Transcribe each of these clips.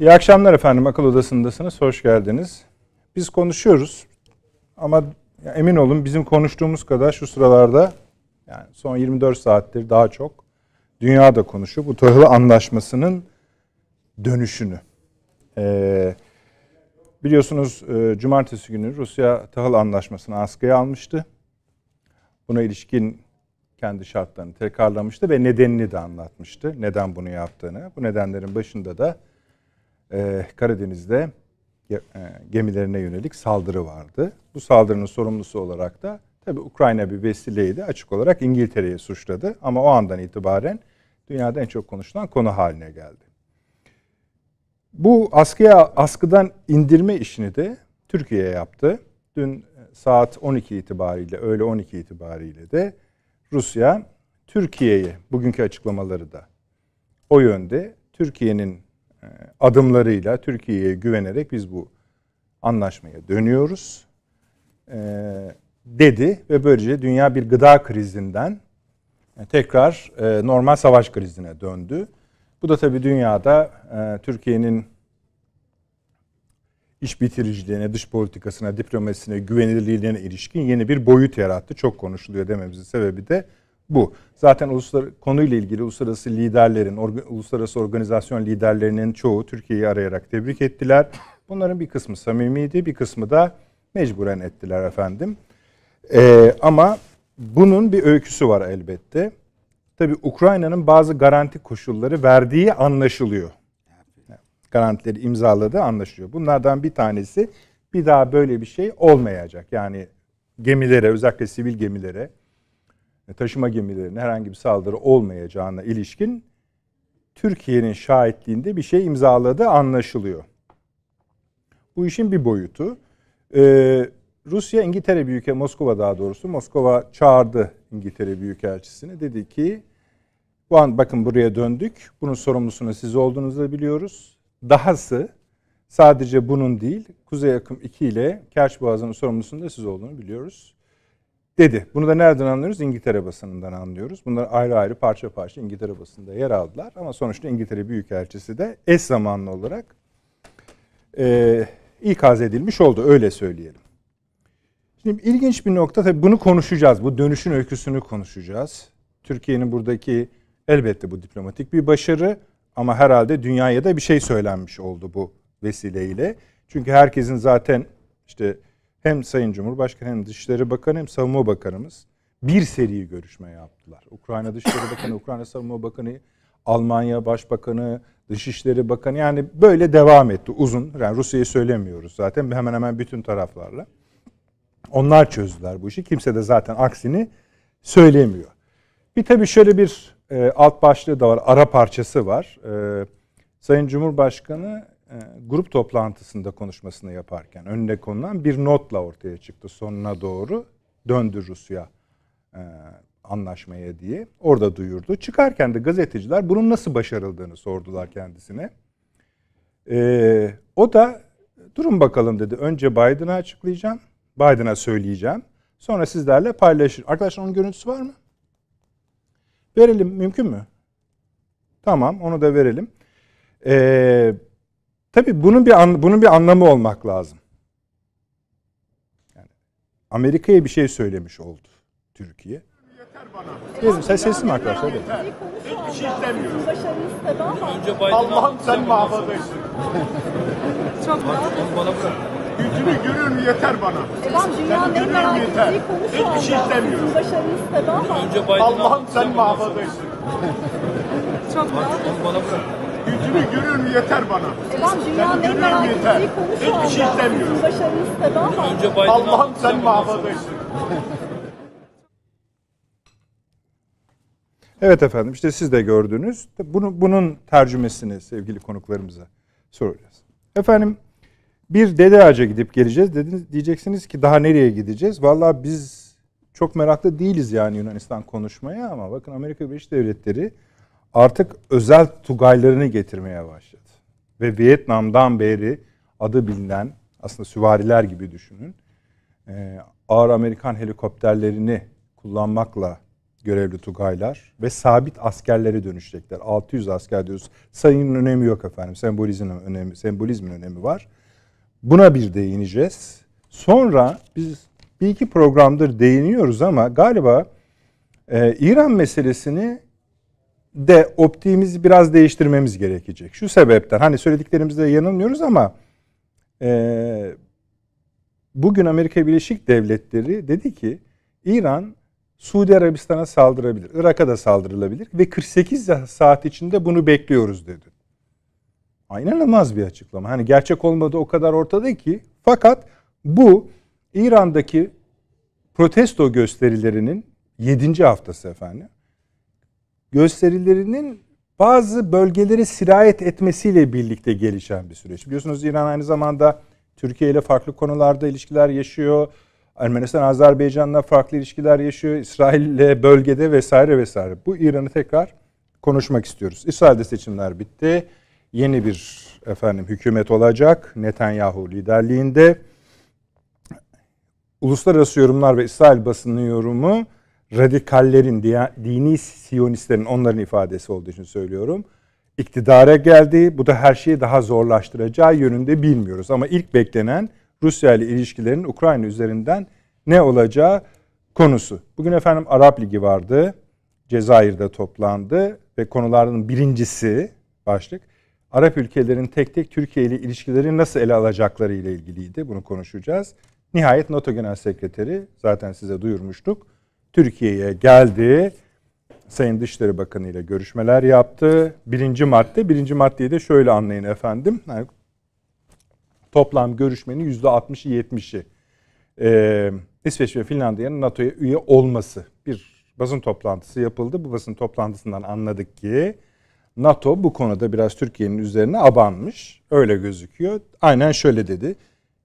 İyi akşamlar efendim. Akıl Odası'ndasınız. Hoş geldiniz. Biz konuşuyoruz ama emin olun bizim konuştuğumuz kadar şu sıralarda yani son 24 saattir daha çok dünya da konuşuyor. Bu tahılı anlaşmasının dönüşünü. Ee, biliyorsunuz e, cumartesi günü Rusya tahıl anlaşmasını askıya almıştı. Buna ilişkin kendi şartlarını tekrarlamıştı ve nedenini de anlatmıştı. Neden bunu yaptığını. Bu nedenlerin başında da ee, Karadeniz'de e, gemilerine yönelik saldırı vardı. Bu saldırının sorumlusu olarak da tabi Ukrayna bir vesileydi. Açık olarak İngiltere'ye suçladı ama o andan itibaren dünyada en çok konuşulan konu haline geldi. Bu askıya askıdan indirme işini de Türkiye yaptı. Dün e, saat 12 itibariyle, öğle 12 itibariyle de Rusya Türkiye'yi bugünkü açıklamaları da o yönde Türkiye'nin e, adımlarıyla Türkiye'ye güvenerek biz bu anlaşmaya dönüyoruz e, dedi ve böylece dünya bir gıda krizinden e, tekrar normal savaş krizine döndü. Bu da tabii dünyada Türkiye'nin iş bitiriciliğine, dış politikasına, diplomasisine, güvenilirliğine ilişkin yeni bir boyut yarattı. Çok konuşuluyor dememizin sebebi de bu. Zaten uluslararası konuyla ilgili uluslararası liderlerin, orga, uluslararası organizasyon liderlerinin çoğu Türkiye'yi arayarak tebrik ettiler. Bunların bir kısmı samimiydi, bir kısmı da mecburen ettiler efendim. Ee, ama bunun bir öyküsü var elbette. Tabi Ukrayna'nın bazı garanti koşulları verdiği anlaşılıyor. Garantileri imzaladığı anlaşılıyor. Bunlardan bir tanesi bir daha böyle bir şey olmayacak. Yani gemilere özellikle sivil gemilere e, taşıma gemilerinin herhangi bir saldırı olmayacağına ilişkin Türkiye'nin şahitliğinde bir şey imzaladığı anlaşılıyor. Bu işin bir boyutu. Ee, Rusya İngiltere Büyüke Moskova daha doğrusu Moskova çağırdı İngiltere Büyükelçisini. Dedi ki bu an bakın buraya döndük. Bunun sorumlusunu siz olduğunuzu da biliyoruz. Dahası sadece bunun değil Kuzey Akım 2 ile Kerç Boğazı'nın sorumlusunun da siz olduğunu biliyoruz dedi. Bunu da nereden anlıyoruz? İngiltere basınından anlıyoruz. Bunlar ayrı ayrı parça parça İngiltere basında yer aldılar. Ama sonuçta İngiltere Büyükelçisi de eş zamanlı olarak e, ikaz edilmiş oldu. Öyle söyleyelim. Şimdi ilginç bir nokta tabii bunu konuşacağız. Bu dönüşün öyküsünü konuşacağız. Türkiye'nin buradaki elbette bu diplomatik bir başarı ama herhalde dünyaya da bir şey söylenmiş oldu bu vesileyle. Çünkü herkesin zaten işte hem Sayın Cumhurbaşkanı hem Dışişleri Bakanı hem Savunma Bakanımız bir seri görüşme yaptılar. Ukrayna Dışişleri Bakanı, Ukrayna Savunma Bakanı, Almanya Başbakanı, Dışişleri Bakanı yani böyle devam etti uzun. Yani Rusya'yı söylemiyoruz zaten hemen hemen bütün taraflarla. Onlar çözdüler bu işi. Kimse de zaten aksini söylemiyor. Bir tabii şöyle bir e, alt başlığı da var. Ara parçası var. E, Sayın Cumhurbaşkanı e, grup toplantısında konuşmasını yaparken önüne konulan bir notla ortaya çıktı sonuna doğru döndü Rusya e, anlaşmaya diye orada duyurdu. Çıkarken de gazeteciler bunun nasıl başarıldığını sordular kendisine. E, o da durun bakalım dedi önce Biden'a açıklayacağım Biden'a söyleyeceğim sonra sizlerle paylaşır. Arkadaşlar onun görüntüsü var mı? Verelim mümkün mü? Tamam onu da verelim. Eee Tabii bunun bir an, bunun bir anlamı olmak lazım. Yani Amerika'ya bir şey söylemiş oldu Türkiye. Yeter bana. sen sesim arkadaşlar. Hiçbir şey istemiyorum. Allah'ım sen mahvadaysın. Çok bana bırak. Gücünü görür yeter bana. Tamam e dünyanın en merak ettiği konu şu anda. Hiçbir şey istemiyorum. Başarınız tabi ama. Allah'ım sen mahvadaysın. Çok bana bırak. Yüzünü görürüm yeter bana. E ben dünyanın en merak ettiği konu şu anda. Hiçbir şey istemiyorum. Sizin başarınız tabii ama. Önce Allah'ım sen mağazadaysın. Evet efendim işte siz de gördünüz. Bunu, bunun tercümesini sevgili konuklarımıza soracağız. Efendim bir Dede Ağaca gidip geleceğiz. Dediniz, diyeceksiniz ki daha nereye gideceğiz? Valla biz çok meraklı değiliz yani Yunanistan konuşmaya ama bakın Amerika Birleşik Devletleri artık özel tugaylarını getirmeye başladı. Ve Vietnam'dan beri adı bilinen aslında süvariler gibi düşünün. E, ağır Amerikan helikopterlerini kullanmakla görevli tugaylar ve sabit askerleri dönüşecekler. 600 asker diyoruz. Sayının önemi yok efendim. Sembolizmin önemi, sembolizmin önemi var. Buna bir değineceğiz. Sonra biz bir iki programdır değiniyoruz ama galiba e, İran meselesini de optiğimizi biraz değiştirmemiz gerekecek. Şu sebepten hani söylediklerimizde yanılmıyoruz ama e, bugün Amerika Birleşik Devletleri dedi ki İran Suudi Arabistan'a saldırabilir, Irak'a da saldırılabilir ve 48 saat içinde bunu bekliyoruz dedi. İnanılmaz bir açıklama. Hani gerçek olmadığı o kadar ortada ki fakat bu İran'daki protesto gösterilerinin 7. haftası efendim gösterilerinin bazı bölgeleri sirayet etmesiyle birlikte gelişen bir süreç. Biliyorsunuz İran aynı zamanda Türkiye ile farklı konularda ilişkiler yaşıyor. Ermenistan Azerbaycan'la farklı ilişkiler yaşıyor. İsrail ile bölgede vesaire vesaire. Bu İran'ı tekrar konuşmak istiyoruz. İsrail'de seçimler bitti. Yeni bir efendim hükümet olacak Netanyahu liderliğinde. Uluslararası yorumlar ve İsrail basının yorumu radikallerin, dini siyonistlerin onların ifadesi olduğu için söylüyorum. İktidara geldi. Bu da her şeyi daha zorlaştıracağı yönünde bilmiyoruz. Ama ilk beklenen Rusya ile ilişkilerin Ukrayna üzerinden ne olacağı konusu. Bugün efendim Arap Ligi vardı. Cezayir'de toplandı ve konuların birincisi başlık Arap ülkelerin tek tek Türkiye ile ilişkileri nasıl ele alacakları ile ilgiliydi. Bunu konuşacağız. Nihayet NATO Genel Sekreteri zaten size duyurmuştuk. Türkiye'ye geldi. Sayın Dışişleri Bakanı ile görüşmeler yaptı. Birinci madde, birinci maddeyi de şöyle anlayın efendim. Yani toplam görüşmenin yüzde %60'ı 70'i e, İsveç ve Finlandiya'nın NATO'ya üye olması. Bir basın toplantısı yapıldı. Bu basın toplantısından anladık ki NATO bu konuda biraz Türkiye'nin üzerine abanmış. Öyle gözüküyor. Aynen şöyle dedi.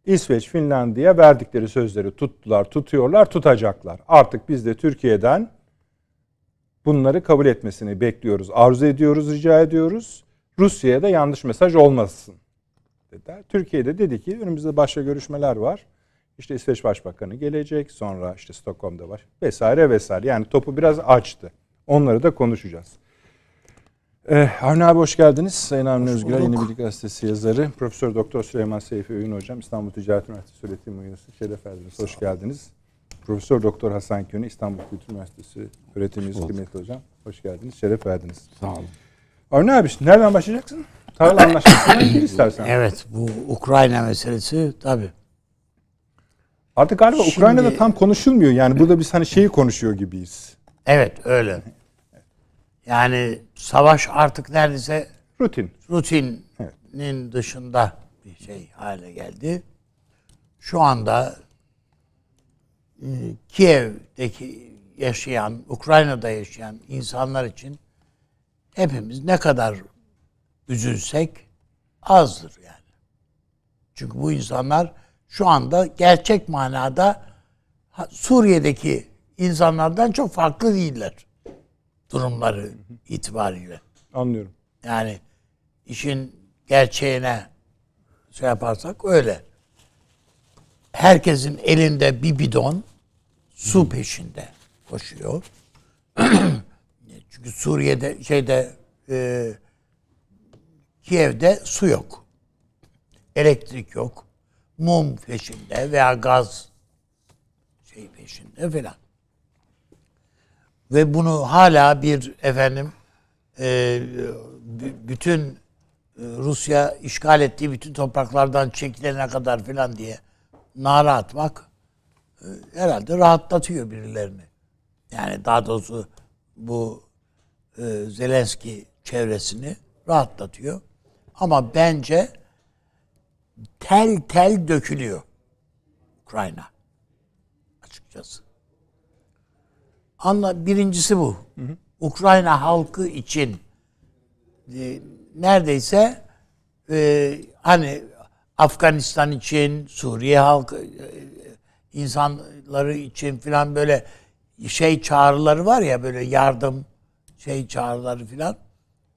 İsveç, Finlandiya verdikleri sözleri tuttular, tutuyorlar, tutacaklar. Artık biz de Türkiye'den bunları kabul etmesini bekliyoruz, arzu ediyoruz, rica ediyoruz. Rusya'ya da yanlış mesaj olmasın dediler. Türkiye'de dedi ki önümüzde başka görüşmeler var. İşte İsveç Başbakanı gelecek, sonra işte Stockholm'da var vesaire vesaire. Yani topu biraz açtı. Onları da konuşacağız. Ee, eh, Avni abi hoş geldiniz. Sayın Avni Özgür, Yeni Bilgi Gazetesi yazarı. Profesör Doktor Süleyman Seyfi Öğün Hocam, İstanbul Ticaret Üniversitesi Öğretim Üyesi Şeref verdiniz. Hoş geldiniz. Profesör Doktor Hasan Könü, İstanbul Kültür Üniversitesi Öğretim Üyesi Kıymetli Hocam. Hoş geldiniz, şeref verdiniz. Sağ olun. Avni abi nereden başlayacaksın? Tarla anlaşmasından gir istersen. Evet, bu Ukrayna meselesi tabii. Artık galiba Şimdi- Ukrayna'da tam konuşulmuyor. Yani burada biz hani şeyi konuşuyor gibiyiz. Evet öyle. Yani savaş artık neredeyse rutin. Rutinin evet. dışında bir şey hale geldi. Şu anda e, Kiev'deki yaşayan, Ukrayna'da yaşayan insanlar için hepimiz ne kadar üzülsek azdır yani. Çünkü bu insanlar şu anda gerçek manada Suriye'deki insanlardan çok farklı değiller durumları itibariyle. Anlıyorum. Yani işin gerçeğine şey yaparsak öyle. Herkesin elinde bir bidon su peşinde koşuyor. Çünkü Suriye'de şeyde e, Kiev'de su yok. Elektrik yok. Mum peşinde veya gaz şey peşinde falan ve bunu hala bir efendim e, bütün e, Rusya işgal ettiği bütün topraklardan çekilene kadar filan diye nara atmak e, herhalde rahatlatıyor birilerini. Yani daha doğrusu bu e, Zelenski çevresini rahatlatıyor. Ama bence tel tel dökülüyor Ukrayna açıkçası. Anla birincisi bu. Hı hı. Ukrayna halkı için e, neredeyse e, hani Afganistan için, Suriye halkı e, insanları için filan böyle şey çağrıları var ya böyle yardım şey çağrıları filan.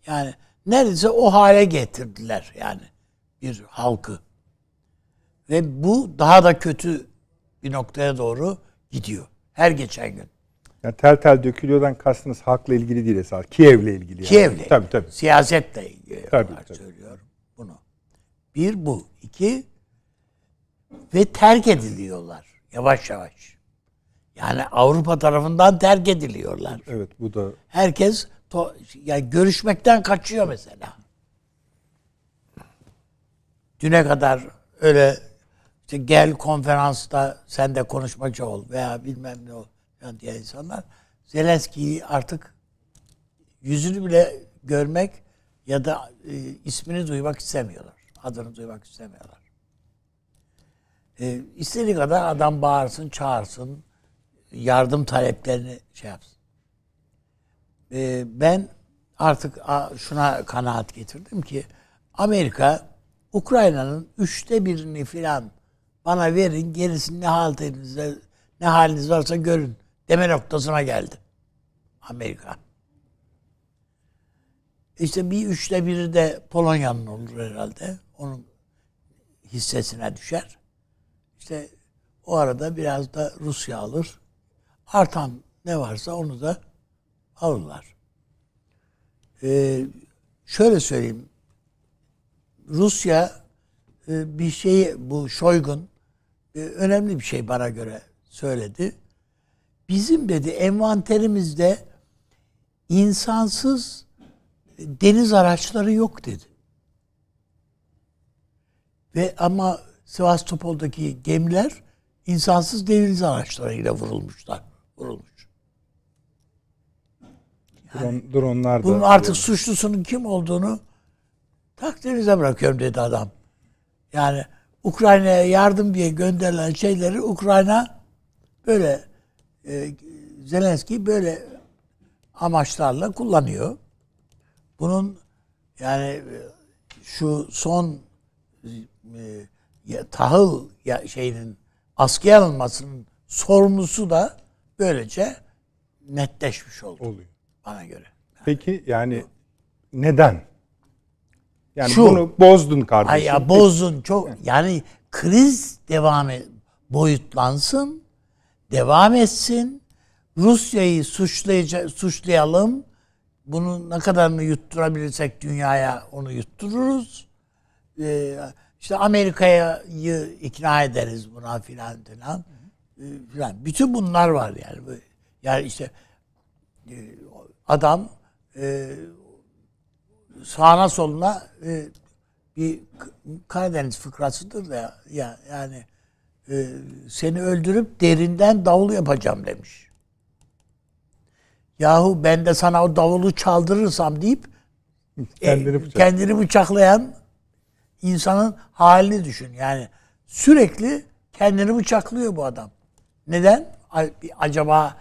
Yani neredeyse o hale getirdiler yani bir halkı. Ve bu daha da kötü bir noktaya doğru gidiyor her geçen gün. Yani tel tel dökülüyordan kastınız halkla ilgili değil esas. Kiev'le ilgili. Yani. Kiev'le. Tabii tabii. Siyasetle ilgili tabii, tabii. söylüyorum bunu. Bir bu. iki ve terk ediliyorlar yavaş yavaş. Yani Avrupa tarafından terk ediliyorlar. Evet bu da. Herkes to- yani görüşmekten kaçıyor mesela. Düne kadar öyle işte gel konferansta sen de konuşmacı ol veya bilmem ne ol falan diye insanlar Zelenski'yi artık yüzünü bile görmek ya da e, ismini duymak istemiyorlar. Adını duymak istemiyorlar. E, istediği kadar adam bağırsın, çağırsın, yardım taleplerini şey yapsın. E, ben artık şuna kanaat getirdim ki Amerika Ukrayna'nın üçte birini filan bana verin gerisini ne haliniz, ne haliniz varsa görün deme noktasına geldi. Amerika. İşte bir üçte biri de Polonya'nın olur herhalde. Onun hissesine düşer. İşte o arada biraz da Rusya alır. Artan ne varsa onu da alırlar. Ee, şöyle söyleyeyim. Rusya e, bir şeyi bu Şoygun e, önemli bir şey bana göre söyledi bizim dedi envanterimizde insansız deniz araçları yok dedi. Ve ama Sivastopol'daki gemiler insansız deniz araçlarıyla vurulmuşlar. Vurulmuş. Yani, Dronlar da. Bunun artık yani. suçlusunun kim olduğunu Takdirize bırakıyorum dedi adam. Yani Ukrayna'ya yardım diye gönderilen şeyleri Ukrayna böyle e, Zelenski böyle amaçlarla kullanıyor. Bunun yani e, şu son e, tahıl şeyinin askıya alınmasının sorumlusu da böylece netleşmiş oldu. Oluyor. Bana göre. Yani Peki yani bu, neden? Yani şu, bunu bozdun kardeşim. ya bozdun çok yani kriz devamı boyutlansın devam etsin. Rusya'yı suçlayacak, suçlayalım. Bunu ne kadarını yutturabilirsek dünyaya onu yuttururuz. Ee, işte Amerika'yı ikna ederiz buna filan filan. Ee, filan. Bütün bunlar var yani. Yani işte e, adam e, sağına soluna e, bir Karadeniz fıkrasıdır da ya, yani e, seni öldürüp derinden davul yapacağım demiş. Yahu ben de sana o davulu çaldırırsam deyip kendini, e, bıçak. kendini bıçaklayan insanın halini düşün. Yani sürekli kendini bıçaklıyor bu adam. Neden? Acaba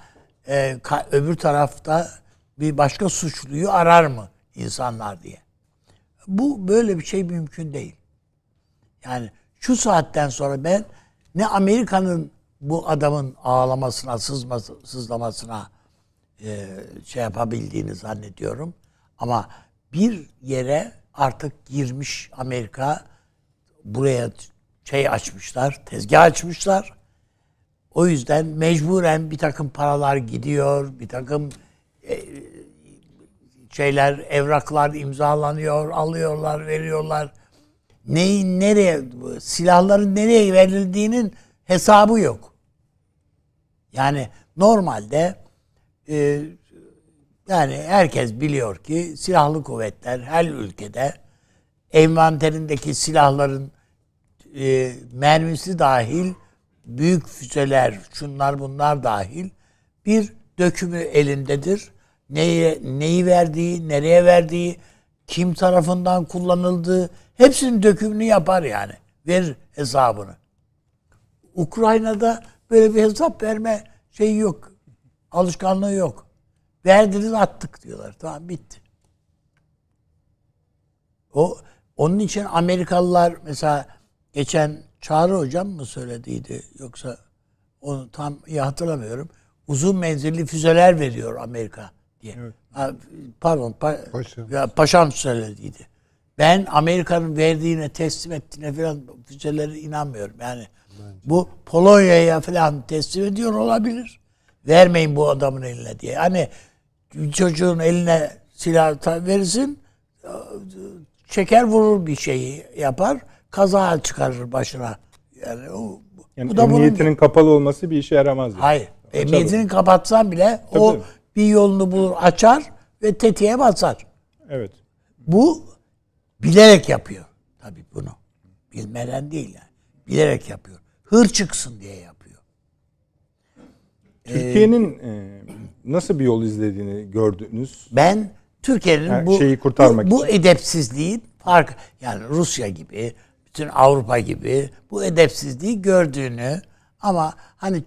e, öbür tarafta bir başka suçluyu arar mı insanlar diye. Bu böyle bir şey mümkün değil. Yani şu saatten sonra ben ne Amerika'nın bu adamın ağlamasına, sızlamasına e, şey yapabildiğini zannediyorum. Ama bir yere artık girmiş Amerika buraya şey açmışlar, tezgah açmışlar. O yüzden mecburen bir takım paralar gidiyor, bir takım e, şeyler, evraklar imzalanıyor, alıyorlar, veriyorlar neyin nereye silahların nereye verildiğinin hesabı yok. Yani normalde e, yani herkes biliyor ki silahlı kuvvetler her ülkede envanterindeki silahların e, mermisi dahil büyük füzeler şunlar bunlar dahil bir dökümü elindedir. Neyi, neyi verdiği, nereye verdiği, kim tarafından kullanıldığı, Hepsinin dökümünü yapar yani. Verir hesabını. Ukrayna'da böyle bir hesap verme şeyi yok. Alışkanlığı yok. Verdiniz attık diyorlar. Tamam bitti. O onun için Amerikalılar mesela geçen Çağrı hocam mı söylediydi yoksa onu tam iyi hatırlamıyorum. Uzun menzilli füzeler veriyor Amerika diye. Evet. Pardon, pa, Paşam. Ya, Paşam söylediydi ben Amerika'nın verdiğine teslim ettiğine falan füzeleri inanmıyorum. Yani Bence. bu Polonya'ya falan teslim ediyor olabilir. Vermeyin bu adamın eline diye. Hani çocuğun eline silah verirsin çeker vurur bir şeyi yapar. Kaza çıkarır başına. Yani o yani bu da emniyetinin bunun... kapalı olması bir işe yaramaz. Yani. Hayır. Açar emniyetini kapatsan bile Tabii o bir yolunu bulur, açar ve tetiğe basar. Evet. Bu Bilerek yapıyor. Tabii bunu. Bilmeden değil yani. Bilerek yapıyor. Hır çıksın diye yapıyor. Türkiye'nin e, nasıl bir yol izlediğini gördünüz. Ben Türkiye'nin bu şeyi kurtarmak bu, bu için. fark yani Rusya gibi, bütün Avrupa gibi bu edepsizliği gördüğünü ama hani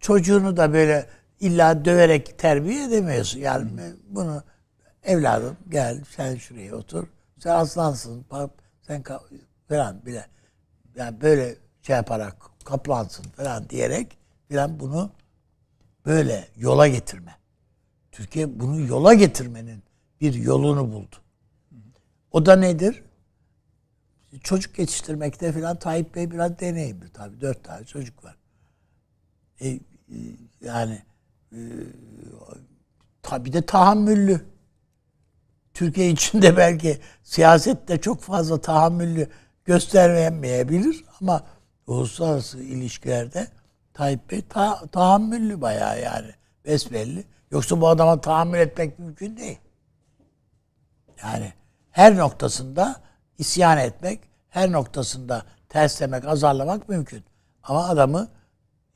çocuğunu da böyle illa döverek terbiye edemiyorsun. Yani bunu evladım gel sen şuraya otur sen aslansın. Sen falan bile. Yani böyle şey yaparak kaplansın falan diyerek falan bunu böyle yola getirme. Türkiye bunu yola getirmenin bir yolunu buldu. O da nedir? Çocuk yetiştirmekte falan Tayyip Bey biraz deneyimli tabii. Dört tane çocuk var. E, e yani e, tabi de tahammüllü. Türkiye içinde belki siyasette çok fazla tahammüllü göstermeyebilir ama uluslararası ilişkilerde Tayyip Bey ta, tahammüllü bayağı yani. Besbelli. Yoksa bu adama tahammül etmek mümkün değil. Yani her noktasında isyan etmek, her noktasında terslemek, azarlamak mümkün. Ama adamı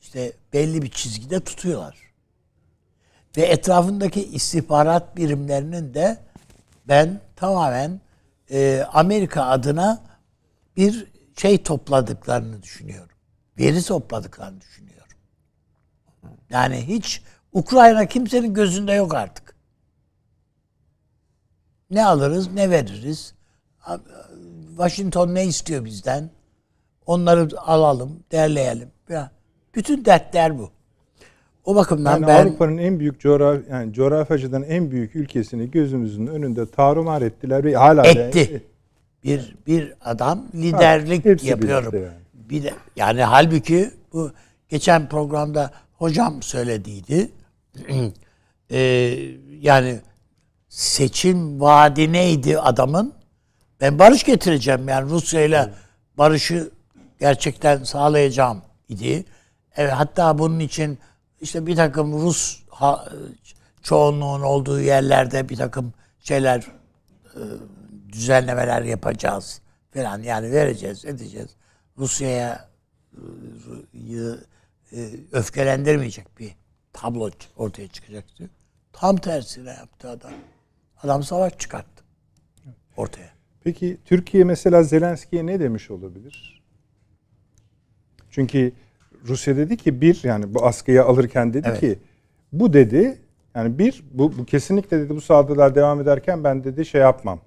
işte belli bir çizgide tutuyorlar. Ve etrafındaki istihbarat birimlerinin de ben tamamen e, Amerika adına bir şey topladıklarını düşünüyorum. Veri topladıklarını düşünüyorum. Yani hiç Ukrayna kimsenin gözünde yok artık. Ne alırız, ne veririz. Washington ne istiyor bizden? Onları alalım, derleyelim. Ya, bütün dertler bu. O bakımdan yani ben Avrupa'nın en büyük coğraf yani coğrafyacıdan en büyük ülkesini gözümüzün önünde tarumar ettiler ve hala etti. De, bir bir adam liderlik ha, yapıyorum. Yani. Bir de, yani halbuki bu geçen programda hocam söylediydi. ee, yani seçim vaadi neydi adamın? Ben barış getireceğim yani Rusya ile barışı gerçekten sağlayacağım idi. Evet, hatta bunun için işte bir takım Rus ha, çoğunluğun olduğu yerlerde bir takım şeyler e, düzenlemeler yapacağız falan yani vereceğiz edeceğiz. Rusya'ya e, e öfkelendirmeyecek bir tablo ortaya çıkacaktı. Tam tersine yaptı adam. Adam savaş çıkarttı ortaya. Peki Türkiye mesela Zelenski'ye ne demiş olabilir? Çünkü Rusya dedi ki bir yani bu askıya alırken dedi evet. ki bu dedi yani bir bu, bu kesinlikle dedi bu saldırılar devam ederken ben dedi şey yapmam.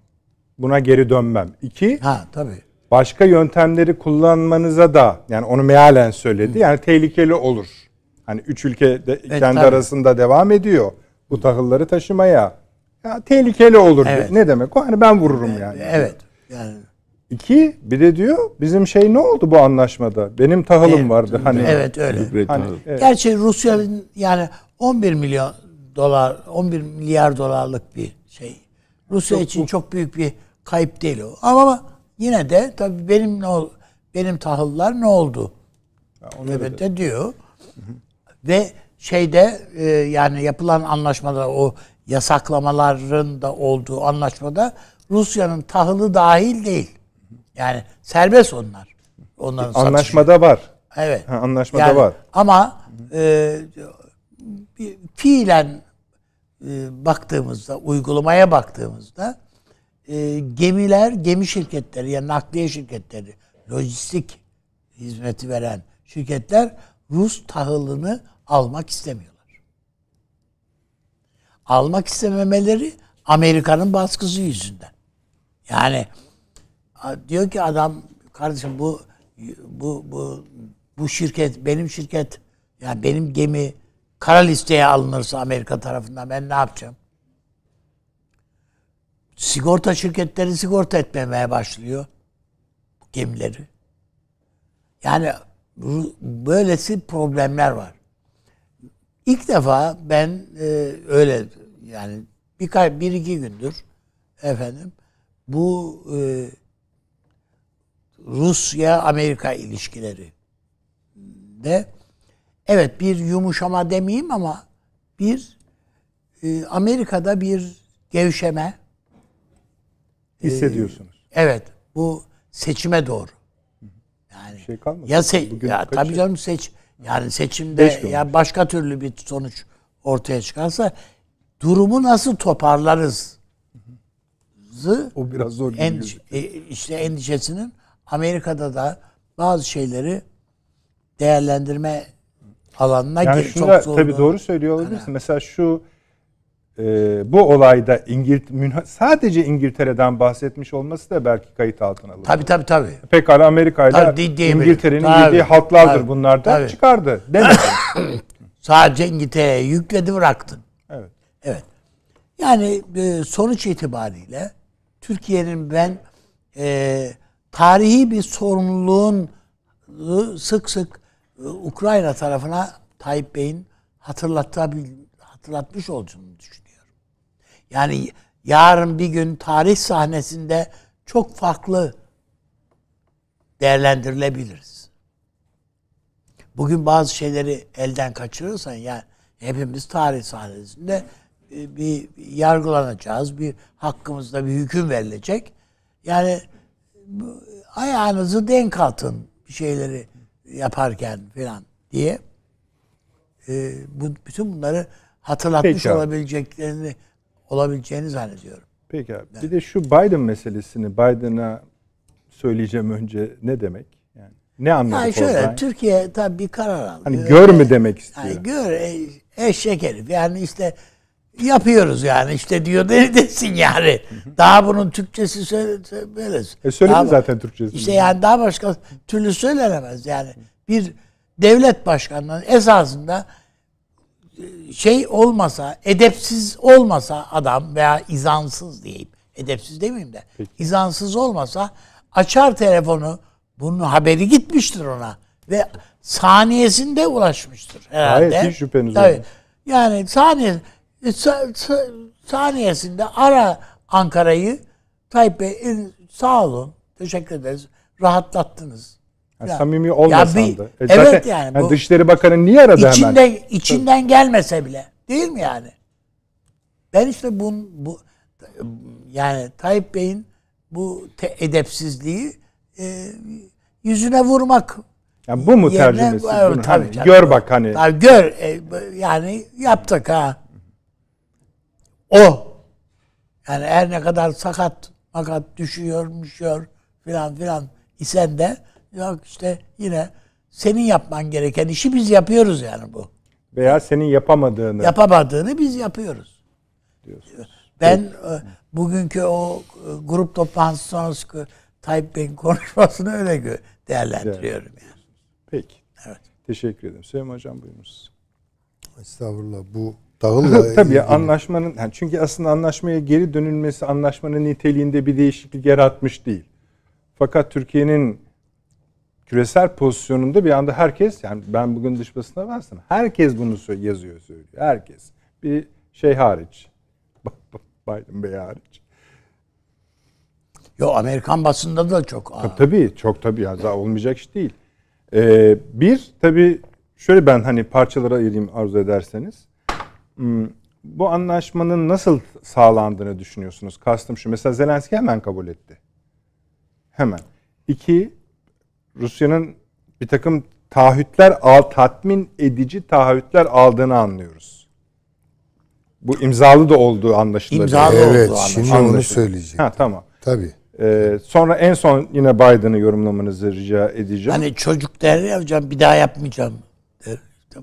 Buna geri dönmem. İki ha tabii. Başka yöntemleri kullanmanıza da yani onu mealen söyledi. Hı. Yani tehlikeli olur. Hani üç ülke de, evet, kendi tabii. arasında devam ediyor bu tahılları taşımaya. Ya tehlikeli olur. Evet. Ne demek o? Hani ben vururum e, yani. Evet. Yani İki, bir de diyor bizim şey ne oldu bu anlaşmada? Benim tahılım evet, vardı hani. Evet öyle. Hani, evet. Gerçi Rusya'nın yani 11 milyon dolar, 11 milyar dolarlık bir şey. Rusya çok, için bu. çok büyük bir kayıp değil o. Ama yine de tabii benim ne ol, benim tahıllar ne oldu? Evet de diyor. Ve şeyde e, yani yapılan anlaşmada o yasaklamaların da olduğu anlaşmada Rusya'nın tahılı dahil değil. Yani serbest onlar. Onların anlaşmada satışı. var. Evet. Ha, anlaşmada yani, var. Ama e, fiilen e, baktığımızda, uygulamaya baktığımızda e, gemiler, gemi şirketleri yani nakliye şirketleri, lojistik hizmeti veren şirketler Rus tahılını almak istemiyorlar. Almak istememeleri Amerika'nın baskısı yüzünden. Yani diyor ki adam kardeşim bu bu bu bu şirket benim şirket yani benim gemi kara listeye alınırsa Amerika tarafından ben ne yapacağım? Sigorta şirketleri sigorta etmemeye başlıyor gemileri. Yani böylesi problemler var. İlk defa ben e, öyle yani birkaç bir iki gündür efendim bu e, Rusya-Amerika ilişkileri de evet bir yumuşama demeyeyim ama bir e, Amerika'da bir gevşeme e, hissediyorsunuz. E, evet. Bu seçime doğru. Yani şey kalmadı. Ya, se ya tabii canım seç yani seçimde ya başka türlü bir sonuç ortaya çıkarsa durumu nasıl toparlarız? Zı, o biraz zor. Endiş, e, işte endişesinin Amerika'da da bazı şeyleri değerlendirme alanına yani gir, şuna, çok zorlu. Tabii doğru söylüyor olabilirsin. Yani. Mesela şu e, bu olayda İngilt sadece İngiltere'den bahsetmiş olması da belki kayıt altına alınır. Tabii tabii tabii. Pekala Amerika İngiltere'nin İngiltere'nin hatlardır haltlardır bunlardan çıkardı. Demedim. sadece İngiltere'ye yükledi bıraktın. Evet. Evet. Yani e, sonuç itibariyle Türkiye'nin ben eee tarihi bir sorumluluğun ıı, sık sık ıı, Ukrayna tarafına Tayyip Bey'in hatırlatmış olduğunu düşünüyorum. Yani yarın bir gün tarih sahnesinde çok farklı değerlendirilebiliriz. Bugün bazı şeyleri elden kaçırırsan yani hepimiz tarih sahnesinde ıı, bir yargılanacağız, bir hakkımızda bir hüküm verilecek. Yani ayağınızı denk atın şeyleri yaparken falan diye. E, bu bütün bunları hatırlatmış Peki olabileceklerini olabileceğini zannediyorum. Peki abi. Evet. Bir de şu Biden meselesini Biden'a söyleyeceğim önce ne demek? Yani ne anladık yani şöyle, oradan? Türkiye tabii bir karar aldı. Hani gör mü demek istiyor? Yani gör e, eş herif. Yani işte yapıyoruz yani işte diyor ne desin yani. Daha bunun Türkçesi söyle, böyle. E söyledi zaten Türkçesi. İşte yani daha başka türlü söylenemez yani. Bir devlet başkanının esasında e, şey olmasa, edepsiz olmasa adam veya izansız diyeyim. Edepsiz demeyeyim de. Peki. İzansız olmasa açar telefonu bunun haberi gitmiştir ona ve saniyesinde ulaşmıştır herhalde. Gayet hiç şüpheniz Tabii. Yani saniye e, saniyesinde ara Ankara'yı Tayyip Bey e, sağ olun. Teşekkür ederiz. Rahatlattınız. Yani, samimi olmasan ya da. E evet yani. Bu, yani Dışişleri Bakanı niye aradı içinde, hemen? İçinden gelmese bile. Değil mi yani? Ben işte bun, bu yani Tayyip Bey'in bu te- edepsizliği e, yüzüne vurmak yani bu mu tercimesi? Yerine, bunu, tabii, hani, tabii, gör bak hani. Tabii, gör e, yani yaptık ha. O. Yani her ne kadar sakat fakat düşüyor, müşüyor filan filan isen de yok işte yine senin yapman gereken işi biz yapıyoruz yani bu. Veya senin yapamadığını. Yapamadığını biz yapıyoruz. Diyorsunuz. Ben Peki. bugünkü o e, grup toplantısı sonrası Tayyip Bey'in konuşmasını öyle değerlendiriyorum evet. yani. Peki. Evet. Teşekkür ederim. Süleyman Hocam buyurunuz. Estağfurullah bu Tahılla Tabii ya, anlaşmanın yani çünkü aslında anlaşmaya geri dönülmesi anlaşmanın niteliğinde bir değişiklik yaratmış değil. Fakat Türkiye'nin küresel pozisyonunda bir anda herkes yani ben bugün dış basına varsam herkes bunu yazıyor söylüyor. Herkes. Bir şey hariç. Biden Bey hariç. Yo Amerikan basında da çok. Tabii, tabii çok tabii ya daha olmayacak iş değil. Ee, bir tabii şöyle ben hani parçalara ayırayım arzu ederseniz. Hmm, bu anlaşmanın nasıl sağlandığını düşünüyorsunuz? Kastım şu. Mesela Zelenski hemen kabul etti. Hemen. İki, Rusya'nın bir takım taahhütler al, tatmin edici taahhütler aldığını anlıyoruz. Bu imzalı da olduğu anlaşılıyor. İmzalı evet, olduğu anlaşılıyor. şimdi anlaşılıyor. onu söyleyeceğim. Ha tamam. Tabii. Ee, sonra en son yine Biden'ı yorumlamanızı rica edeceğim. Hani çocuk derler ya hocam bir daha yapmayacağım.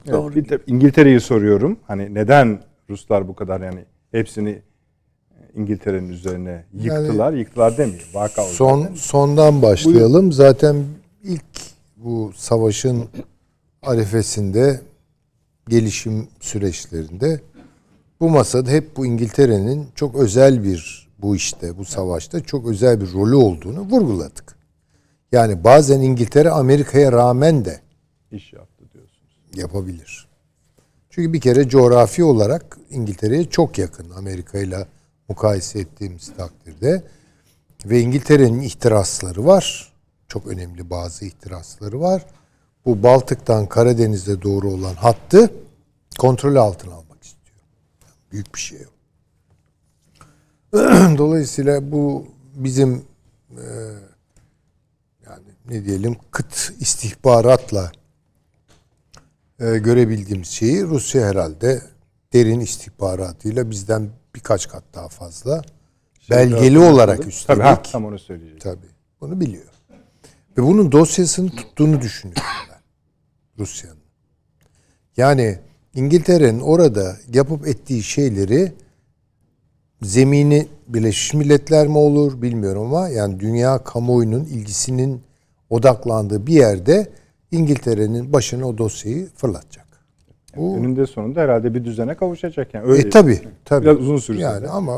Evet, Doğru. Bir de İngiltere'yi soruyorum. Hani neden Ruslar bu kadar yani hepsini e, İngiltere'nin üzerine yıktılar, yani, yıktılar demiyor. Vaka son sondan başlayalım. Buyurun. Zaten ilk bu savaşın arifesinde gelişim süreçlerinde bu masada hep bu İngiltere'nin çok özel bir bu işte bu savaşta çok özel bir rolü olduğunu vurguladık. Yani bazen İngiltere Amerika'ya rağmen de iş yaptı yapabilir. Çünkü bir kere coğrafi olarak İngiltere'ye çok yakın Amerika ile mukayese ettiğimiz takdirde. Ve İngiltere'nin ihtirasları var. Çok önemli bazı ihtirasları var. Bu Baltık'tan Karadeniz'e doğru olan hattı kontrol altına almak istiyor. büyük bir şey yok. Dolayısıyla bu bizim e, yani ne diyelim kıt istihbaratla e, ee, görebildiğimiz şeyi Rusya herhalde derin istihbaratıyla bizden birkaç kat daha fazla Şimdi şey belgeli olarak oldu. üstelik. Tabii, ha, tam onu söyleyeceğim. Tabii. Bunu biliyor. Ve bunun dosyasını tuttuğunu düşünüyorum ben. Rusya'nın. Yani İngiltere'nin orada yapıp ettiği şeyleri zemini Birleşmiş Milletler mi olur bilmiyorum ama yani dünya kamuoyunun ilgisinin odaklandığı bir yerde İngiltere'nin başına o dosyayı fırlatacak. Bu, Önünde sonunda herhalde bir düzene kavuşacak yani. Öyle e, tabii, tabii. Biraz uzun sürse. Yani de. ama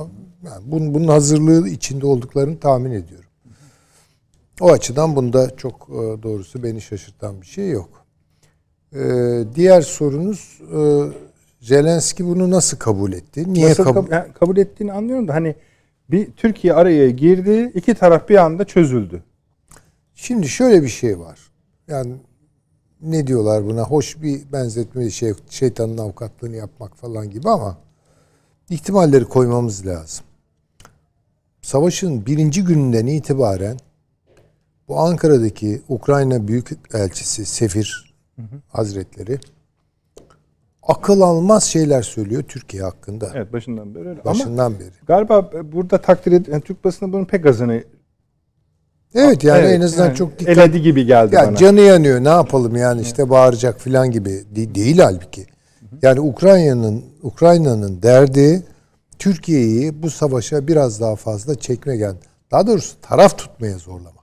yani bunun, bunun hazırlığı içinde olduklarını tahmin ediyorum. O açıdan bunda çok e, doğrusu beni şaşırtan bir şey yok. Ee, diğer sorunuz e, Zelenski bunu nasıl kabul etti? Niye nasıl kabul, yani kabul ettiğini anlıyorum da hani bir Türkiye araya girdi, iki taraf bir anda çözüldü. Şimdi şöyle bir şey var. Yani ne diyorlar buna hoş bir benzetme şey, şeytanın avukatlığını yapmak falan gibi ama ihtimalleri koymamız lazım. Savaşın birinci gününden itibaren bu Ankara'daki Ukrayna Büyükelçisi Sefir hı hı. Hazretleri akıl almaz şeyler söylüyor Türkiye hakkında. Evet başından beri öyle. Başından Ama beri. Galiba burada takdir edilen yani Türk basını bunun pek azını Evet yani evet, en azından yani çok dikkat. Eledi gibi geldi ya, bana. Canı yanıyor ne yapalım yani işte bağıracak falan gibi değil halbuki. Yani Ukrayna'nın Ukrayna'nın derdi Türkiye'yi bu savaşa biraz daha fazla çekmek yani daha doğrusu taraf tutmaya zorlamak.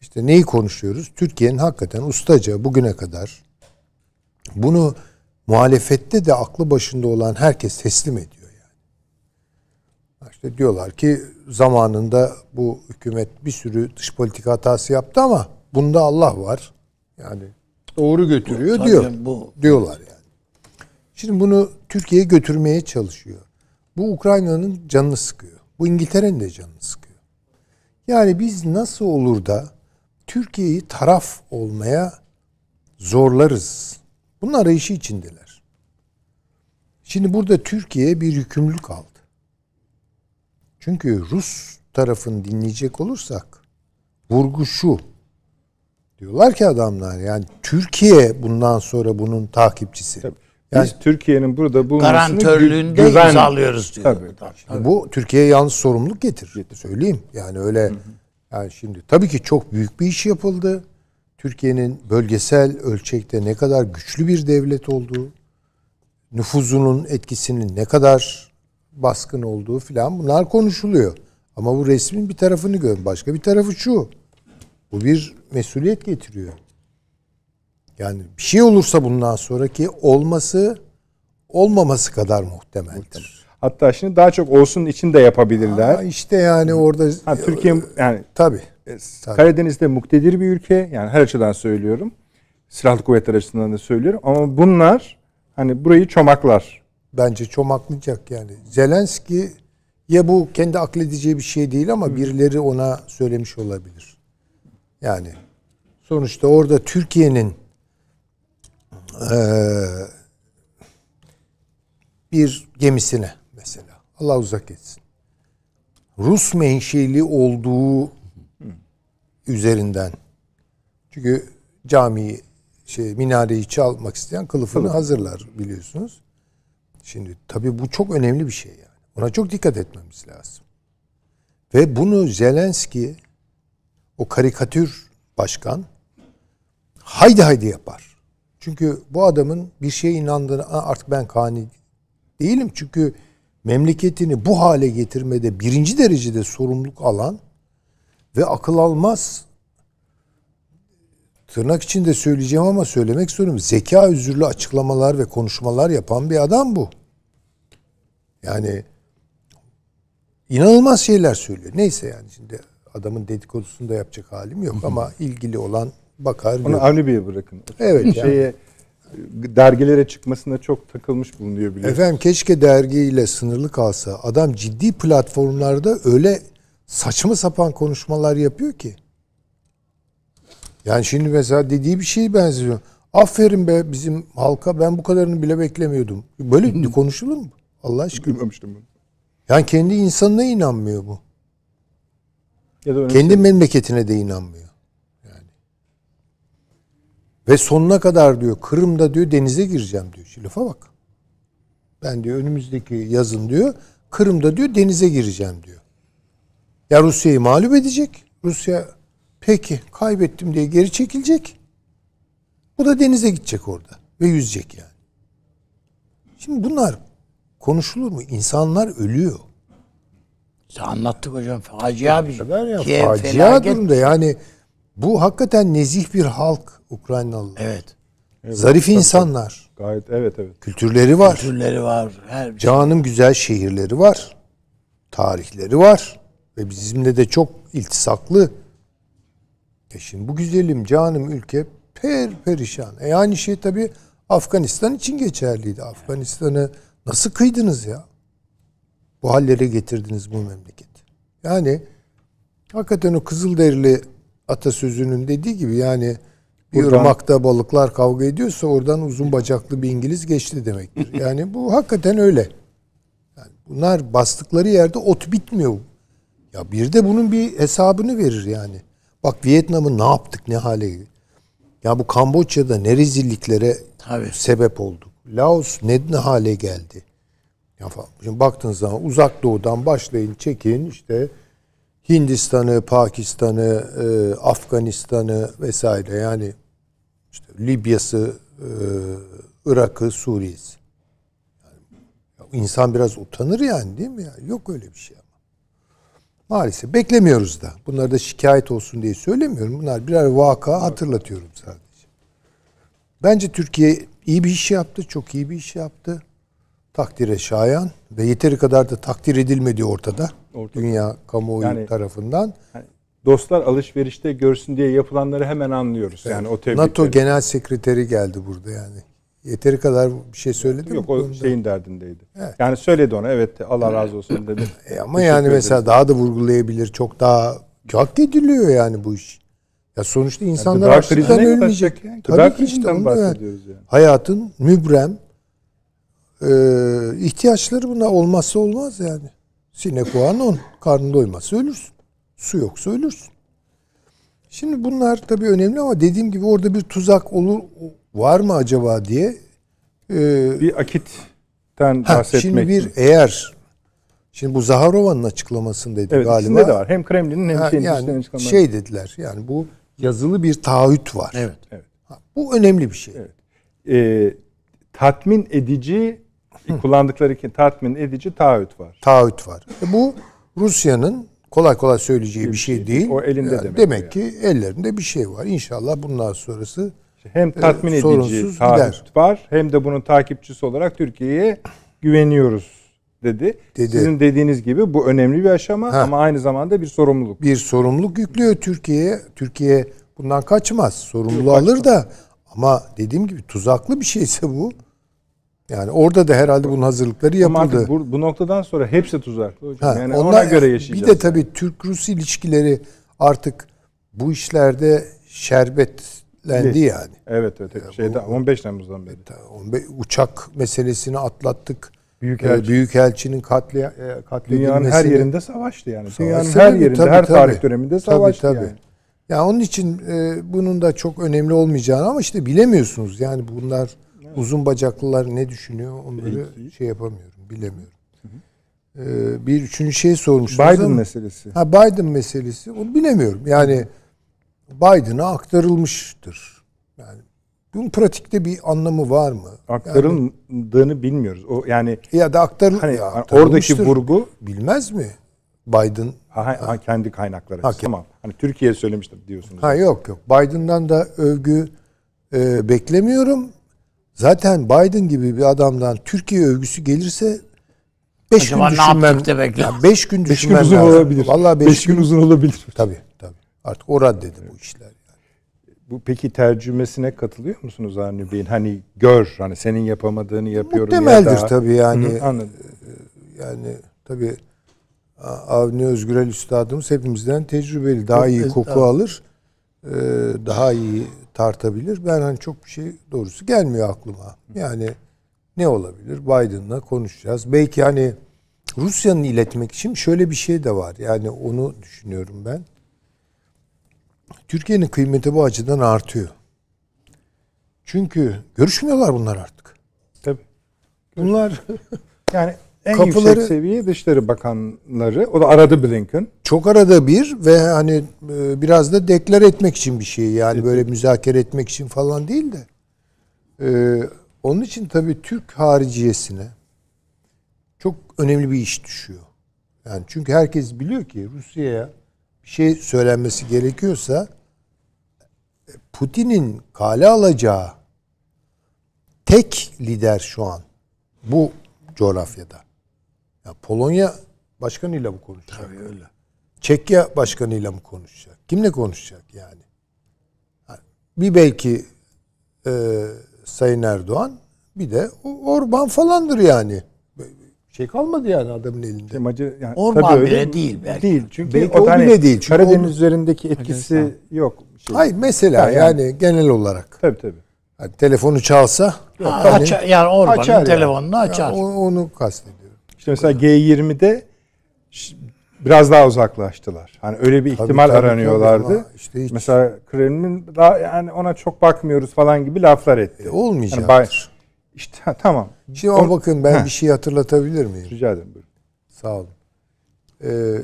İşte neyi konuşuyoruz? Türkiye'nin hakikaten ustaca bugüne kadar bunu muhalefette de aklı başında olan herkes teslim ediyor yani. İşte diyorlar ki zamanında bu hükümet bir sürü dış politika hatası yaptı ama bunda Allah var. Yani doğru götürüyor bu, diyor. Bu. Diyorlar yani. Şimdi bunu Türkiye'ye götürmeye çalışıyor. Bu Ukrayna'nın canını sıkıyor. Bu İngiltere'nin de canını sıkıyor. Yani biz nasıl olur da Türkiye'yi taraf olmaya zorlarız. Bunun arayışı içindeler. Şimdi burada Türkiye bir yükümlülük aldı. Çünkü Rus tarafını dinleyecek olursak vurgu şu. Diyorlar ki adamlar yani Türkiye bundan sonra bunun takipçisi. Tabii. Yani Biz Türkiye'nin burada bu garantörlüğünde güven... alıyoruz diyor. tabii. tabii. Bu Türkiye'ye yalnız sorumluluk getirir. Getir. Söyleyeyim. Yani öyle hı hı. yani şimdi tabii ki çok büyük bir iş yapıldı. Türkiye'nin bölgesel ölçekte ne kadar güçlü bir devlet olduğu, nüfuzunun etkisinin ne kadar baskın olduğu filan bunlar konuşuluyor. Ama bu resmin bir tarafını görün. Başka bir tarafı şu. Bu bir mesuliyet getiriyor. Yani bir şey olursa bundan sonraki olması olmaması kadar muhtemeldir. Hatta şimdi daha çok olsun için de yapabilirler. Ha, işte yani orada ha, Türkiye e, yani tabi e, Karadeniz'de muktedir bir ülke. Yani her açıdan söylüyorum. Silahlı kuvvetler açısından da söylüyorum ama bunlar hani burayı çomaklar bence çomaklayacak yani. Zelenski ya bu kendi akledeceği bir şey değil ama birileri ona söylemiş olabilir. Yani sonuçta orada Türkiye'nin e, bir gemisine mesela Allah uzak etsin. Rus menşeli olduğu üzerinden çünkü camiyi şey minareyi çalmak isteyen kılıfını hazırlar biliyorsunuz. Şimdi tabii bu çok önemli bir şey yani. ona çok dikkat etmemiz lazım. Ve bunu Zelenski o karikatür başkan haydi haydi yapar. Çünkü bu adamın bir şeye inandığını artık ben kani değilim. Çünkü memleketini bu hale getirmede birinci derecede sorumluluk alan ve akıl almaz tırnak içinde söyleyeceğim ama söylemek zorundayım. Zeka özürlü açıklamalar ve konuşmalar yapan bir adam bu. Yani inanılmaz şeyler söylüyor. Neyse yani şimdi adamın dedikodusunu da yapacak halim yok ama ilgili olan bakar. Onu görür. Ali bırakın. Evet. Yani. Şeye, dergilere çıkmasına çok takılmış bulunuyor biliyorsunuz. Efendim keşke dergiyle sınırlı kalsa. Adam ciddi platformlarda öyle saçma sapan konuşmalar yapıyor ki. Yani şimdi mesela dediği bir şeye benziyor. Aferin be bizim halka ben bu kadarını bile beklemiyordum. Böyle konuşulur mu? Allah aşkına. Duymamıştım bunu. Yani kendi insanına inanmıyor bu. Ya da kendi şey- memleketine de inanmıyor. Yani. Ve sonuna kadar diyor Kırım'da diyor denize gireceğim diyor. Şimdi lafa bak. Ben diyor önümüzdeki yazın diyor Kırım'da diyor denize gireceğim diyor. Ya Rusya'yı mağlup edecek. Rusya Peki kaybettim diye geri çekilecek. Bu da denize gidecek orada ve yüzecek yani. Şimdi bunlar konuşulur mu? İnsanlar ölüyor. Size anlattık hocam. Facia bir şey. Ya, facia durumda yani bu hakikaten nezih bir halk Ukraynalılar. Evet. Zarif evet, insanlar. Gayet evet evet. Kültürleri var. Kültürleri var. Her bir şey. Canım güzel şehirleri var. Tarihleri var. Ve bizimle de çok iltisaklı e şimdi bu güzelim canım ülke per perişan. E aynı şey tabii Afganistan için geçerliydi. Afganistan'ı nasıl kıydınız ya? Bu hallere getirdiniz bu memleket Yani hakikaten o Kızılderili atasözünün dediği gibi yani bir buradan... ırmakta balıklar kavga ediyorsa oradan uzun bacaklı bir İngiliz geçti demektir. Yani bu hakikaten öyle. Yani bunlar bastıkları yerde ot bitmiyor. Ya bir de bunun bir hesabını verir yani. Bak Vietnam'ı ne yaptık ne hale geldi. Ya bu Kamboçya'da ne rezilliklere Tabii. sebep olduk. Laos ne, ne hale geldi. Ya falan. Şimdi baktığınız zaman uzak doğudan başlayın çekin işte Hindistan'ı, Pakistan'ı, e, Afganistan'ı vesaire yani işte Libya'sı, e, Irak'ı, Suriye'si. Yani insan biraz utanır yani değil mi? ya? Yok öyle bir şey. Maalesef beklemiyoruz da. Bunlar da şikayet olsun diye söylemiyorum. Bunlar birer vaka hatırlatıyorum sadece. Bence Türkiye iyi bir iş yaptı. Çok iyi bir iş yaptı. Takdire şayan ve yeteri kadar da takdir edilmedi ortada. ortada. Dünya kamuoyu yani, tarafından. Yani dostlar alışverişte görsün diye yapılanları hemen anlıyoruz. Evet. Yani o NATO Genel Sekreteri geldi burada yani. Yeteri kadar bir şey söyledi Yok, mi? Yok o şeyin derdindeydi. Evet. Yani söyledi ona evet Allah razı olsun dedi. E ama Teşekkür yani mesela ederiz. daha da vurgulayabilir. Çok daha hak ediliyor yani bu iş. Ya sonuçta insanlar yani açlıktan ölmeyecek. Yani. Tabii ki işte onu bahsediyoruz yani. Hayatın mübrem e, ihtiyaçları buna olmazsa olmaz yani. Sine qua non. Karnın doymazsa ölürsün. Su yoksa ölürsün. Şimdi bunlar tabii önemli ama dediğim gibi orada bir tuzak olur var mı acaba diye e, bir akitten ha, bahsetmek. Şimdi bir eğer şimdi bu Zaharova'nın açıklamasındaydı evet, galiba. Evet, de var. Hem Kremlin'in hem şeyin yani şey dediler. Yani bu yazılı bir taahhüt var. Evet. evet. Ha, bu önemli bir şey. Evet. Ee, tatmin edici Hı. kullandıkları ki tatmin edici taahhüt var. Taahhüt var. E bu Rusya'nın kolay kolay söyleyeceği bir, bir şey, şey değil. O elinde yani demek. Demek yani. ki ellerinde bir şey var. İnşallah bundan sonrası hem ee, tatmin edici taahhüt var hem de bunun takipçisi olarak Türkiye'ye güveniyoruz dedi. dedi. Sizin dediğiniz gibi bu önemli bir aşama ha. ama aynı zamanda bir sorumluluk. Bir sorumluluk yüklüyor Türkiye'ye. Türkiye bundan kaçmaz. Sorumluluğu alır da ama dediğim gibi tuzaklı bir şeyse bu. Yani orada da herhalde bunun hazırlıkları yapıldı. Ama bu, bu noktadan sonra hepsi tuzaklı Ha, yani onlar, ona göre yaşayacağız. Bir de tabii Türk-Rus ilişkileri artık bu işlerde şerbet lendi yani. Evet evet. Yani şeyde, bu, 15 Temmuz'dan beri. 15, e, uçak meselesini atlattık. Büyükelçi. E, büyükelçinin katli, katledilmesi. Dünyanın her yerinde savaştı yani. Savaş. Dünyanın her yerinde, tabii, her tabii. döneminde savaştı tabii, tabii. yani. Yani onun için e, bunun da çok önemli olmayacağını ama işte bilemiyorsunuz. Yani bunlar evet. uzun bacaklılar ne düşünüyor onları Hiç. şey yapamıyorum, bilemiyorum. Hı e, bir üçüncü şey sormuştunuz Biden ama, meselesi. Ha Biden meselesi. Onu bilemiyorum. Yani Biden'a aktarılmıştır. Yani bunun pratikte bir anlamı var mı? Aktarıldığını yani, bilmiyoruz. O yani ya da aktarıl hani, ya, hani oradaki vurgu bilmez mi? Biden ha, ha, kendi kaynakları. Ha, tamam. Hani Türkiye'ye söylemiştim diyorsunuz. Ha yok yok. Biden'dan da övgü e, beklemiyorum. Zaten Biden gibi bir adamdan Türkiye övgüsü gelirse 5 gün düşünmem. 5 gün düşünmem. Beş gün uzun lazım. olabilir. Vallahi 5 gün, gün uzun olabilir. Tabii tabii. Artık o raddedi bu işler. Bu peki tercümesine katılıyor musunuz Avni Bey'in? Hani gör hani senin yapamadığını yapıyorum Muhtemeldir ya da. tabii yani. Hı, ee, Yani tabii Avni Özgürel Üstadımız hepimizden tecrübeli. Daha iyi koku alır. E, daha iyi tartabilir. Ben hani çok bir şey doğrusu gelmiyor aklıma. Yani ne olabilir? Biden'la konuşacağız. Belki hani Rusya'nın iletmek için şöyle bir şey de var. Yani onu düşünüyorum ben. Türkiye'nin kıymeti bu açıdan artıyor. Çünkü görüşmüyorlar bunlar artık. Tabii. Bunlar yani en kapıları, yüksek seviye Dışişleri Bakanları. O da aradı Blinken. Çok arada bir ve hani e, biraz da deklar etmek için bir şey. Yani evet. böyle müzakere etmek için falan değil de. Ee, onun için tabii Türk hariciyesine çok önemli bir iş düşüyor. Yani çünkü herkes biliyor ki Rusya'ya bir şey söylenmesi gerekiyorsa e, Putin'in kale alacağı tek lider şu an bu coğrafyada. Ya Polonya başkanıyla mı konuşacak? Tabii öyle. Çekya başkanıyla mı konuşacak? Kimle konuşacak yani? Bir belki e, Sayın Erdoğan bir de Orban falandır yani şey kalmadı yani adamın elinde. Macar, yani, Orman tabii bile öyle, değil belki. Değil çünkü belki o, o bile değil. Çünkü Karadeniz onun, üzerindeki etkisi Macaristan. yok. Şey. Hayır mesela yani, yani genel olarak. Tabii tabii. Yani telefonu çalsa yok, ha, yani, açar, yani Orban'ın açar telefonunu yani. açar. Yani onu kastediyorum. İşte mesela G20'de biraz daha uzaklaştılar. Hani öyle bir ihtimal tabii, aranıyorlardı. Tabii, işte hiç... Mesela Kremlin daha yani ona çok bakmıyoruz falan gibi laflar etti. E, olmayacak. Yani işte tamam. Şimdi ama bakın ben Heh. bir şey hatırlatabilir miyim? Rica ederim. Buyurun. Sağ olun. Ee,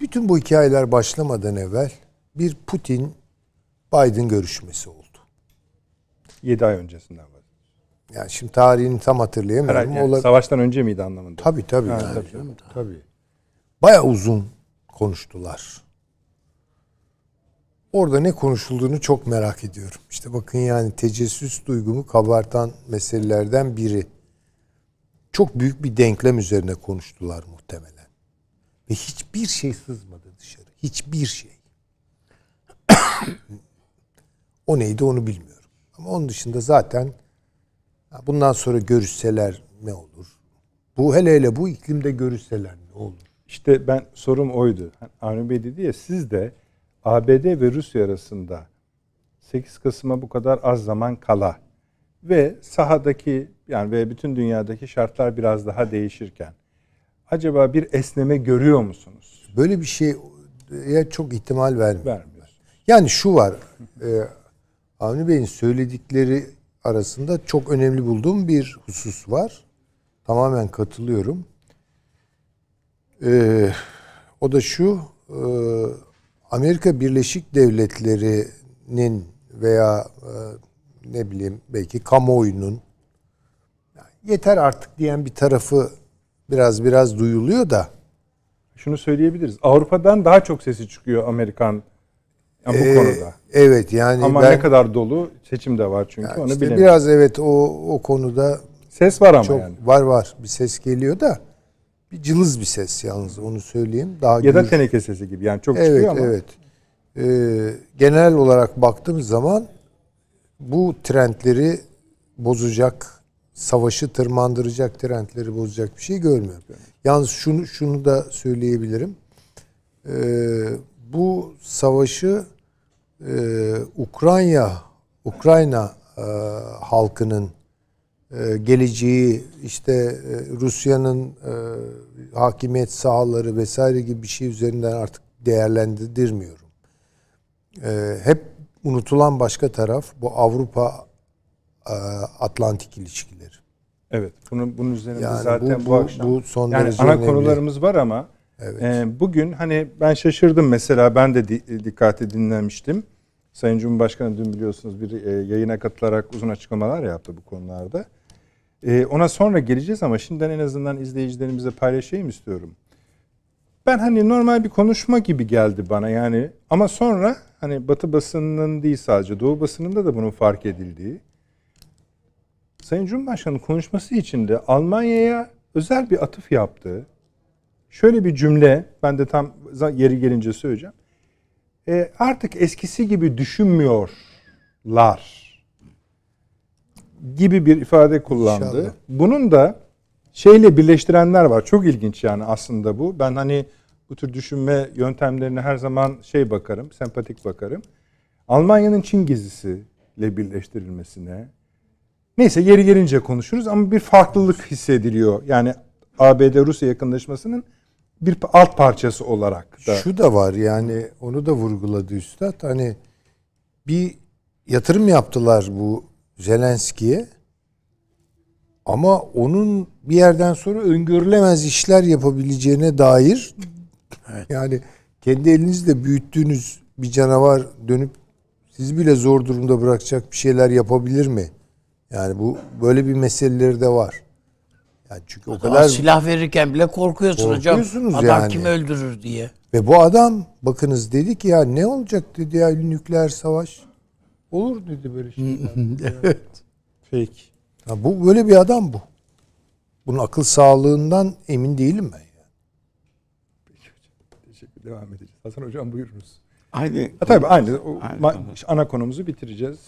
bütün bu hikayeler başlamadan evvel bir Putin Biden görüşmesi oldu. 7 ay öncesinden var. Yani şimdi tarihini tam hatırlayamıyorum. Herhalde Ola... savaştan önce miydi anlamında? Tabii tabii. Ha, tabii, tabii. Bayağı uzun konuştular. Orada ne konuşulduğunu çok merak ediyorum. İşte bakın yani tecessüs duygumu kabartan meselelerden biri. Çok büyük bir denklem üzerine konuştular muhtemelen. Ve hiçbir şey sızmadı dışarı. Hiçbir şey. o neydi onu bilmiyorum. Ama onun dışında zaten bundan sonra görüşseler ne olur? Bu hele hele bu iklimde görüşseler ne olur? İşte ben sorum oydu. Avni Bey dedi ya siz de ABD ve Rusya arasında 8 Kasım'a bu kadar az zaman kala ve sahadaki yani ve bütün dünyadaki şartlar biraz daha değişirken acaba bir esneme görüyor musunuz? Böyle bir şeye çok ihtimal vermiyor. Vermiyor. Yani şu var. e, Avni Bey'in söyledikleri arasında çok önemli bulduğum bir husus var. Tamamen katılıyorum. Ee, o da şu, e, Amerika Birleşik Devletleri'nin veya e, ne bileyim belki kamuoyunun yeter artık diyen bir tarafı biraz biraz duyuluyor da. Şunu söyleyebiliriz. Avrupa'dan daha çok sesi çıkıyor Amerikan yani ee, bu e, konuda. Evet yani. Ama ben, ne kadar dolu seçim de var çünkü yani onu işte bilemiyorum. Biraz evet o o konuda ses var ama çok, yani. Var var bir ses geliyor da. Bir cılız bir ses yalnız onu söyleyeyim. Daha ya gür... da teneke sesi gibi yani çok evet, çıkıyor ama. Evet evet. Genel olarak baktığım zaman bu trendleri bozacak, savaşı tırmandıracak trendleri bozacak bir şey görmüyorum. Yalnız şunu şunu da söyleyebilirim. Ee, bu savaşı e, Ukrayna Ukrayna e, halkının ee, geleceği işte e, Rusya'nın e, hakimiyet sahaları vesaire gibi bir şey üzerinden artık değerlendirmiyorum. Ee, hep unutulan başka taraf bu Avrupa e, Atlantik ilişkileri. Evet. Bunun bunun üzerinde yani zaten bu, bu, bu akşam bu son yani ana önemli. konularımız var ama evet. e, bugün hani ben şaşırdım mesela ben de di, dikkatli dinlemiştim. Sayın Cumhurbaşkanı dün biliyorsunuz bir e, yayına katılarak uzun açıklamalar yaptı bu konularda. Ee, ona sonra geleceğiz ama şimdiden en azından izleyicilerimize paylaşayım istiyorum. Ben hani normal bir konuşma gibi geldi bana yani ama sonra hani Batı basınının değil sadece Doğu basınında da bunun fark edildiği. Sayın Cumhurbaşkanı konuşması içinde Almanya'ya özel bir atıf yaptı. şöyle bir cümle ben de tam yeri gelince söyleyeceğim. E, artık eskisi gibi düşünmüyorlar gibi bir ifade kullandı. İnşallah. Bunun da şeyle birleştirenler var. Çok ilginç yani aslında bu. Ben hani bu tür düşünme yöntemlerine her zaman şey bakarım, sempatik bakarım. Almanya'nın Çin gezisiyle birleştirilmesine. Neyse yeri gelince konuşuruz ama bir farklılık hissediliyor. Yani ABD Rusya yakınlaşmasının bir alt parçası olarak da. Şu da var yani onu da vurguladı Üstad. Hani bir yatırım yaptılar bu Zelenski'ye ama onun bir yerden sonra öngörülemez işler yapabileceğine dair evet. yani kendi elinizle büyüttüğünüz bir canavar dönüp sizi bile zor durumda bırakacak bir şeyler yapabilir mi? Yani bu böyle bir meseleleri de var. Yani çünkü adam o kadar silah verirken bile korkuyorsun hocam. Adam yani. kim öldürür diye. Ve bu adam bakınız dedi ki ya ne olacak dedi ya nükleer savaş. Olur dedi böyle şeyler. evet. Peki. Ya bu böyle bir adam bu. Bunun akıl sağlığından emin değilim ben. Peki hocam. Teşekkür devam edeceğiz. Hasan hocam buyurunuz. Aynı. Ha, tabii aynı. O, aynı ma- ana konumuzu bitireceğiz.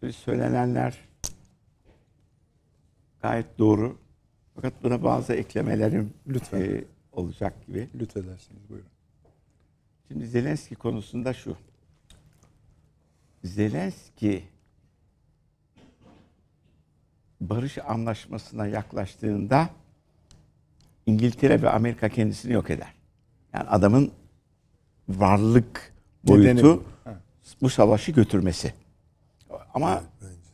Hı hı. Söylenenler gayet doğru. Fakat buna bazı eklemelerim lütfen e, olacak gibi. Lütfedersiniz buyurun. Şimdi Zelenski konusunda şu. Zelenski barış anlaşmasına yaklaştığında İngiltere ve Amerika kendisini yok eder. Yani adamın varlık boyutu bu savaşı götürmesi. Ama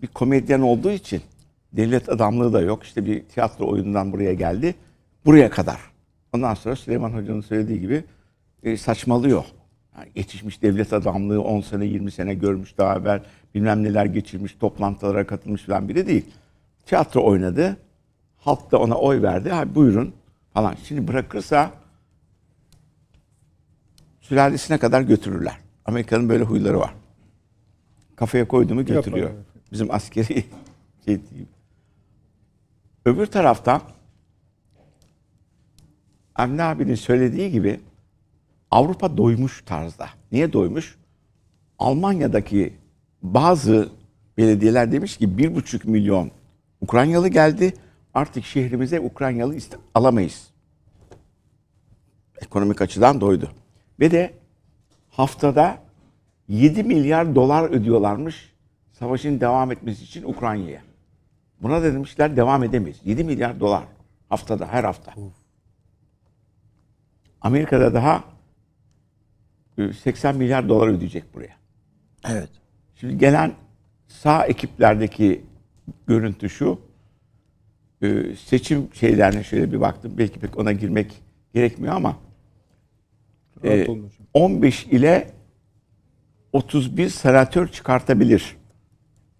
bir komedyen olduğu için devlet adamlığı da yok. İşte bir tiyatro oyunundan buraya geldi. Buraya kadar. Ondan sonra Süleyman Hoca'nın söylediği gibi e, saçmalıyor. Yani yetişmiş devlet adamlığı 10 sene 20 sene görmüş daha evvel bilmem neler geçirmiş toplantılara katılmış falan biri değil. Tiyatro oynadı. Halk da ona oy verdi. Ha buyurun falan. Şimdi bırakırsa sülalesine kadar götürürler. Amerika'nın böyle huyları var. Kafaya koydu götürüyor. Bizim askeri şey diyeyim. Öbür taraftan Avni abinin söylediği gibi Avrupa doymuş tarzda. Niye doymuş? Almanya'daki bazı belediyeler demiş ki bir buçuk milyon Ukraynalı geldi. Artık şehrimize Ukraynalı alamayız. Ekonomik açıdan doydu. Ve de haftada 7 milyar dolar ödüyorlarmış savaşın devam etmesi için Ukrayna'ya. Buna da demişler devam edemeyiz. 7 milyar dolar haftada her hafta. Amerika'da daha 80 e, milyar dolar ödeyecek buraya. Evet. Şimdi gelen sağ ekiplerdeki görüntü şu. E, seçim şeylerine şöyle bir baktım. Belki pek ona girmek gerekmiyor ama 15 e, ile 31 senatör çıkartabilir.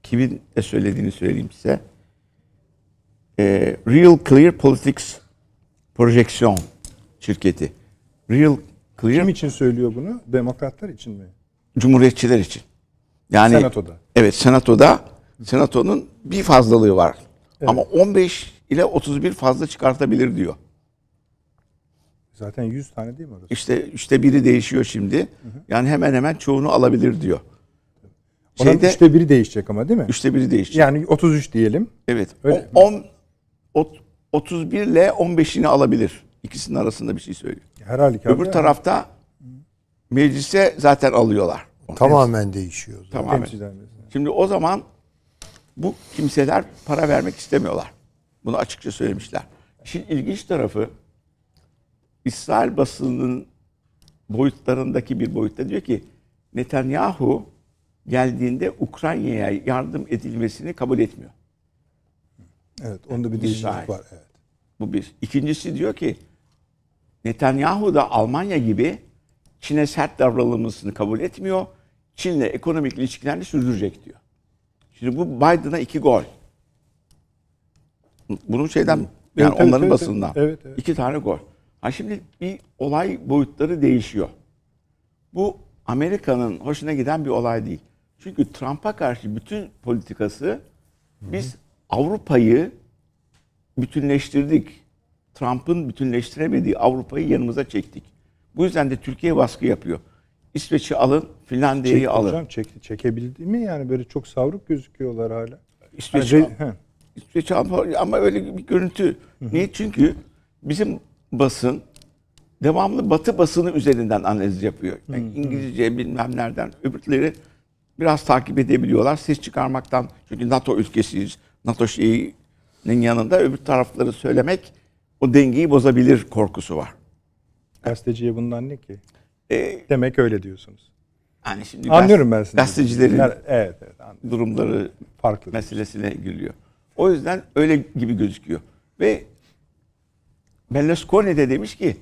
Kimin de söylediğini söyleyeyim size. Real Clear Politics Projeksiyon şirketi. Real Kılıcı, Kim için söylüyor bunu? Demokratlar için mi? Cumhuriyetçiler için. Yani Senato'da. Evet, Senato'da. Senato'nun bir fazlalığı var. Evet. Ama 15 ile 31 fazla çıkartabilir diyor. Zaten 100 tane değil mi orası? İşte işte biri değişiyor şimdi. Hı hı. Yani hemen hemen çoğunu alabilir diyor. Onun Şeyde, üçte biri değişecek ama değil mi? Üçte biri değişecek. Yani 33 diyelim. Evet. Öyle o, 10, 31 ile 15'ini alabilir. İkisinin arasında bir şey söylüyor. Her halükarda. Öbür tarafta meclise zaten alıyorlar. Tamamen değişiyor. Tamamen. Şimdi o zaman bu kimseler para vermek istemiyorlar. Bunu açıkça söylemişler. İşin ilginç tarafı İsrail basınının boyutlarındaki bir boyutta diyor ki Netanyahu geldiğinde Ukrayna'ya yardım edilmesini kabul etmiyor. Evet, onda bir değişiklik var. Evet. Bu bir. İkincisi diyor ki Netanyahu da Almanya gibi Çin'e sert davranılmasını kabul etmiyor. Çin'le ekonomik ilişkilerini sürdürecek diyor. Şimdi bu Biden'a iki gol. Bunun şeyden hmm. yani evet, onların evet, basından. Evet, evet. İki tane gol. Ha şimdi bir olay boyutları değişiyor. Bu Amerika'nın hoşuna giden bir olay değil. Çünkü Trump'a karşı bütün politikası biz Avrupa'yı bütünleştirdik. Trump'ın bütünleştiremediği Avrupa'yı yanımıza çektik. Bu yüzden de Türkiye baskı yapıyor. İsveç'i alın, Finlandiya'yı alın. Hocam çekti, çekebildi mi yani böyle çok savruk gözüküyorlar hala. İsveç'i yani, al, İsveç'i al, ama öyle bir görüntü. Hı Niye? Çünkü bizim basın devamlı Batı basını üzerinden analiz yapıyor. Yani İngilizce bilmem nereden öbürleri biraz takip edebiliyorlar. Ses çıkarmaktan çünkü NATO ülkesiyiz. NATO şeyinin yanında öbür tarafları söylemek o dengeyi bozabilir korkusu var. Gazeteciye bundan ne ki? E, Demek öyle diyorsunuz. Yani şimdi Anlıyorum ben sizi. Gazetecilerin evet, evet, durumları farklı meselesine gülüyor. O yüzden öyle gibi gözüküyor. Ve Berlusconi de demiş ki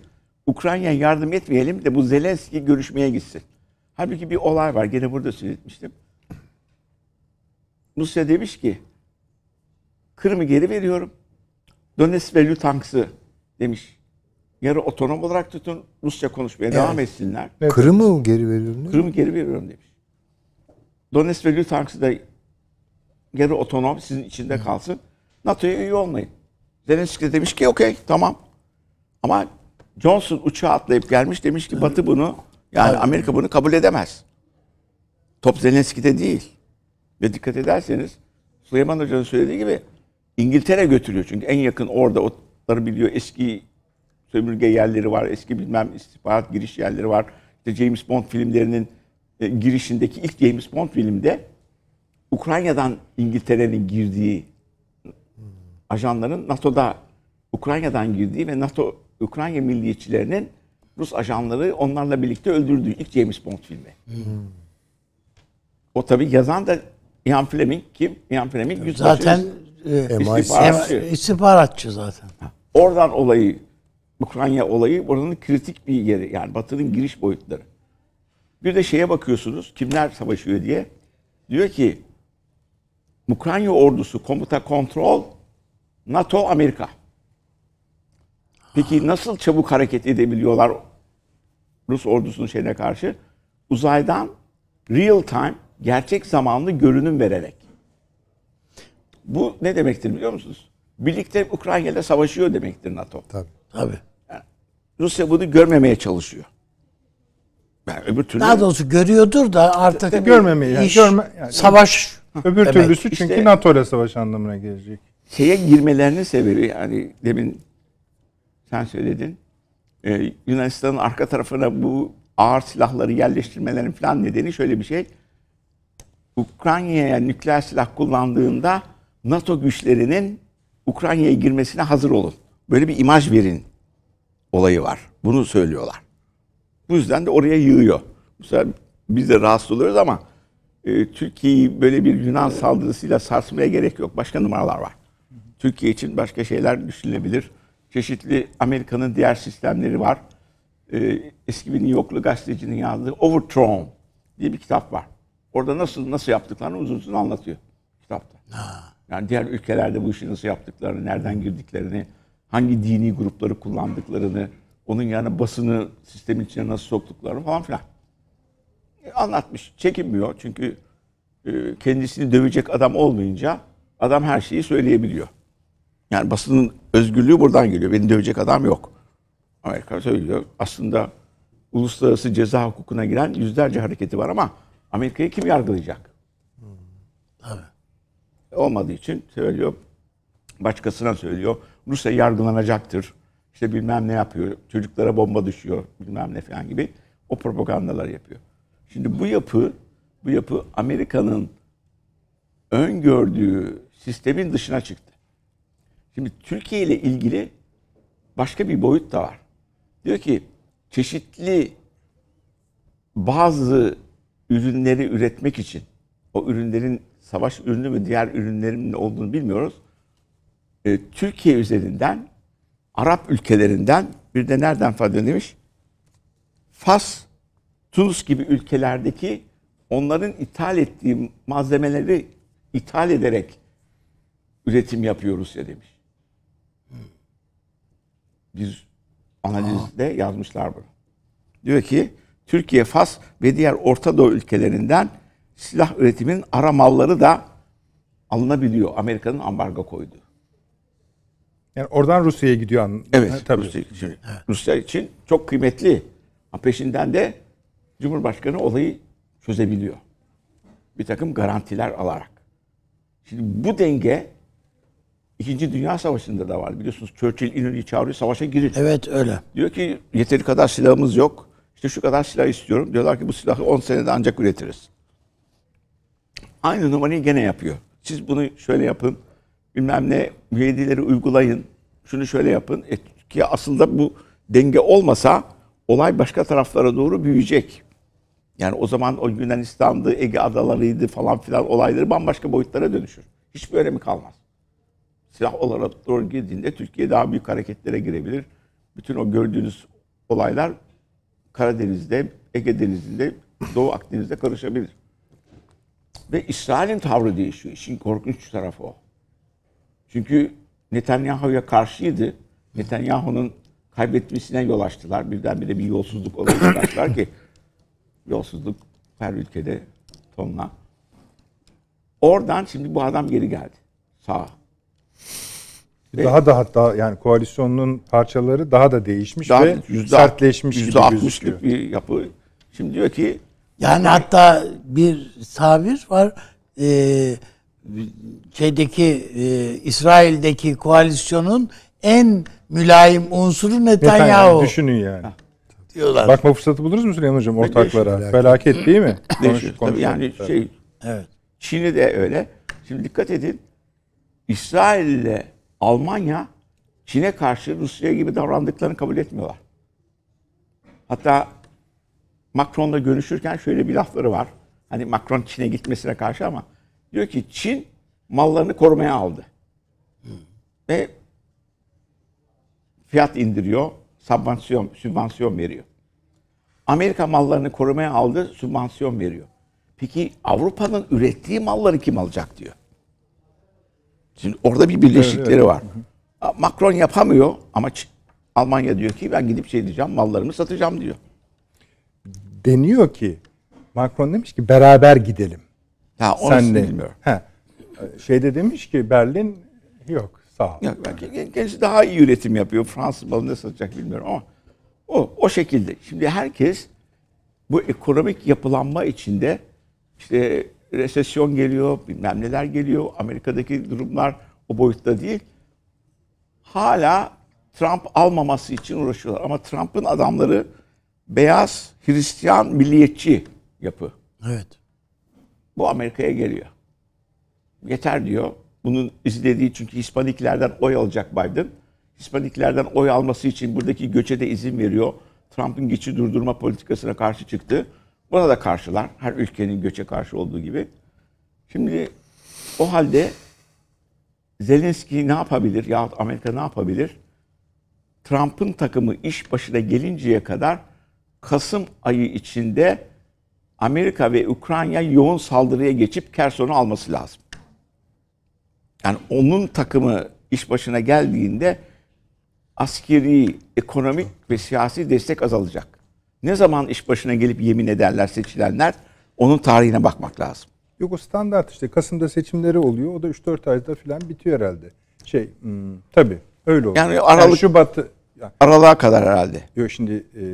Ukrayna yardım etmeyelim de bu Zelenski görüşmeye gitsin. Halbuki bir olay var. Gene burada söyletmiştim. Rusya demiş ki Kırım'ı geri veriyorum. Donetsk ve Lutansk'ı demiş. Yarı otonom olarak tutun, Rusça konuşmaya evet. devam etsinler. Evet. Kırım'ı geri veriyorum. Kırım'ı geri veriyorum demiş. Donetsk ve Lutansk'ı da yarı otonom sizin içinde evet. kalsın. NATO'ya üye olmayın. Zelenski de demiş ki okey tamam. Ama Johnson uçağa atlayıp gelmiş demiş ki Batı bunu yani Amerika bunu kabul edemez. Top Zelenski'de değil. Ve dikkat ederseniz Süleyman Hoca'nın söylediği gibi İngiltere götürüyor çünkü en yakın orada otları biliyor. Eski sömürge yerleri var, eski bilmem istihbarat giriş yerleri var. İşte James Bond filmlerinin e, girişindeki ilk James Bond filmde Ukrayna'dan İngiltere'nin girdiği ajanların NATO'da Ukrayna'dan girdiği ve NATO Ukrayna milliyetçilerinin Rus ajanları onlarla birlikte öldürdüğü ilk James Bond filmi. Hmm. O tabi yazan da Ian Fleming kim? Ian Fleming yüzbaşı. Zaten e, istihbaratçı. istihbaratçı zaten. Oradan olayı, Ukrayna olayı oranın kritik bir yeri. Yani Batı'nın giriş boyutları. Bir de şeye bakıyorsunuz kimler savaşıyor diye. Diyor ki Ukrayna ordusu komuta kontrol NATO Amerika. Peki nasıl çabuk hareket edebiliyorlar Rus ordusunun şeyine karşı? Uzaydan real time gerçek zamanlı görünüm vererek. Bu ne demektir biliyor musunuz? Birlikte Ukrayna ile savaşıyor demektir NATO. Tabii. Tabii. Yani Rusya bunu görmemeye çalışıyor. Yani öbür türlü Daha doğrusu görüyordur da artık Tabii, görmemeyi. Yani, görme, yani, savaş öbür demek. türlüsü çünkü işte, NATO ile savaş anlamına gelecek. Şeye girmelerinin sebebi yani demin sen söyledin. Ee, Yunanistan'ın arka tarafına bu ağır silahları yerleştirmelerin falan nedeni şöyle bir şey. Ukrayna'ya nükleer silah kullandığında NATO güçlerinin Ukrayna'ya girmesine hazır olun. Böyle bir imaj verin olayı var. Bunu söylüyorlar. Bu yüzden de oraya yığıyor. Mesela biz de rahatsız oluyoruz ama e, Türkiye'yi böyle bir Yunan saldırısıyla sarsmaya gerek yok. Başka numaralar var. Türkiye için başka şeyler düşünülebilir. Çeşitli Amerika'nın diğer sistemleri var. E, eski bir New Yorklu gazetecinin yazdığı Overthrown diye bir kitap var. Orada nasıl nasıl yaptıklarını uzun uzun anlatıyor kitapta. Ha. Yani diğer ülkelerde bu işi nasıl yaptıklarını, nereden girdiklerini, hangi dini grupları kullandıklarını, onun yani basını sistemin içine nasıl soktuklarını falan filan. E, anlatmış. Çekinmiyor çünkü e, kendisini dövecek adam olmayınca adam her şeyi söyleyebiliyor. Yani basının özgürlüğü buradan geliyor. Beni dövecek adam yok. Amerika söylüyor. Aslında uluslararası ceza hukukuna giren yüzlerce hareketi var ama Amerika'yı kim yargılayacak? olmadığı için söylüyor. Başkasına söylüyor. Rusya yargılanacaktır. İşte bilmem ne yapıyor. Çocuklara bomba düşüyor. Bilmem ne falan gibi. O propagandalar yapıyor. Şimdi bu yapı bu yapı Amerika'nın öngördüğü sistemin dışına çıktı. Şimdi Türkiye ile ilgili başka bir boyut da var. Diyor ki çeşitli bazı ürünleri üretmek için o ürünlerin savaş ürünü mü diğer ürünlerin olduğunu bilmiyoruz. E, Türkiye üzerinden Arap ülkelerinden bir de nereden falan demiş? Fas, Tunus gibi ülkelerdeki onların ithal ettiği malzemeleri ithal ederek üretim yapıyoruz ya demiş. Biz analizde Aa. yazmışlar bunu. Diyor ki Türkiye, Fas ve diğer Orta Doğu ülkelerinden silah üretiminin ara malları da alınabiliyor. Amerika'nın ambargo koydu. Yani oradan Rusya'ya gidiyor. evet. Ha, tabii. Rusya, için, Rusya için çok kıymetli. Peşinden de Cumhurbaşkanı olayı çözebiliyor. Bir takım garantiler alarak. Şimdi bu denge İkinci Dünya Savaşı'nda da var. Biliyorsunuz Churchill İnönü'yü çağırıyor savaşa girin. Evet öyle. Diyor ki yeteri kadar silahımız yok. İşte şu kadar silah istiyorum. Diyorlar ki bu silahı 10 senede ancak üretiriz. Aynı numarayı gene yapıyor. Siz bunu şöyle yapın, bilmem ne müeyyideleri uygulayın, şunu şöyle yapın. E, Türkiye aslında bu denge olmasa olay başka taraflara doğru büyüyecek. Yani o zaman o Yunanistan'dı, Ege adalarıydı falan filan olayları bambaşka boyutlara dönüşür. Hiçbir önemi kalmaz. Silah olarak doğru girdiğinde Türkiye daha büyük hareketlere girebilir. Bütün o gördüğünüz olaylar Karadeniz'de, Ege Denizi'nde, Doğu Akdeniz'de karışabilir. Ve İsrail'in tavrı değişiyor. İşin korkunç tarafı o. Çünkü Netanyahu'ya karşıydı. Netanyahu'nun kaybetmesine yol açtılar. Birdenbire bir yolsuzluk olayına açtılar ki yolsuzluk her ülkede tonla. Oradan şimdi bu adam geri geldi. sağ. Daha ve, da hatta yani koalisyonun parçaları daha da değişmiş daha ve yüzde, sertleşmiş yüzde gibi gözüküyor. bir yapı. Şimdi diyor ki yani hatta bir tabir var. Ee, şeydeki e, İsrail'deki koalisyonun en mülayim unsuru Netanyahu. Düşünün yani. Diyorlar. Bakma fırsatı buluruz mu Süleyman Hocam ortaklara? Değişim, Felaket değil mi? Değişim, tabii yani şey, evet. Çin'i de öyle. Şimdi dikkat edin. İsrail ile Almanya Çin'e karşı Rusya gibi davrandıklarını kabul etmiyorlar. Hatta Macron'la görüşürken şöyle bir lafları var. Hani Macron Çin'e gitmesine karşı ama diyor ki Çin mallarını korumaya aldı. Hmm. Ve fiyat indiriyor, subvansiyon, sübvansiyon veriyor. Amerika mallarını korumaya aldı, sübvansiyon veriyor. Peki Avrupa'nın ürettiği malları kim alacak diyor. Şimdi orada bir birleşikleri evet, evet. var. Macron yapamıyor ama Almanya diyor ki ben gidip şey diyeceğim, mallarımı satacağım diyor deniyor ki Macron demiş ki beraber gidelim. Ha, Senle. bilmiyorum. Ha. Şeyde demiş ki Berlin yok sağ ol. Yok, belki kendisi daha iyi üretim yapıyor. Fransız malı ne satacak bilmiyorum ama o, o şekilde. Şimdi herkes bu ekonomik yapılanma içinde işte resesyon geliyor, bilmem neler geliyor. Amerika'daki durumlar o boyutta değil. Hala Trump almaması için uğraşıyorlar. Ama Trump'ın adamları beyaz Hristiyan milliyetçi yapı. Evet. Bu Amerika'ya geliyor. Yeter diyor. Bunun izlediği çünkü Hispaniklerden oy alacak Biden. Hispaniklerden oy alması için buradaki göçe de izin veriyor. Trump'ın geçi durdurma politikasına karşı çıktı. Buna da karşılar. Her ülkenin göçe karşı olduğu gibi. Şimdi o halde Zelenski ne yapabilir yahut Amerika ne yapabilir? Trump'ın takımı iş başına gelinceye kadar Kasım ayı içinde Amerika ve Ukrayna yoğun saldırıya geçip Kerson'u alması lazım. Yani onun takımı iş başına geldiğinde askeri, ekonomik ve siyasi destek azalacak. Ne zaman iş başına gelip yemin ederler seçilenler onun tarihine bakmak lazım. Yok o standart işte Kasım'da seçimleri oluyor. O da 3-4 ayda falan bitiyor herhalde. Şey hmm, tabii öyle oluyor. Yani, Aralık... yani Şubat Aralığa kadar herhalde. Yok şimdi e,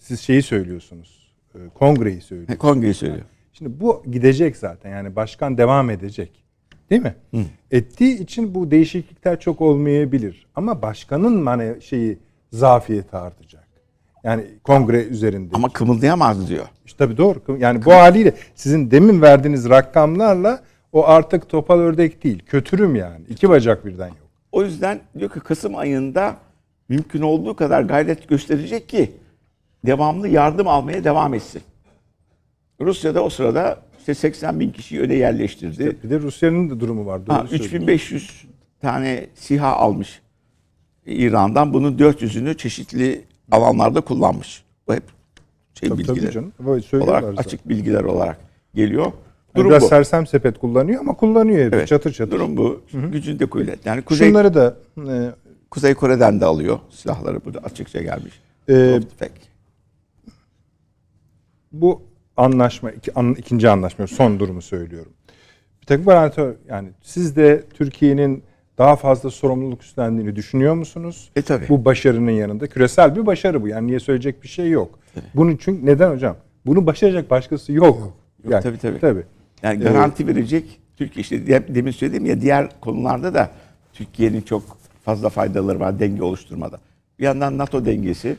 siz şeyi söylüyorsunuz. E, kongreyi söylüyorsunuz. kongreyi söylüyor. Şimdi bu gidecek zaten. Yani başkan devam edecek. Değil mi? Hı. Ettiği için bu değişiklikler çok olmayabilir. Ama başkanın hani şeyi zafiyeti artacak. Yani kongre üzerinde. Ama kımıldayamaz diyor. İşte tabii doğru. Yani Kımı... bu haliyle sizin demin verdiğiniz rakamlarla o artık topal ördek değil. Kötürüm yani. İki bacak birden yok. O yüzden diyor ki Kasım ayında mümkün olduğu kadar gayret gösterecek ki devamlı yardım almaya devam etsin. Rusya'da o sırada işte 80 bin kişiyi öne yerleştirdi. bir de Rusya'nın da durumu var. Ha, 3500 tane siha almış İran'dan. Bunun 400'ünü çeşitli alanlarda kullanmış. Bu hep şey tabii, bilgiler tabii canım. olarak, zaten. açık bilgiler olarak geliyor. Durum Biraz bu. sersem sepet kullanıyor ama kullanıyor hep. Evet. Çatır çatır. Durum bu. Hı-hı. Gücünde kuvvet. Yani kuzey... Şunları da e, Kuzey Kore'den de alıyor silahları burada açıkça gelmiş. Ee, tüfek. Bu anlaşma iki, an, ikinci anlaşma son durumu söylüyorum. Bir takım garantör yani siz de Türkiye'nin daha fazla sorumluluk üstlendiğini düşünüyor musunuz? E tabii. Bu başarının yanında küresel bir başarı bu. Yani niye söyleyecek bir şey yok. Tabii. Bunun çünkü neden hocam? Bunu başaracak başkası yok. yok. Yani, yok tabii tabii. tabii. Yani ee, garanti evet. verecek Türkiye işte demin söyledim ya diğer konularda da Türkiye'nin çok fazla faydaları var denge oluşturmada. Bir yandan NATO dengesi,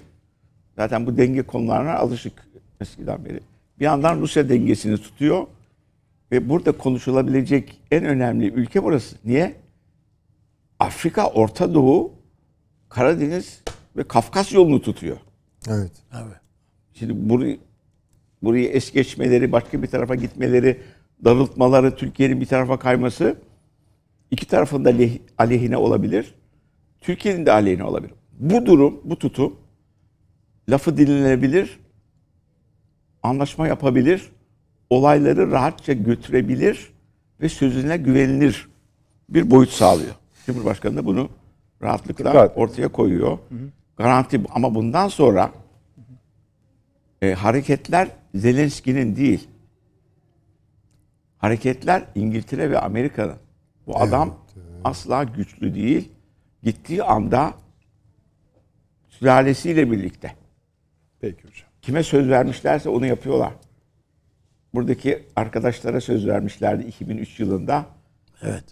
zaten bu denge konularına alışık eskiden beri. Bir yandan Rusya dengesini tutuyor ve burada konuşulabilecek en önemli ülke burası. Niye? Afrika, Orta Doğu, Karadeniz ve Kafkas yolunu tutuyor. Evet. Evet. Şimdi burayı, burayı es geçmeleri, başka bir tarafa gitmeleri, darıltmaları, Türkiye'nin bir tarafa kayması iki tarafın da aleyhine olabilir. Türkiye'nin de aleyhine olabilir. Bu durum, bu tutum lafı dinlenebilir, anlaşma yapabilir, olayları rahatça götürebilir ve sözüne güvenilir bir boyut sağlıyor. Cumhurbaşkanı da bunu rahatlıkla Dikkat. ortaya koyuyor. Garanti bu. Ama bundan sonra e, hareketler Zelenski'nin değil. Hareketler İngiltere ve Amerika'nın. Bu evet, adam evet. asla güçlü değil gittiği anda sülalesiyle birlikte. Peki hocam. Kime söz vermişlerse onu yapıyorlar. Buradaki arkadaşlara söz vermişlerdi 2003 yılında. Evet.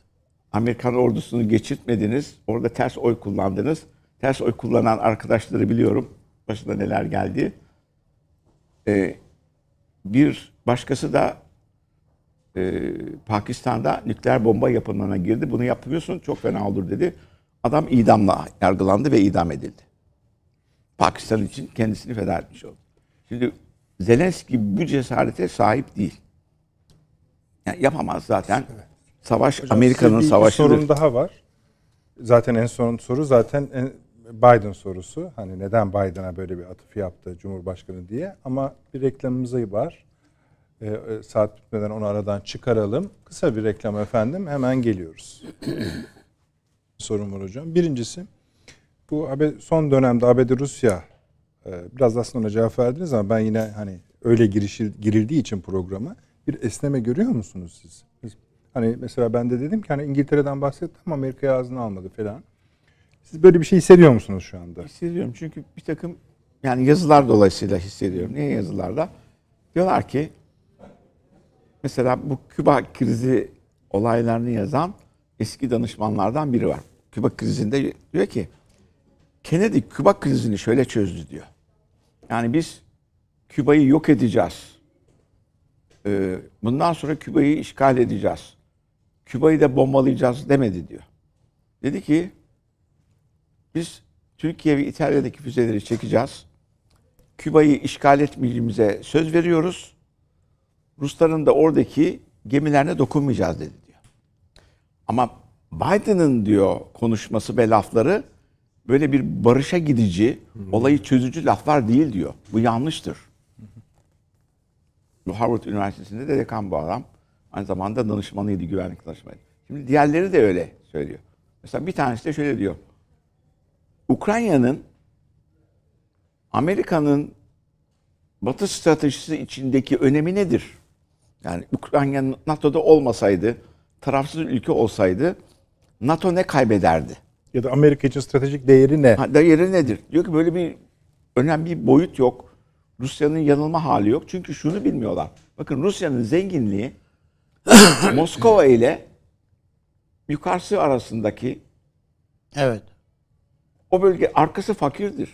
Amerikan ordusunu geçirtmediniz. Orada ters oy kullandınız. Ters oy kullanan arkadaşları biliyorum. Başına neler geldi. Ee, bir başkası da e, Pakistan'da nükleer bomba yapımına girdi. Bunu yapmıyorsun çok fena olur dedi. Adam idamla yargılandı ve idam edildi. Pakistan için kendisini feda etmiş oldu. Şimdi Zelenski bu cesarete sahip değil. Yani yapamaz zaten. Savaş Hocam, Amerika'nın savaşıdır. Bir sorun daha var. Zaten en son soru zaten Biden sorusu. Hani neden Biden'a böyle bir atıf yaptı Cumhurbaşkanı diye. Ama bir reklamımız var. Ee, e, saat bitmeden onu aradan çıkaralım. Kısa bir reklam efendim. Hemen geliyoruz. sorum var hocam. Birincisi bu son dönemde ABD-Rusya e, biraz aslında ona cevap verdiniz ama ben yine hani öyle girişir, girildiği için programa bir esneme görüyor musunuz siz? hani mesela ben de dedim ki hani İngiltere'den bahsettim ama Amerika'ya ağzını almadı falan. Siz böyle bir şey hissediyor musunuz şu anda? Hissediyorum çünkü bir takım yani yazılar dolayısıyla hissediyorum. Niye yazılarda? Diyorlar ki mesela bu Küba krizi olaylarını yazan eski danışmanlardan biri var. Küba krizinde diyor ki Kennedy Küba krizini şöyle çözdü diyor. Yani biz Küba'yı yok edeceğiz. Ee, bundan sonra Küba'yı işgal edeceğiz. Küba'yı da bombalayacağız demedi diyor. Dedi ki biz Türkiye ve İtalya'daki füzeleri çekeceğiz. Küba'yı işgal etmeyeceğimize söz veriyoruz. Rusların da oradaki gemilerine dokunmayacağız dedi diyor. Ama Biden'ın diyor konuşması ve lafları böyle bir barışa gidici, olayı çözücü laflar değil diyor. Bu yanlıştır. Bu Harvard Üniversitesi'nde de dekan bu adam. Aynı zamanda danışmanıydı, güvenlik danışmanıydı. Şimdi diğerleri de öyle söylüyor. Mesela bir tanesi de şöyle diyor. Ukrayna'nın Amerika'nın Batı stratejisi içindeki önemi nedir? Yani Ukrayna NATO'da olmasaydı, tarafsız ülke olsaydı NATO ne kaybederdi? Ya da Amerika için stratejik değeri ne? Ha, değeri nedir? Diyor ki böyle bir önemli bir boyut yok. Rusya'nın yanılma hali yok. Çünkü şunu bilmiyorlar. Bakın Rusya'nın zenginliği Moskova ile yukarısı arasındaki Evet. O bölge arkası fakirdir.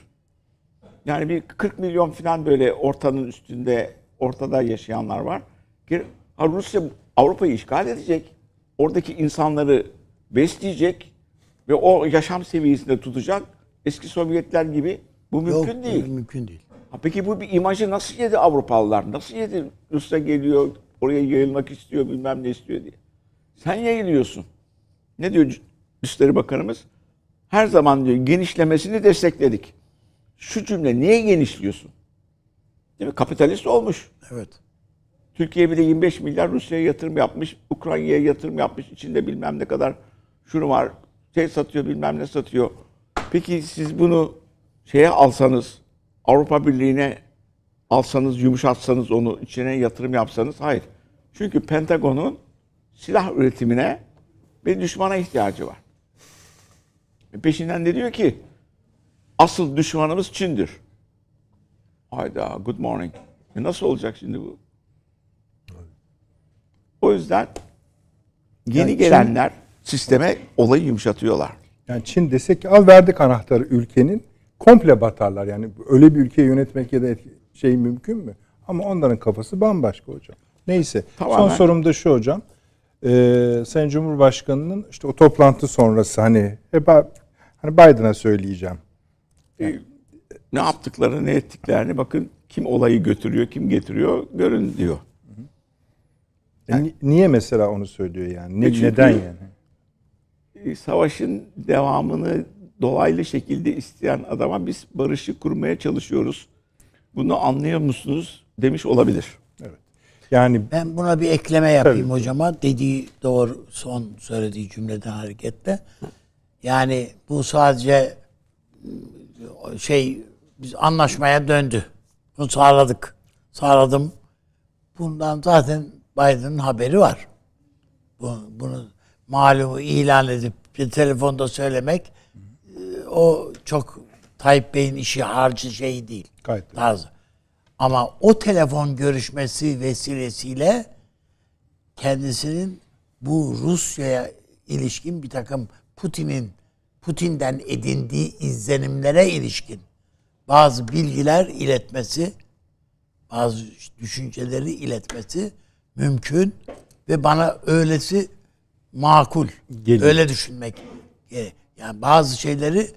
Yani bir 40 milyon falan böyle ortanın üstünde ortada yaşayanlar var. Ha Rusya Avrupa'yı işgal edecek. Oradaki insanları besleyecek ve o yaşam seviyesinde tutacak eski Sovyetler gibi bu mümkün Yok, değil. Mümkün değil. Ha, peki bu bir imajı nasıl yedi Avrupalılar? Nasıl yedi? Rusya geliyor, oraya yayılmak istiyor, bilmem ne istiyor diye. Sen yayılıyorsun. Ne diyor Dışişleri Bakanımız? Her zaman diyor genişlemesini destekledik. Şu cümle niye genişliyorsun? Değil mi? Kapitalist olmuş. Evet. Türkiye bile 25 milyar Rusya'ya yatırım yapmış, Ukrayna'ya yatırım yapmış, içinde bilmem ne kadar şunu var, şey satıyor, bilmem ne satıyor. Peki siz bunu şeye alsanız, Avrupa Birliği'ne alsanız, yumuşatsanız onu, içine yatırım yapsanız, hayır. Çünkü Pentagon'un silah üretimine bir düşmana ihtiyacı var. E, peşinden de diyor ki, asıl düşmanımız Çin'dir. Hayda, good morning. E nasıl olacak şimdi bu? O yüzden yeni yani gelenler... Çin sisteme olayı yumuşatıyorlar. Yani Çin desek ki al verdik anahtarı ülkenin komple batarlar. Yani öyle bir ülkeyi yönetmek ya da şey mümkün mü? Ama onların kafası bambaşka hocam. Neyse. Tamamen. Son sorum da şu hocam. Ee, Sayın Cumhurbaşkanı'nın işte o toplantı sonrası hani hep hani Biden'a söyleyeceğim. Yani. Ee, ne yaptıklarını ne ettiklerini bakın kim olayı götürüyor kim getiriyor görün diyor. Yani, e, yani niye mesela onu söylüyor yani? Ne, e, çünkü, neden yani? E, savaşın devamını dolaylı şekilde isteyen adama biz barışı kurmaya çalışıyoruz. Bunu anlıyor musunuz demiş olabilir. Evet. Yani ben buna bir ekleme yapayım tabii. hocama dediği doğru son söylediği cümleden hareketle. Yani bu sadece ıı, şey biz anlaşmaya döndü. Bunu sağladık. Sağladım. Bundan zaten Biden'ın haberi var. Bunu, bunu malumu ilan edip bir telefonda söylemek e, o çok Tayyip Bey'in işi harcı şey değil. Gayet tarzı. Ama o telefon görüşmesi vesilesiyle kendisinin bu Rusya'ya ilişkin bir takım Putin'in Putin'den edindiği izlenimlere ilişkin bazı bilgiler iletmesi, bazı düşünceleri iletmesi mümkün ve bana öylesi makul. Gelin. Öyle düşünmek. Yani bazı şeyleri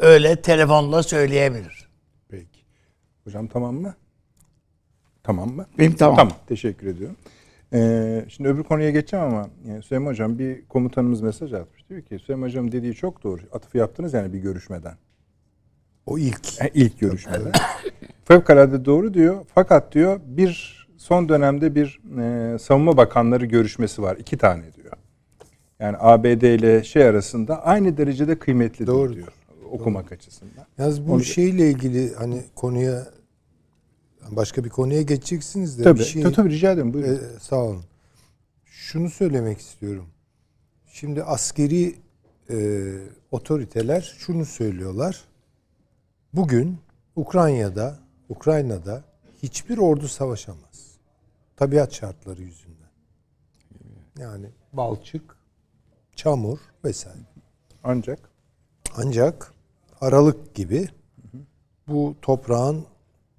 öyle telefonla söyleyebilir. Peki. Hocam tamam mı? Tamam mı? Benim tamam. Tamam. Teşekkür ediyorum. Ee, şimdi öbür konuya geçeceğim ama yani Süleyman Hocam bir komutanımız mesaj atmış. Diyor ki Süleyman Hocam dediği çok doğru. atıf yaptınız yani bir görüşmeden. O ilk. Yani ilk görüşmeden. Fevkalade doğru diyor. Fakat diyor bir son dönemde bir e, savunma bakanları görüşmesi var. iki tane diyor. Yani ABD ile şey arasında aynı derecede kıymetli Doğru. diyor okumak Doğru. açısından. Yalnız bu Onu... şeyle ilgili hani konuya başka bir konuya geçeceksiniz de. Tabii, bir şey, tabii rica ederim. Buyurun. E, sağ olun. Şunu söylemek istiyorum. Şimdi askeri e, otoriteler şunu söylüyorlar. Bugün Ukrayna'da Ukrayna'da hiçbir ordu savaşamaz. Tabiat şartları yüzünden. Yani balçık, çamur vesaire. Ancak? Ancak Aralık gibi bu toprağın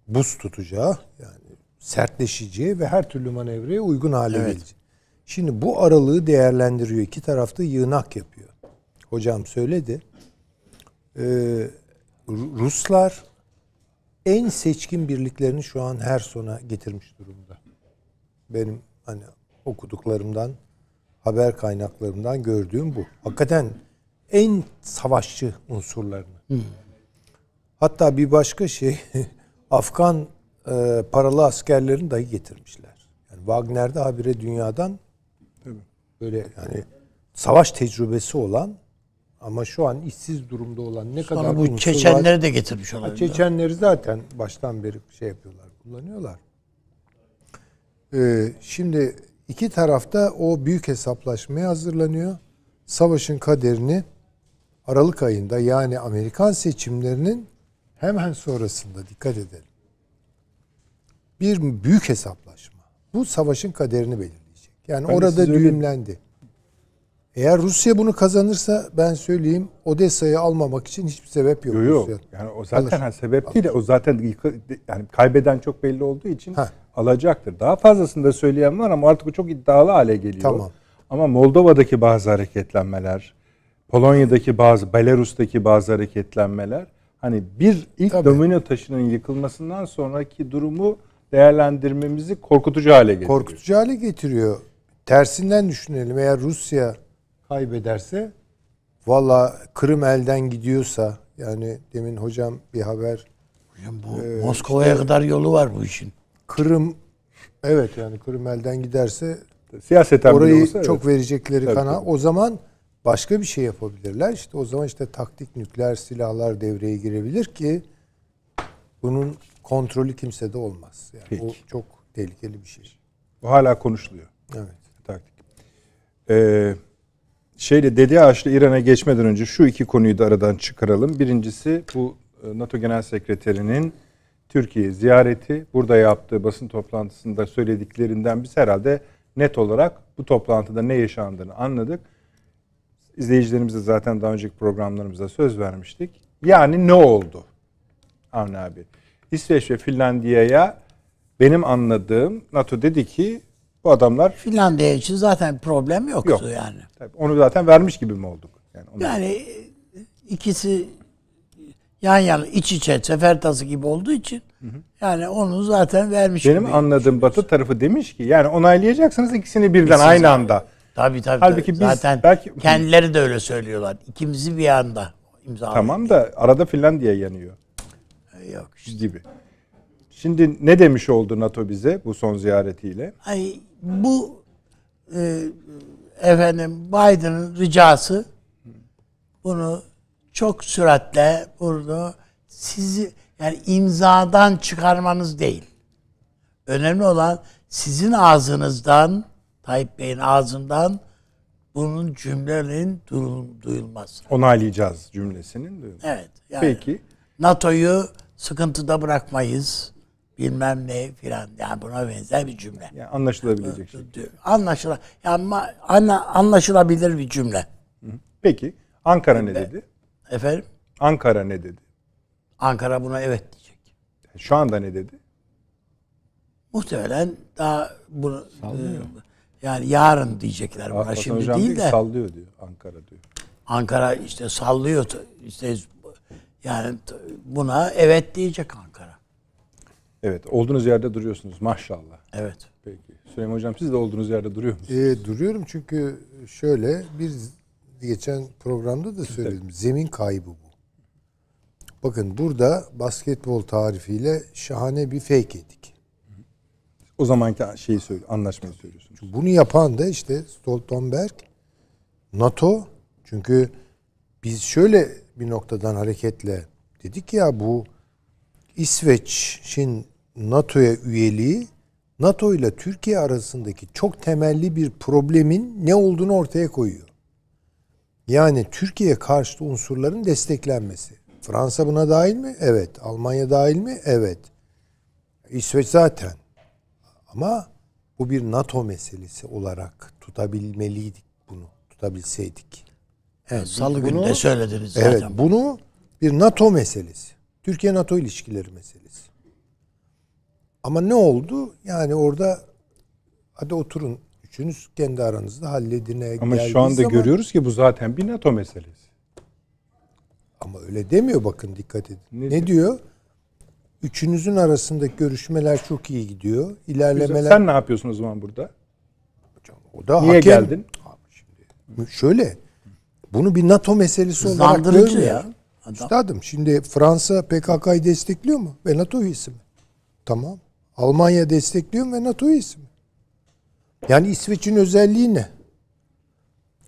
buz tutacağı yani sertleşeceği ve her türlü manevraya uygun hale evet. geleceği. Şimdi bu aralığı değerlendiriyor. İki tarafta yığınak yapıyor. Hocam söyledi. Ee, Ruslar en seçkin birliklerini şu an her sona getirmiş durumda benim hani okuduklarımdan, haber kaynaklarımdan gördüğüm bu. Hakikaten en savaşçı unsurlarını. Hı. Hmm. Hatta bir başka şey Afgan e, paralı askerlerini dahi getirmişler. Yani Wagner'de habire dünyadan böyle yani savaş tecrübesi olan ama şu an işsiz durumda olan ne Sonra kadar bu Çeçenleri var. de getirmiş olabilir. Çeçenleri zaten baştan beri şey yapıyorlar, kullanıyorlar. Ee, şimdi iki tarafta o büyük hesaplaşmaya hazırlanıyor. Savaşın kaderini Aralık ayında yani Amerikan seçimlerinin hemen sonrasında dikkat edelim. Bir büyük hesaplaşma. Bu savaşın kaderini belirleyecek. Yani ben orada düğümlendi. Eğer Rusya bunu kazanırsa ben söyleyeyim Odessa'yı almamak için hiçbir sebep yok. Yok yok. Yani o zaten Alır. ha, sebep değil. O zaten yani kaybeden çok belli olduğu için ha alacaktır. Daha fazlasını da söyleyen var ama artık bu çok iddialı hale geliyor. Tamam. Ama Moldova'daki bazı hareketlenmeler, Polonya'daki bazı, Belarus'taki bazı hareketlenmeler hani bir ilk Tabii. domino taşının yıkılmasından sonraki durumu değerlendirmemizi korkutucu hale getiriyor. Korkutucu hale getiriyor. Tersinden düşünelim eğer Rusya kaybederse valla Kırım elden gidiyorsa yani demin hocam bir haber Hocam bu e, Moskova'ya işte, kadar yolu var bu işin. Kırım evet yani Kırım elden giderse siyaseten orayı olsa, çok verecekleri tabii, kana tabii. o zaman başka bir şey yapabilirler. İşte o zaman işte taktik nükleer silahlar devreye girebilir ki bunun kontrolü kimse de olmaz. Yani Peki. o çok tehlikeli bir şey. Bu hala konuşuluyor. Evet. Taktik. Ee, şeyle DDAH'la İran'a geçmeden önce şu iki konuyu da aradan çıkaralım. Birincisi bu e, NATO Genel Sekreterinin Türkiye ziyareti burada yaptığı basın toplantısında söylediklerinden biz herhalde net olarak bu toplantıda ne yaşandığını anladık. İzleyicilerimize zaten daha önceki programlarımızda söz vermiştik. Yani ne oldu? Avni abi. İsveç ve Finlandiya'ya benim anladığım NATO dedi ki bu adamlar Finlandiya için zaten problem yoktu yok. yani. Tabii, onu zaten vermiş gibi mi olduk? Yani, onu... yani e, ikisi yan yana iç içe sefer tası gibi olduğu için hı hı. yani onu zaten vermiş. Benim anladığım Batı tarafı demiş ki yani onaylayacaksınız ikisini birden İkisi aynı anda. Tabii tabii. Halbuki tabii. biz zaten belki... kendileri de öyle söylüyorlar. İkimizi bir anda imzaladık. Tamam da arada Finlandiya yanıyor. Yok işte. gibi. Şimdi ne demiş oldu NATO bize bu son ziyaretiyle? Ay bu e, efendim Biden'ın ricası bunu çok süratle burada sizi yani imzadan çıkarmanız değil. Önemli olan sizin ağzınızdan, Tayyip Bey'in ağzından bunun cümlelerin duyulması. Onaylayacağız cümlesinin duyulması. Evet. Yani Peki. NATO'yu sıkıntıda bırakmayız. Bilmem ne filan. Yani buna benzer bir cümle. Yani anlaşılabilecek şey. Anlaşıla, yani anlaşılabilir bir cümle. Peki. Ankara ne dedi? Efendim? Ankara ne dedi? Ankara buna evet diyecek. Şu anda ne dedi? Muhtemelen daha bunu Sallıyor. e, yani yarın diyecekler buna Hasan şimdi Hocam değil, değil de sallıyor diyor Ankara diyor. Ankara işte sallıyor işte yani buna evet diyecek Ankara. Evet olduğunuz yerde duruyorsunuz maşallah. Evet. Peki. Süleyman Hocam siz de olduğunuz yerde duruyor musunuz? E, duruyorum çünkü şöyle bir geçen programda da söyledim. Zemin kaybı bu. Bakın burada basketbol tarifiyle şahane bir fake yedik. O zamanki şeyi söyle, anlaşmayı söylüyorsunuz. Çünkü bunu yapan da işte Stoltenberg, NATO. Çünkü biz şöyle bir noktadan hareketle dedik ya bu İsveç'in NATO'ya üyeliği NATO ile Türkiye arasındaki çok temelli bir problemin ne olduğunu ortaya koyuyor. Yani Türkiye karşıtı unsurların desteklenmesi. Fransa buna dahil mi? Evet. Almanya dahil mi? Evet. İsveç zaten. Ama bu bir NATO meselesi olarak tutabilmeliydik bunu. Tutabilseydik. Evet, Salı bunu, günü de söylediniz zaten. Evet, bunu bir NATO meselesi. Türkiye-NATO ilişkileri meselesi. Ama ne oldu? Yani orada hadi oturun üçünüz kendi aranızda halledine Ama şu anda zaman, görüyoruz ki bu zaten bir NATO meselesi. Ama öyle demiyor bakın dikkat edin. Ne, ne diyor? Üçünüzün arasındaki görüşmeler çok iyi gidiyor. İlerlemeler... Güzel. Sen ne yapıyorsun o zaman burada? o da Niye hakem. geldin? şimdi, şöyle. Bunu bir NATO meselesi olarak görmüyor. ya. Adam. Üstadım şimdi Fransa PKK'yı destekliyor mu? Ve NATO üyesi mi? Tamam. Almanya destekliyor mu ve NATO üyesi mi? Yani İsveç'in özelliği ne?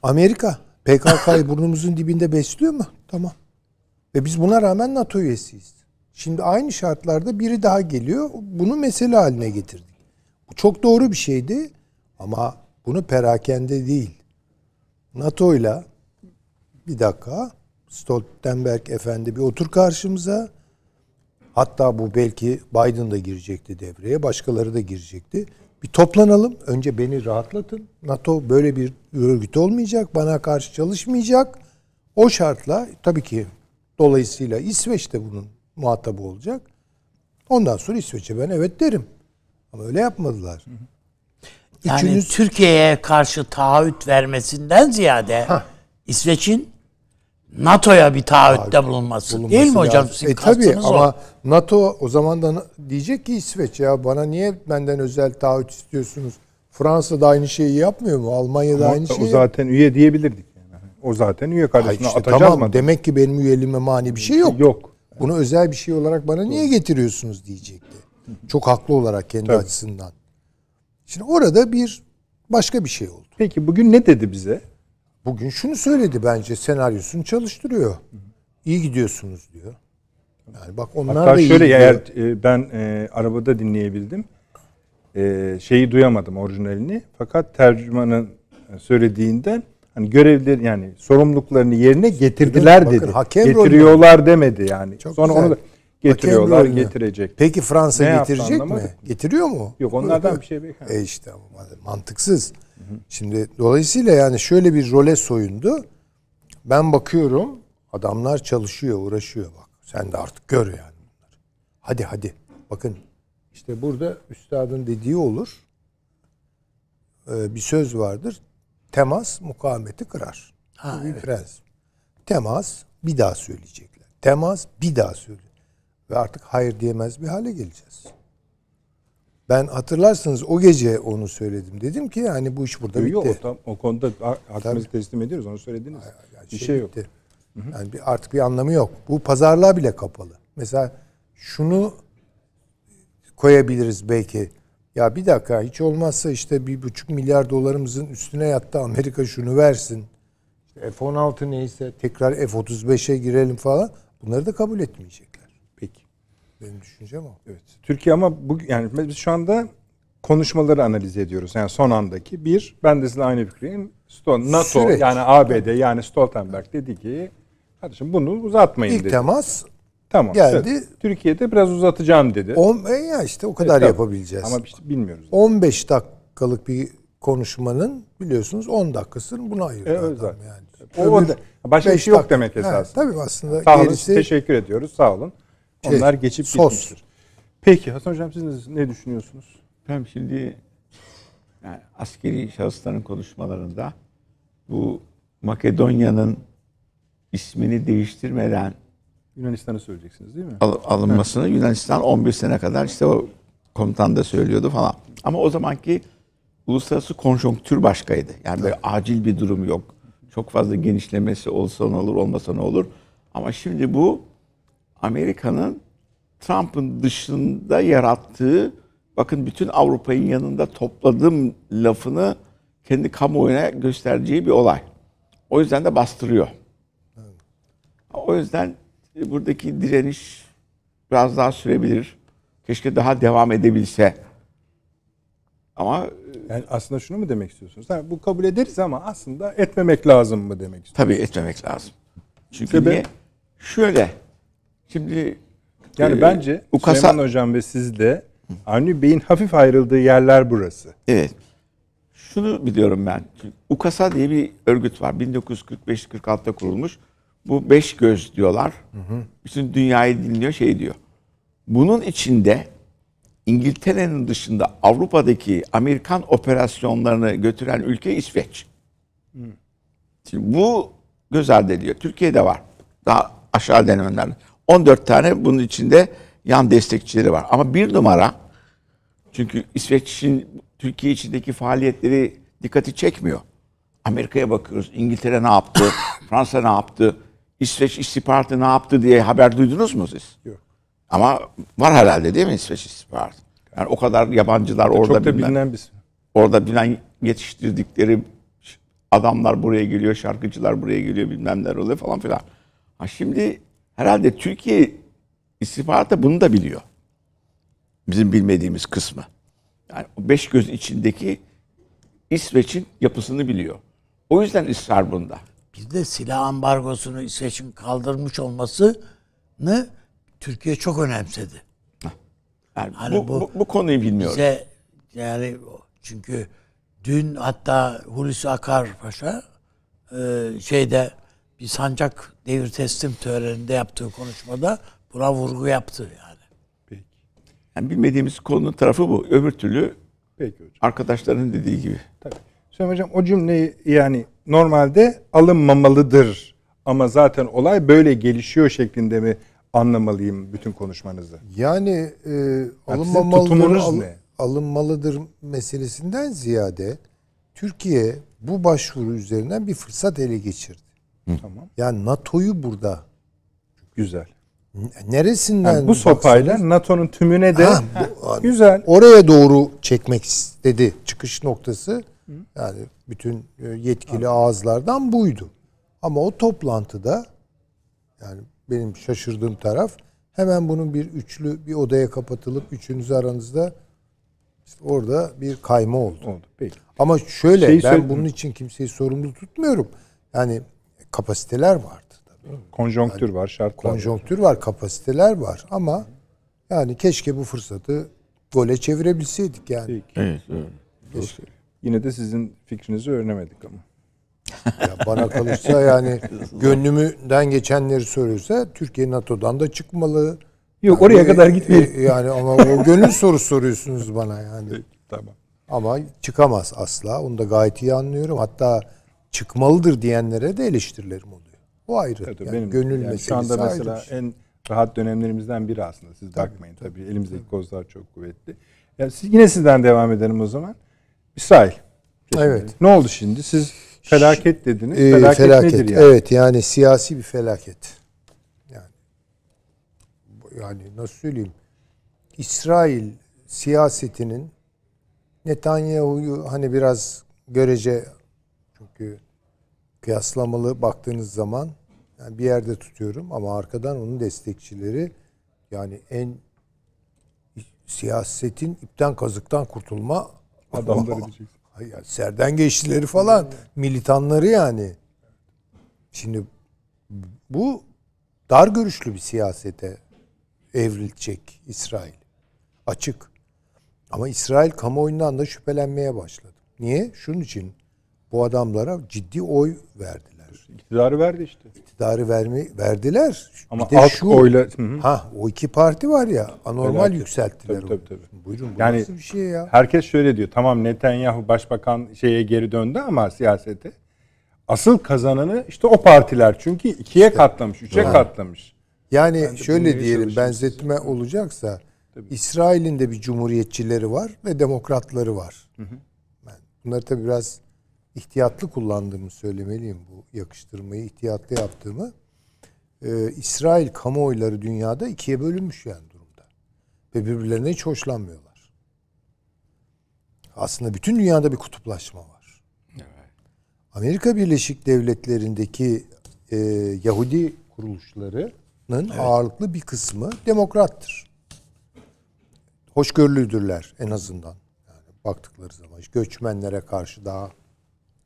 Amerika PKK'yı burnumuzun dibinde besliyor mu? Tamam. Ve biz buna rağmen NATO üyesiyiz. Şimdi aynı şartlarda biri daha geliyor. Bunu mesele haline getirdik. Bu çok doğru bir şeydi ama bunu perakende değil. NATO'yla bir dakika Stoltenberg efendi bir otur karşımıza. Hatta bu belki Biden da girecekti devreye, başkaları da girecekti. Bir toplanalım. Önce beni rahatlatın. NATO böyle bir örgüt olmayacak. Bana karşı çalışmayacak. O şartla tabii ki dolayısıyla İsveç de bunun muhatabı olacak. Ondan sonra İsveç'e ben evet derim. Ama öyle yapmadılar. Yani Üçünüz... Türkiye'ye karşı taahhüt vermesinden ziyade İsveç'in NATO'ya bir taahhütte bulunması. bulunması değil mi hocam? Sizin e tabii ama o. NATO o zaman da diyecek ki İsveç ya bana niye benden özel taahhüt istiyorsunuz? Fransa da aynı şeyi yapmıyor mu? Almanya da aynı şeyi. O zaten üye diyebilirdik yani. O zaten üye kardeşine işte, atacağız tamam, mı? Demek ki benim üyeliğime mani bir şey yok. Yok. Bunu yani. özel bir şey olarak bana niye getiriyorsunuz diyecekti. Çok haklı olarak kendi Tabii. açısından. Şimdi orada bir başka bir şey oldu. Peki bugün ne dedi bize? bugün şunu söyledi bence senaryosunu çalıştırıyor. İyi gidiyorsunuz diyor. Yani bak onlar Hatta da şöyle gidiyor. eğer e, ben e, arabada dinleyebildim. E, şeyi duyamadım orijinalini. Fakat tercümanın söylediğinden hani görevleri yani sorumluluklarını yerine getirdiler Bakın, dedi. Hakem Getiriyorlar rolü. demedi yani. Çok Sonra güzel. onu da getiriyorlar, getirecek. Peki Fransa ne getirecek mi? mi? Getiriyor mu? Yok onlardan bir şey beklemiyor. E işte mantıksız. Şimdi dolayısıyla yani şöyle bir role soyundu. Ben bakıyorum adamlar çalışıyor, uğraşıyor bak. Sen de artık gör yani bunları. Hadi hadi. Bakın işte burada üstadın dediği olur. Ee, bir söz vardır. Temas mukavemeti kırar. Ha, Bu bir evet. prensip. Temas bir daha söyleyecekler. Temas bir daha söyleyecekler. Ve artık hayır diyemez bir hale geleceğiz. Ben hatırlarsınız o gece onu söyledim. Dedim ki hani bu iş burada yok, bitti. Yok tam o konuda hakkımızı teslim ediyoruz onu söylediniz. Hayır, yani bir şey, şey yok. Bitti. Yani bir, artık bir anlamı yok. Bu pazarlığa bile kapalı. Mesela şunu koyabiliriz belki. Ya bir dakika hiç olmazsa işte bir buçuk milyar dolarımızın üstüne yattı Amerika şunu versin. İşte F-16 neyse tekrar F-35'e girelim falan. Bunları da kabul etmeyecek. Benim düşüncem o. Evet. Türkiye ama bu yani biz şu anda konuşmaları analiz ediyoruz. Yani son andaki bir ben de sizinle aynı fikriyim. Stol, NATO Süreç. yani ABD yani Stoltenberg dedi ki kardeşim bunu uzatmayın İlk dedi. İlk temas Tamam. Geldi. Evet. Türkiye'de biraz uzatacağım dedi. On, e ya işte o e, kadar e, yapabileceğiz. Ama işte bilmiyoruz. 15 dakikalık bir konuşmanın biliyorsunuz 10 dakikasını buna ayırdı e, adam yani. O, Öbür, da, başka bir şey yok demek esas. Evet, tabii aslında. Sağ olun. Gerisi, teşekkür ediyoruz. Sağ olun. Onlar geçip sos. gitmiştir. Peki Hasan Hocam siz ne düşünüyorsunuz? Hem şimdi yani askeri şahısların konuşmalarında bu Makedonya'nın ismini değiştirmeden Yunanistan'ı söyleyeceksiniz değil mi? Al, alınmasını Yunanistan 11 sene kadar işte o komutan da söylüyordu falan. Ama o zamanki uluslararası konjonktür başkaydı. Yani böyle acil bir durum yok. Çok fazla genişlemesi olsa ne olur, olmasa ne olur. Ama şimdi bu Amerika'nın Trump'ın dışında yarattığı bakın bütün Avrupa'nın yanında topladım lafını kendi kamuoyuna göstereceği bir olay. O yüzden de bastırıyor. O yüzden e, buradaki direniş biraz daha sürebilir. Keşke daha devam edebilse. Ama e, yani aslında şunu mu demek istiyorsunuz? Yani bu kabul ederiz ama aslında etmemek lazım mı demek istiyorsunuz? Tabii etmemek lazım. Çünkü Sebep... niye? Şöyle Şimdi yani ee, bence Ukasa... Süleyman Hocam ve siz de Avni Bey'in hafif ayrıldığı yerler burası. Evet. Şunu biliyorum ben. Ukasa diye bir örgüt var. 1945-46'da kurulmuş. Bu beş göz diyorlar. Bütün dünyayı dinliyor, şey diyor. Bunun içinde İngiltere'nin dışında Avrupa'daki Amerikan operasyonlarını götüren ülke İsveç. Şimdi bu göz ardı ediliyor. Türkiye'de var. Daha aşağı denemelerde. 14 tane bunun içinde yan destekçileri var. Ama bir numara çünkü İsveç'in Türkiye içindeki faaliyetleri dikkati çekmiyor. Amerika'ya bakıyoruz. İngiltere ne yaptı? Fransa ne yaptı? İsveç istihbaratı ne yaptı diye haber duydunuz mu siz? Yok. Ama var herhalde değil mi İsveç istihbaratı? Yani o kadar yabancılar orada Çok da bilinen, bilinen biz. Orada bilen yetiştirdikleri adamlar buraya geliyor, şarkıcılar buraya geliyor, bilmemler oluyor falan filan. Ha şimdi Herhalde Türkiye istihbaratı bunu da biliyor. Bizim bilmediğimiz kısmı. Yani o beş göz içindeki İsveç'in yapısını biliyor. O yüzden ısrar bunda. Bir de silah ambargosunu İsveç'in kaldırmış olmasını Türkiye çok önemsedi. Yani hani bu, bu, bu, bu konuyu bilmiyorum. Bize yani çünkü dün hatta Hulusi Akar Paşa e, şeyde bir sancak devir teslim töreninde yaptığı konuşmada buna vurgu yaptı yani. Peki. Yani bilmediğimiz konunun tarafı bu. Öbür türlü Peki hocam. arkadaşların dediği gibi. Tabii. Süleyman Hocam o cümleyi yani normalde alınmamalıdır ama zaten olay böyle gelişiyor şeklinde mi anlamalıyım bütün konuşmanızı? Yani e, alınmamalıdır, al, ne? alınmalıdır meselesinden ziyade Türkiye bu başvuru üzerinden bir fırsat ele geçirdi. Tamam. Yani NATO'yu burada güzel. Neresinden? Yani bu sopayla NATO'nun tümüne de ha, bu, güzel. Oraya doğru çekmek istedi çıkış noktası. Yani bütün e, yetkili Anladım. ağızlardan buydu. Ama o toplantıda yani benim şaşırdığım taraf hemen bunun bir üçlü bir odaya kapatılıp üçünüz aranızda işte orada bir kayma oldu. oldu peki. Ama şöyle Şeyi ben bunun için kimseyi sorumlu tutmuyorum. Yani kapasiteler vardı. Tabii. Konjonktür yani, var, şartlar. Konjonktür var, kapasiteler var ama yani keşke bu fırsatı gole çevirebilseydik yani. Evet, evet. Keşke. Yine de sizin fikrinizi öğrenemedik ama. ya bana kalırsa yani gönlümden geçenleri soruyorsa Türkiye NATO'dan da çıkmalı. Yok yani, oraya kadar gitmeyin. E, yani ama o gönül sorusu soruyorsunuz bana yani. Tamam. Ama çıkamaz asla. Onu da gayet iyi anlıyorum. Hatta çıkmalıdır diyenlere de eleştirilerim oluyor. O ayrı. Tabii, yani benim, gönül yani meselesi Şu anda mesela ayrı. en rahat dönemlerimizden biri aslında. Siz tabii, bakmayın tabii. tabii. Elimizdeki tabii. kozlar çok kuvvetli. Yani siz, yine sizden devam edelim o zaman. İsrail. Evet. Ne oldu şimdi? Siz felaket dediniz. Ee, felaket, felaket nedir yani? Evet yani siyasi bir felaket. Yani yani nasıl söyleyeyim? İsrail siyasetinin Netanyahu'yu hani biraz görece çünkü kıyaslamalı baktığınız zaman yani bir yerde tutuyorum ama arkadan onun destekçileri yani en siyasetin ipten kazıktan kurtulma adamları diyeceksin. serden geçtileri falan militanları yani. Şimdi bu dar görüşlü bir siyasete evrilecek İsrail. Açık. Ama İsrail kamuoyundan da şüphelenmeye başladı. Niye? Şunun için bu adamlara ciddi oy verdiler. İktidarı verdi işte. İktidarı verme, verdiler. Ama bir de alt şu, oyla... Ha, o iki parti var ya anormal Felaket. yükselttiler. Tabii, tabii, tabii. Buyurun bu yani, nasıl bir şey ya? Herkes şöyle diyor tamam Netanyahu başbakan şeye geri döndü ama siyasete. Asıl kazananı işte o partiler. Çünkü ikiye işte, katlamış, üçe yani. katlamış. Yani şöyle diyelim benzetme olacaksa İsrail'in de bir cumhuriyetçileri var ve demokratları var. Hı hı. bunları tabii biraz ihtiyatlı kullandığımı söylemeliyim bu yakıştırmayı ihtiyatlı yaptığımı. Ee, İsrail kamuoyları dünyada ikiye bölünmüş yani durumda. Ve birbirlerine hiç hoşlanmıyorlar. Aslında bütün dünyada bir kutuplaşma var. Evet. Amerika Birleşik Devletleri'ndeki e, Yahudi kuruluşlarının evet. ağırlıklı bir kısmı demokrattır. Hoşgörülüdürler en azından. Yani baktıkları zaman göçmenlere karşı daha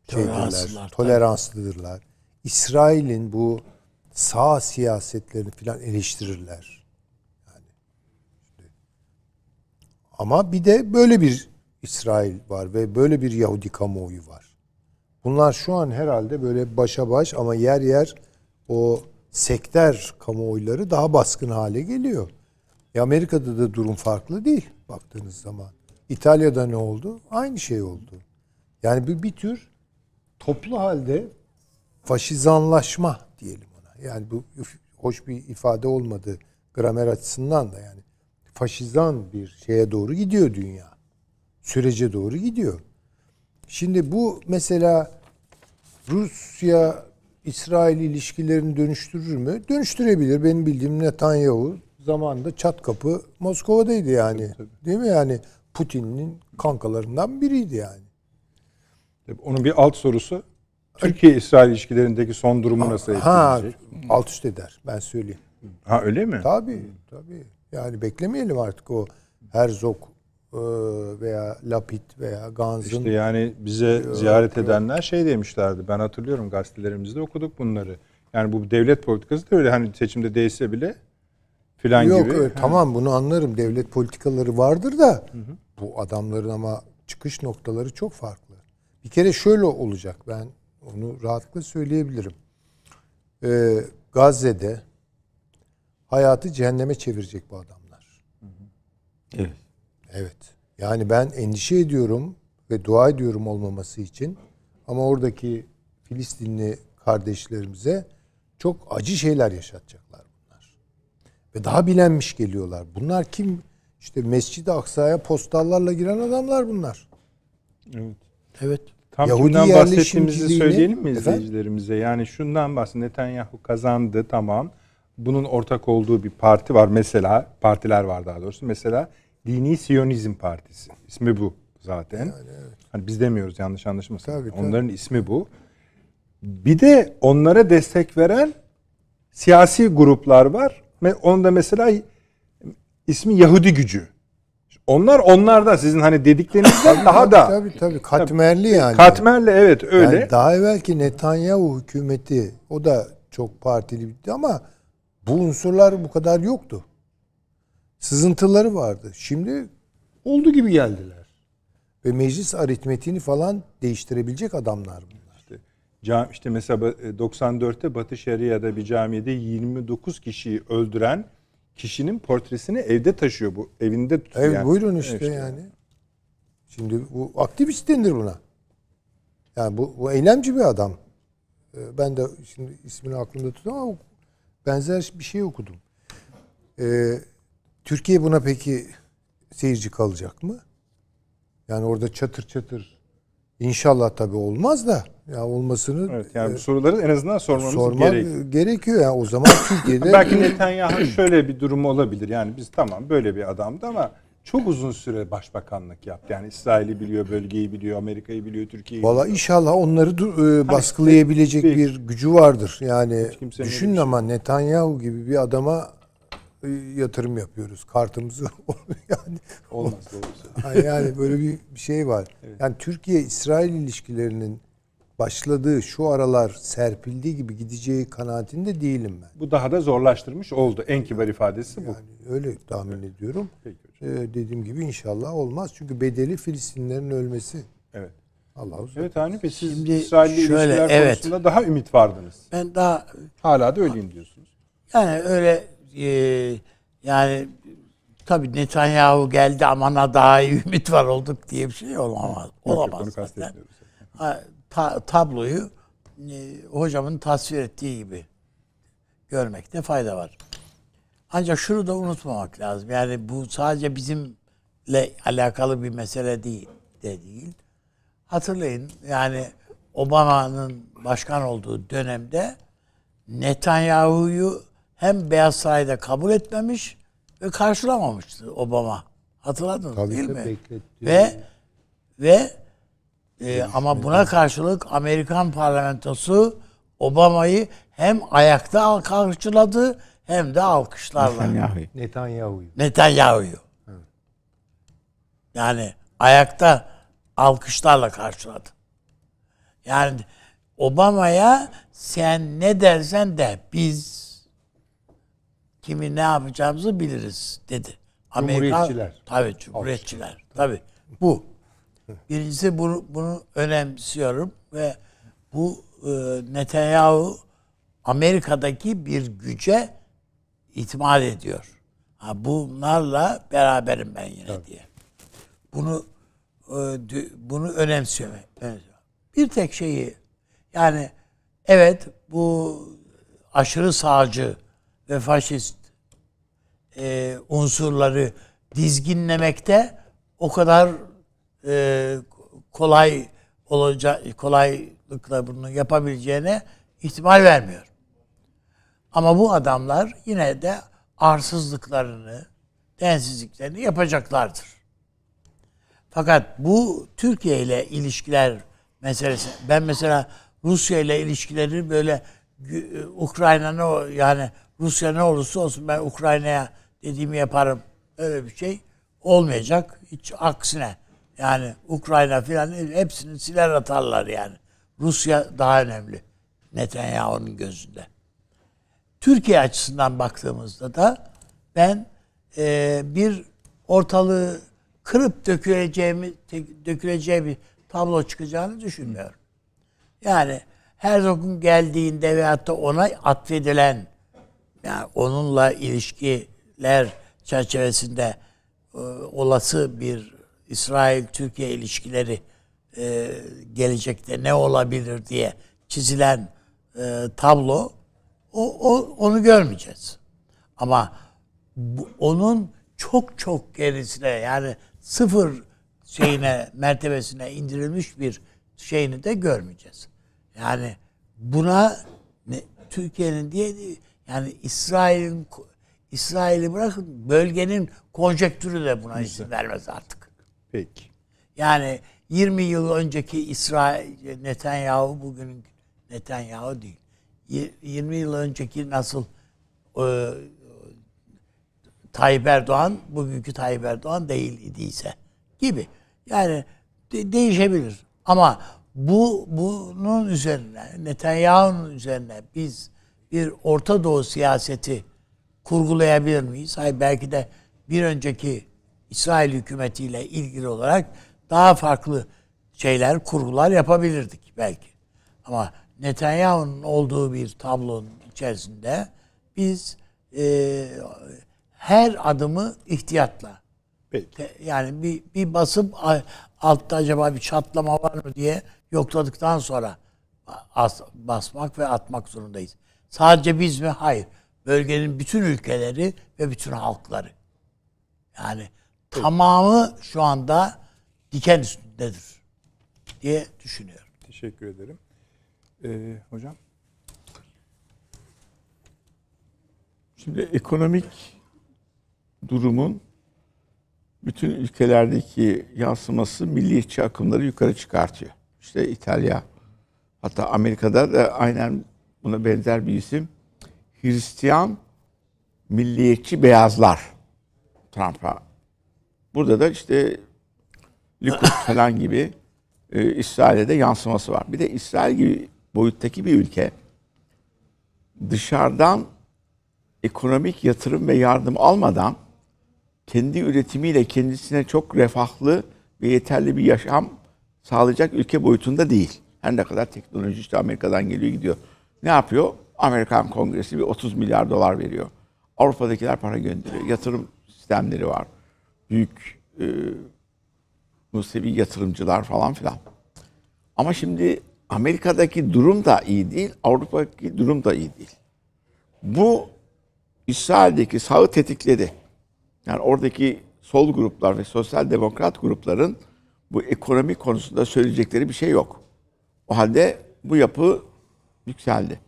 toleranslıdırlar. toleranslıdırlar. İsrail'in bu sağ siyasetlerini filan eleştirirler. Yani Ama bir de böyle bir İsrail var ve böyle bir Yahudi kamuoyu var. Bunlar şu an herhalde böyle başa baş ama yer yer o sekter kamuoyları daha baskın hale geliyor. E Amerika'da da durum farklı değil baktığınız zaman. İtalya'da ne oldu? Aynı şey oldu. Yani bir, bir tür toplu halde faşizanlaşma diyelim ona. Yani bu hoş bir ifade olmadı gramer açısından da yani faşizan bir şeye doğru gidiyor dünya. Sürece doğru gidiyor. Şimdi bu mesela Rusya İsrail ilişkilerini dönüştürür mü? Dönüştürebilir. Benim bildiğim Netanyahu zamanında çat kapı Moskova'daydı yani. Tabii. Değil mi yani? Putin'in kankalarından biriydi yani. Onun bir alt sorusu Türkiye-İsrail ilişkilerindeki son durumu nasıl etkileyecek? alt üst eder ben söyleyeyim. Ha öyle mi? Tabii tabii. Yani beklemeyelim artık o Herzog e, veya Lapid veya Ganz'ın... İşte yani bize e, ziyaret edenler şey demişlerdi. Ben hatırlıyorum gazetelerimizde okuduk bunları. Yani bu devlet politikası da öyle hani seçimde değişse bile filan gibi. Yok e, tamam bunu anlarım. Devlet politikaları vardır da hı hı. bu adamların ama çıkış noktaları çok farklı. Bir kere şöyle olacak ben onu rahatlıkla söyleyebilirim. Ee, Gazze'de hayatı cehenneme çevirecek bu adamlar. Evet. Evet. Yani ben endişe ediyorum ve dua ediyorum olmaması için. Ama oradaki Filistinli kardeşlerimize çok acı şeyler yaşatacaklar bunlar. Ve daha bilenmiş geliyorlar. Bunlar kim? İşte Mescid-i Aksa'ya postallarla giren adamlar bunlar. Evet. Evet. Tam Yahudi kimden bahsettiğimizi söyleyelim mi izleyicilerimize? Efendim? Yani şundan bahsedin. Netanyahu kazandı tamam. Bunun ortak olduğu bir parti var mesela. Partiler var daha doğrusu. Mesela Dini Siyonizm Partisi. İsmi bu zaten. Yani, evet. Hani biz demiyoruz yanlış anlaşılmasın. Tabii, tabii. Onların ismi bu. Bir de onlara destek veren siyasi gruplar var. Onda mesela ismi Yahudi gücü. Onlar onlar sizin hani dediklerinizden daha da tabii tabii katmerli yani. Katmerli evet öyle. Yani daha evvelki Netanyahu hükümeti o da çok partili bitti ama bu unsurlar bu kadar yoktu. Sızıntıları vardı. Şimdi oldu gibi geldiler. Ve meclis aritmetiğini falan değiştirebilecek adamlar bunlar. İşte, cam, işte mesela 94'te e, Batı Şeria'da bir camide 29 kişiyi öldüren kişinin portresini evde taşıyor bu. Evinde tutuyor. Ev, yani. Buyurun işte, işte yani. Şimdi bu aktivist denir buna. Yani bu, bu eylemci bir adam. Ee, ben de şimdi ismini aklımda tutuyorum ama benzer bir şey okudum. Ee, Türkiye buna peki seyirci kalacak mı? Yani orada çatır çatır İnşallah tabi olmaz da ya olmasını Evet yani e, bu soruları en azından sormamız sormak gerekiyor. gerekiyor yani o zaman Türkiye'de belki Netanyahu şöyle bir durumu olabilir. Yani biz tamam böyle bir adamdı ama çok uzun süre başbakanlık yaptı. Yani İsrail'i biliyor, bölgeyi biliyor, Amerika'yı biliyor, Türkiye'yi biliyor. Valla inşallah onları e, hani baskılayabilecek bir gücü vardır. Yani düşünün ama Netanyahu gibi bir adama yatırım yapıyoruz. Kartımızı yani olmaz doğrusu. yani böyle bir, bir şey var. Evet. Yani Türkiye İsrail ilişkilerinin başladığı şu aralar serpildiği gibi gideceği kanaatinde değilim ben. Bu daha da zorlaştırmış oldu. En kibar ifadesi bu. Yani öyle tahmin evet. ediyorum. Peki hocam. Ee, dediğim gibi inşallah olmaz. Çünkü bedeli Filistinlerin ölmesi. Evet. Allah uzun. Evet Hanif Bey siz Şimdi İsrail'li şöyle, ilişkiler evet. konusunda daha ümit vardınız. Ben daha... Hala da öyleyim diyorsunuz. Yani öyle ee, yani tabii Netanyahu geldi amana daha iyi ümit var olduk diye bir şey olamaz. Olamaz. Yok, zaten. Ta, tabloyu e, hocamın tasvir ettiği gibi görmekte fayda var. Ancak şunu da unutmamak lazım. Yani bu sadece bizimle alakalı bir mesele değil de değil. Hatırlayın yani Obama'nın başkan olduğu dönemde Netanyahu'yu hem Beyaz Saray'da kabul etmemiş ve karşılamamıştı Obama. Hatırladınız Tabii değil mi? Ve ve e, ama buna karşılık Amerikan parlamentosu Obama'yı hem ayakta karşıladı hem de alkışlarla. Netanyahu. Netanyahu'yu. Netanyahu'yu. Yani ayakta alkışlarla karşıladı. Yani Obama'ya sen ne dersen de biz kimi ne yapacağımızı biliriz dedi. Amerika, cumhuriyetçiler. Tabii cumhuriyetçiler. Tabii bu. Birincisi bunu, bunu önemsiyorum ve bu e, Netanyahu Amerika'daki bir güce itimat ediyor. Ha bunlarla beraberim ben yine evet. diye. Bunu e, bunu önemsiyor. Bir tek şeyi yani evet bu aşırı sağcı ve faşist e, unsurları dizginlemekte o kadar e, kolay olacak kolaylıkla bunu yapabileceğine ihtimal vermiyor. Ama bu adamlar yine de arsızlıklarını, densizliklerini yapacaklardır. Fakat bu Türkiye ile ilişkiler meselesi. Ben mesela Rusya ile ilişkileri böyle e, Ukrayna ne yani Rusya ne olursa olsun ben Ukrayna'ya dediğimi yaparım öyle bir şey olmayacak. Hiç aksine yani Ukrayna filan hepsini siler atarlar yani. Rusya daha önemli Netanyahu'nun gözünde. Türkiye açısından baktığımızda da ben e, bir ortalığı kırıp döküleceğimi döküleceği bir tablo çıkacağını düşünmüyorum. Yani her dokun geldiğinde veyahut da ona atfedilen yani onunla ilişki ler çerçevesinde e, olası bir İsrail-Türkiye ilişkileri e, gelecekte ne olabilir diye çizilen e, tablo o, o onu görmeyeceğiz. Ama bu, onun çok çok gerisine yani sıfır şeyine mertebesine indirilmiş bir şeyini de görmeyeceğiz. Yani buna Türkiye'nin diye yani İsrail'in İsrail'i bırakın bölgenin konjektürü de buna izin vermez artık. Peki. Yani 20 yıl önceki İsrail Netanyahu bugünün Netanyahu değil. 20 yıl önceki nasıl e, Tayyip Erdoğan bugünkü Tayyip Erdoğan değil idiyse gibi. Yani de, değişebilir. Ama bu bunun üzerine Netanyahu'nun üzerine biz bir Orta Doğu siyaseti kurgulayabilir miyiz? Hayır belki de bir önceki İsrail hükümetiyle ilgili olarak daha farklı şeyler, kurgular yapabilirdik belki. Ama Netanyahu'nun olduğu bir tablonun içerisinde biz e, her adımı ihtiyatla Peki. yani bir, bir basıp altta acaba bir çatlama var mı diye yokladıktan sonra as, basmak ve atmak zorundayız. Sadece biz mi? Hayır bölgenin bütün ülkeleri ve bütün halkları. Yani evet. tamamı şu anda diken üstündedir diye düşünüyorum. Teşekkür ederim. Ee, hocam? Şimdi ekonomik durumun bütün ülkelerdeki yansıması milliyetçi akımları yukarı çıkartıyor. İşte İtalya, hatta Amerika'da da aynen buna benzer bir isim Hristiyan milliyetçi beyazlar Trump'a. Burada da işte Likud falan gibi e, İsrail'e de yansıması var. Bir de İsrail gibi boyuttaki bir ülke dışarıdan ekonomik yatırım ve yardım almadan kendi üretimiyle kendisine çok refahlı ve yeterli bir yaşam sağlayacak ülke boyutunda değil. Her ne kadar teknoloji işte Amerika'dan geliyor gidiyor. Ne yapıyor? Amerikan Kongresi bir 30 milyar dolar veriyor. Avrupa'dakiler para gönderiyor. Yatırım sistemleri var. Büyük e, Musevi yatırımcılar falan filan. Ama şimdi Amerika'daki durum da iyi değil, Avrupa'daki durum da iyi değil. Bu İsrail'deki sağı tetikledi. Yani oradaki sol gruplar ve sosyal demokrat grupların bu ekonomi konusunda söyleyecekleri bir şey yok. O halde bu yapı yükseldi.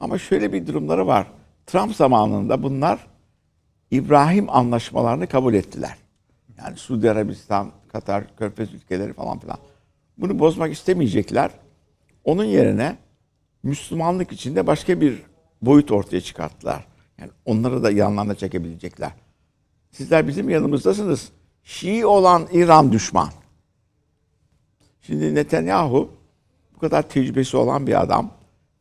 Ama şöyle bir durumları var. Trump zamanında bunlar İbrahim anlaşmalarını kabul ettiler. Yani Suudi Arabistan, Katar, Körfez ülkeleri falan filan. Bunu bozmak istemeyecekler. Onun yerine Müslümanlık içinde başka bir boyut ortaya çıkarttılar. Yani onları da yanlarına çekebilecekler. Sizler bizim yanımızdasınız. Şii olan İran düşman. Şimdi Netanyahu bu kadar tecrübesi olan bir adam.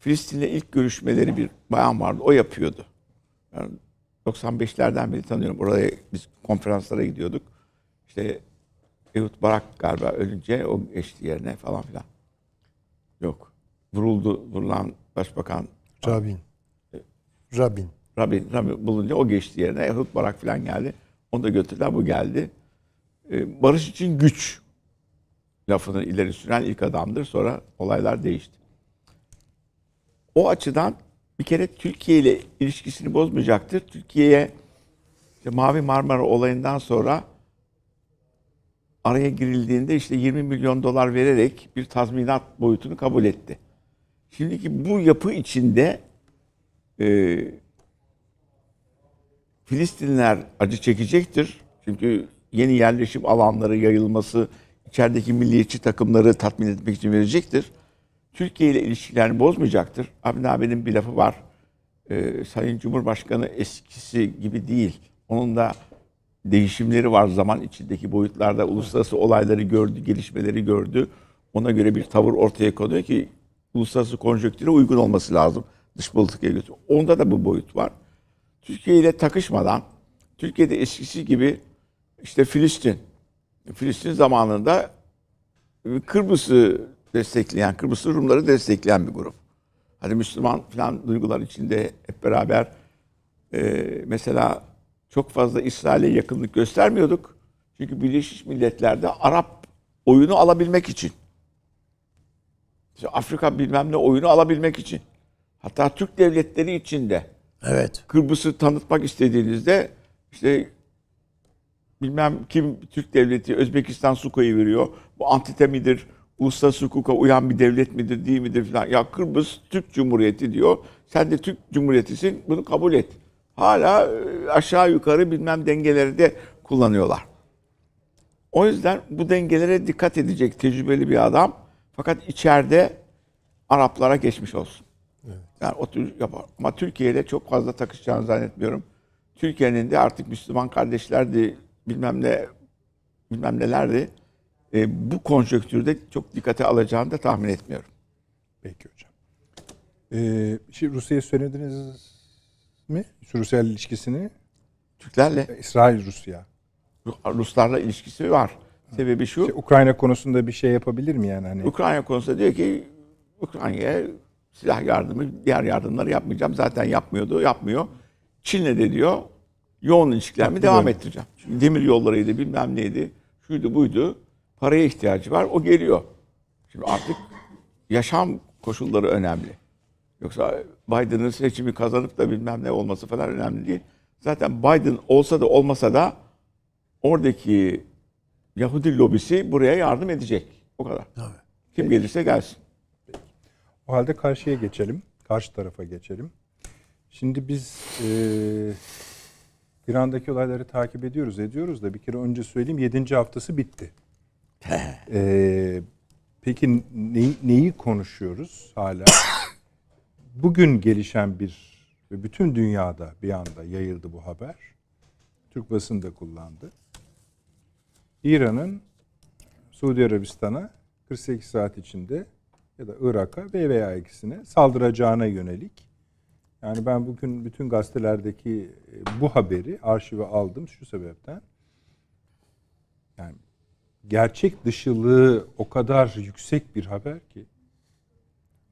Filistin'le ilk görüşmeleri bir bayan vardı. O yapıyordu. Yani 95'lerden beri tanıyorum. Oraya biz konferanslara gidiyorduk. İşte Ehud Barak galiba ölünce o geçti yerine falan filan. Yok. Vuruldu, vurulan başbakan. Rabin. Rabin. Rabin, Rabin bulunca o geçti yerine. Ehud Barak filan geldi. Onu da götürdüler, bu geldi. Ee, barış için güç lafını ileri süren ilk adamdır. Sonra olaylar değişti o açıdan bir kere Türkiye ile ilişkisini bozmayacaktır. Türkiye'ye işte Mavi Marmara olayından sonra araya girildiğinde işte 20 milyon dolar vererek bir tazminat boyutunu kabul etti. Şimdiki bu yapı içinde e, Filistinler acı çekecektir. Çünkü yeni yerleşim alanları yayılması, içerideki milliyetçi takımları tatmin etmek için verecektir. Türkiye ile ilişkilerini bozmayacaktır. Avni abinin bir lafı var. Ee, Sayın Cumhurbaşkanı eskisi gibi değil. Onun da değişimleri var zaman içindeki boyutlarda. Uluslararası olayları gördü, gelişmeleri gördü. Ona göre bir tavır ortaya koyuyor ki uluslararası konjonktüre uygun olması lazım. Dış politikaya göre. Onda da bu boyut var. Türkiye ile takışmadan, Türkiye'de eskisi gibi işte Filistin, Filistin zamanında Kıbrıs'ı destekleyen, Kıbrıslı Rumları destekleyen bir grup. Hani Müslüman falan duygular içinde hep beraber e, mesela çok fazla İsrail'e yakınlık göstermiyorduk. Çünkü Birleşmiş Milletler'de Arap oyunu alabilmek için. İşte Afrika bilmem ne oyunu alabilmek için. Hatta Türk devletleri içinde. Evet. Kıbrıs'ı tanıtmak istediğinizde işte bilmem kim Türk devleti Özbekistan su koyu veriyor. Bu antitemidir uluslararası hukuka uyan bir devlet midir değil midir falan Ya Kıbrıs Türk Cumhuriyeti diyor. Sen de Türk Cumhuriyetisin bunu kabul et. Hala e, aşağı yukarı bilmem dengeleri de kullanıyorlar. O yüzden bu dengelere dikkat edecek tecrübeli bir adam. Fakat içeride Araplara geçmiş olsun. Evet. Yani o tür yapar. Ama Türkiye çok fazla takışacağını zannetmiyorum. Türkiye'nin de artık Müslüman kardeşlerdi, bilmem ne bilmem nelerdi e, bu konjonktürde çok dikkate alacağını da tahmin etmiyorum. Peki hocam. Ee, şimdi Rusya'ya söylediniz mi? Rusya ilişkisini. Türklerle. E, İsrail Rusya. Ruslarla ilişkisi var. Sebebi şu. İşte Ukrayna konusunda bir şey yapabilir mi yani? Hani? Ukrayna konusunda diyor ki Ukrayna'ya silah yardımı, diğer yardımları yapmayacağım. Zaten yapmıyordu, yapmıyor. Çin'le de diyor yoğun ilişkilerimi devam ettireceğim. Çünkü demir yollarıydı, bilmem neydi, şuydu buydu paraya ihtiyacı var. O geliyor. Şimdi artık yaşam koşulları önemli. Yoksa Biden'ın seçimi kazanıp da bilmem ne olması falan önemli değil. Zaten Biden olsa da olmasa da oradaki Yahudi lobisi buraya yardım edecek. O kadar. Evet. Kim gelirse gelsin. O halde karşıya geçelim. Karşı tarafa geçelim. Şimdi biz e, İran'daki olayları takip ediyoruz, ediyoruz da bir kere önce söyleyeyim yedinci haftası bitti ee, peki neyi, neyi konuşuyoruz hala? Bugün gelişen bir ve bütün dünyada bir anda yayıldı bu haber. Türk basında kullandı. İran'ın Suudi Arabistan'a 48 saat içinde ya da Irak'a ve veya ikisine saldıracağına yönelik. Yani ben bugün bütün gazetelerdeki e, bu haberi arşive aldım şu sebepten. Yani gerçek dışılığı o kadar yüksek bir haber ki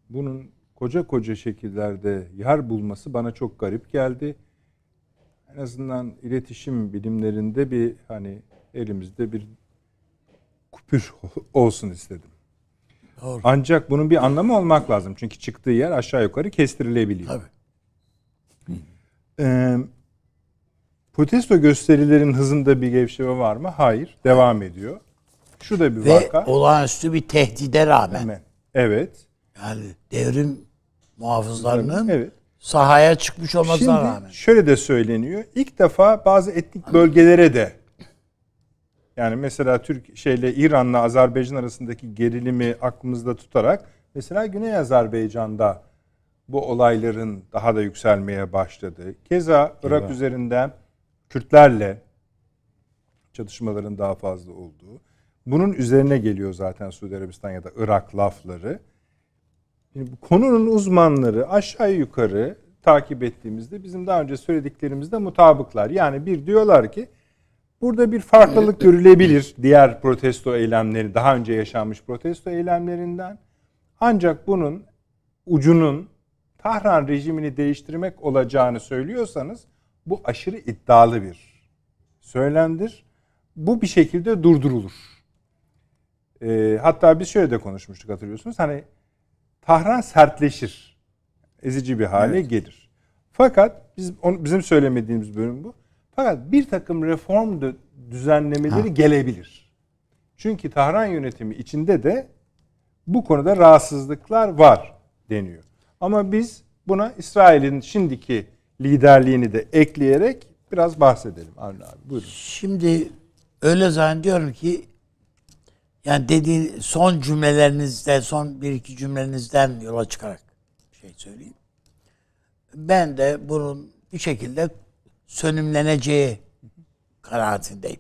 bunun koca koca şekillerde yer bulması bana çok garip geldi. En azından iletişim bilimlerinde bir hani elimizde bir kupür olsun istedim. Doğru. Ancak bunun bir anlamı olmak lazım. Çünkü çıktığı yer aşağı yukarı kestirilebiliyor. Tabii. Ee, protesto gösterilerin hızında bir gevşeme var mı? Hayır. Devam ediyor. Şu da bir Ve vaka. olağanüstü bir tehdide rağmen. Hemen. Evet. Yani devrim muhafızlarının evet. sahaya çıkmış olmasına Şimdi, rağmen. Şöyle de söyleniyor. İlk defa bazı etnik bölgelere de yani mesela Türk şeyle İran'la Azerbaycan arasındaki gerilimi aklımızda tutarak mesela Güney Azerbaycan'da bu olayların daha da yükselmeye başladı. Keza Irak evet. üzerinden Kürtlerle çatışmaların daha fazla olduğu. Bunun üzerine geliyor zaten Suudi Arabistan ya da Irak lafları. Şimdi konunun uzmanları aşağı yukarı takip ettiğimizde bizim daha önce söylediklerimizde mutabıklar. Yani bir diyorlar ki burada bir farklılık görülebilir diğer protesto eylemleri daha önce yaşanmış protesto eylemlerinden. Ancak bunun ucunun Tahran rejimini değiştirmek olacağını söylüyorsanız bu aşırı iddialı bir söylendir. Bu bir şekilde durdurulur. E, hatta biz şöyle de konuşmuştuk hatırlıyorsunuz. Hani Tahran sertleşir. Ezici bir hale evet. gelir. Fakat biz on, bizim söylemediğimiz bölüm bu. Fakat bir takım reform düzenlemeleri ha. gelebilir. Çünkü Tahran yönetimi içinde de bu konuda rahatsızlıklar var deniyor. Ama biz buna İsrail'in şimdiki liderliğini de ekleyerek biraz bahsedelim Avni abi. Buyurun. Şimdi öyle zannediyorum ki yani dediği son cümlelerinizde, son bir iki cümlenizden yola çıkarak şey söyleyeyim. Ben de bunun bir şekilde sönümleneceği kanaatindeyim.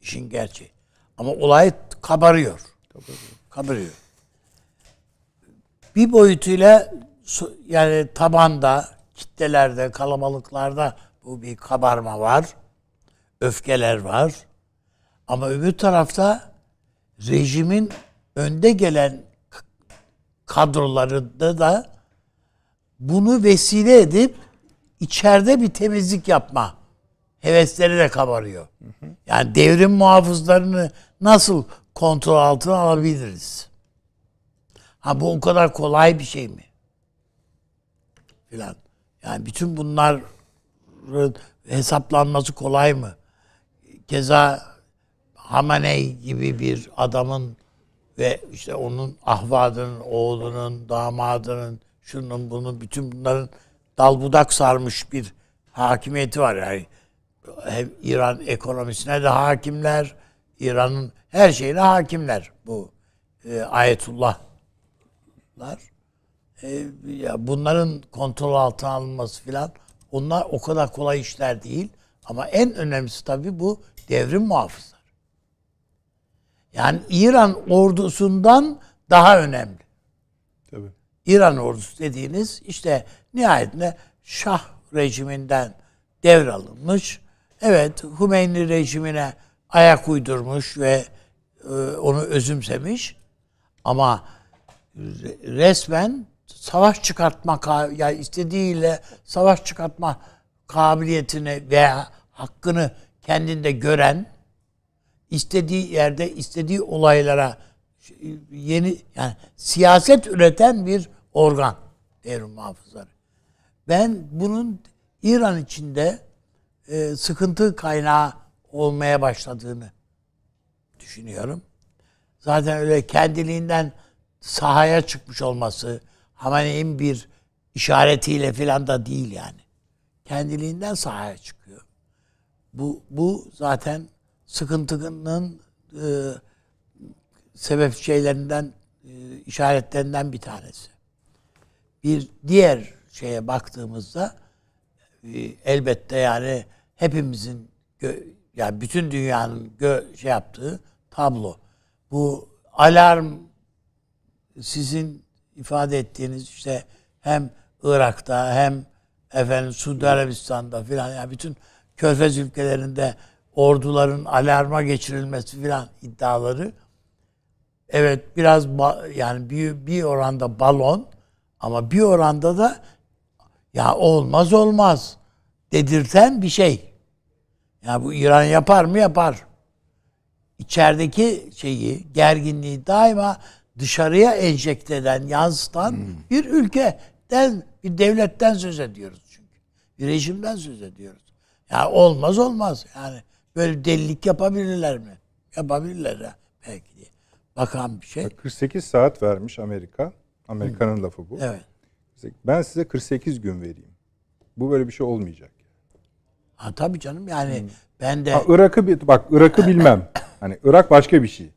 İşin gerçeği. Ama olay kabarıyor. Kabarıyor. kabarıyor. Bir boyutuyla yani tabanda, kitlelerde, kalabalıklarda bu bir kabarma var. Öfkeler var. Ama öbür tarafta rejimin önde gelen kadrolarında da bunu vesile edip içeride bir temizlik yapma hevesleri de kabarıyor. Yani devrim muhafızlarını nasıl kontrol altına alabiliriz? Ha bu o kadar kolay bir şey mi? Filan. Yani bütün bunlar hesaplanması kolay mı? Keza Hamaney gibi bir adamın ve işte onun ahvadının, oğlunun, damadının, şunun bunun bütün bunların dalbudak sarmış bir hakimiyeti var yani. Hem İran ekonomisine de hakimler, İran'ın her şeyine hakimler bu e, ayetullahlar. E, ya bunların kontrol altına alınması filan onlar o kadar kolay işler değil. Ama en önemlisi tabii bu devrim muhafızı. Yani İran ordusundan daha önemli. Tabii. İran ordusu dediğiniz işte nihayetinde Şah rejiminden devralınmış. Evet Hümeyni rejimine ayak uydurmuş ve e, onu özümsemiş. Ama resmen savaş çıkartma yani istediğiyle savaş çıkartma kabiliyetini veya hakkını kendinde gören istediği yerde istediği olaylara yeni yani siyaset üreten bir organ devrim muhafızları. Ben bunun İran içinde e, sıkıntı kaynağı olmaya başladığını düşünüyorum. Zaten öyle kendiliğinden sahaya çıkmış olması Hamaney'in bir işaretiyle filan da değil yani. Kendiliğinden sahaya çıkıyor. Bu, bu zaten sıkıntının e, sebep şeylerinden, e, işaretlerinden bir tanesi. Bir diğer şeye baktığımızda e, elbette yani hepimizin yani bütün dünyanın gö- şey yaptığı tablo. Bu alarm sizin ifade ettiğiniz işte hem Irak'ta hem efendim Suudi Arabistan'da filan yani bütün Körfez ülkelerinde orduların alarma geçirilmesi filan iddiaları evet biraz ba- yani bir, bir oranda balon ama bir oranda da ya olmaz olmaz dedirten bir şey. Yani bu İran yapar mı yapar. İçerideki şeyi, gerginliği daima dışarıya enjekte eden, yansıtan hmm. bir ülkeden, bir devletten söz ediyoruz çünkü. Bir rejimden söz ediyoruz. Ya olmaz olmaz. Yani Böyle delilik yapabilirler mi? Yapabilirler ha, belki diye. Bakan bir şey. 48 saat vermiş Amerika. Amerika'nın lafı bu. Evet. Ben size 48 gün vereyim. Bu böyle bir şey olmayacak. Ha tabii canım yani hmm. ben de ha, Irak'ı bak Irak'ı bilmem. Hani Irak başka bir şey.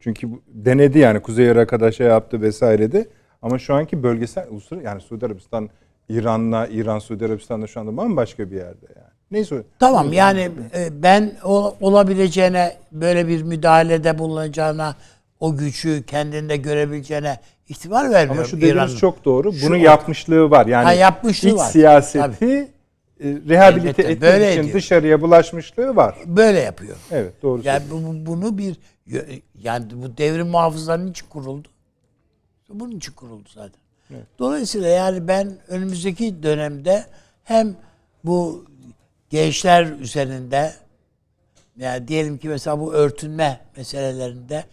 Çünkü bu denedi yani Kuzey Irak'a da şey yaptı vesaire de. Ama şu anki bölgesel uluslararası yani Suudi Arabistan İran'la İran Suudi Arabistan'da şu anda bambaşka bir yerde yani. Neyse. Tamam yani e, ben o, olabileceğine böyle bir müdahalede bulunacağına o gücü kendinde görebileceğine ihtimal vermiyorum. Ama şu dediğiniz İran'ın. çok doğru. Bunun şu yapmışlığı var. Yani ha, yapmışlığı iç var. siyaseti Tabii. E, rehabilite Elbette, etmek böyle için ediyor. dışarıya bulaşmışlığı var. Böyle yapıyor. Evet doğru. Yani bu, bunu bir yani bu devrim muhafızları için kuruldu. Bunun için kuruldu zaten. Evet. Dolayısıyla yani ben önümüzdeki dönemde hem bu gençler üzerinde yani diyelim ki mesela bu örtünme meselelerinde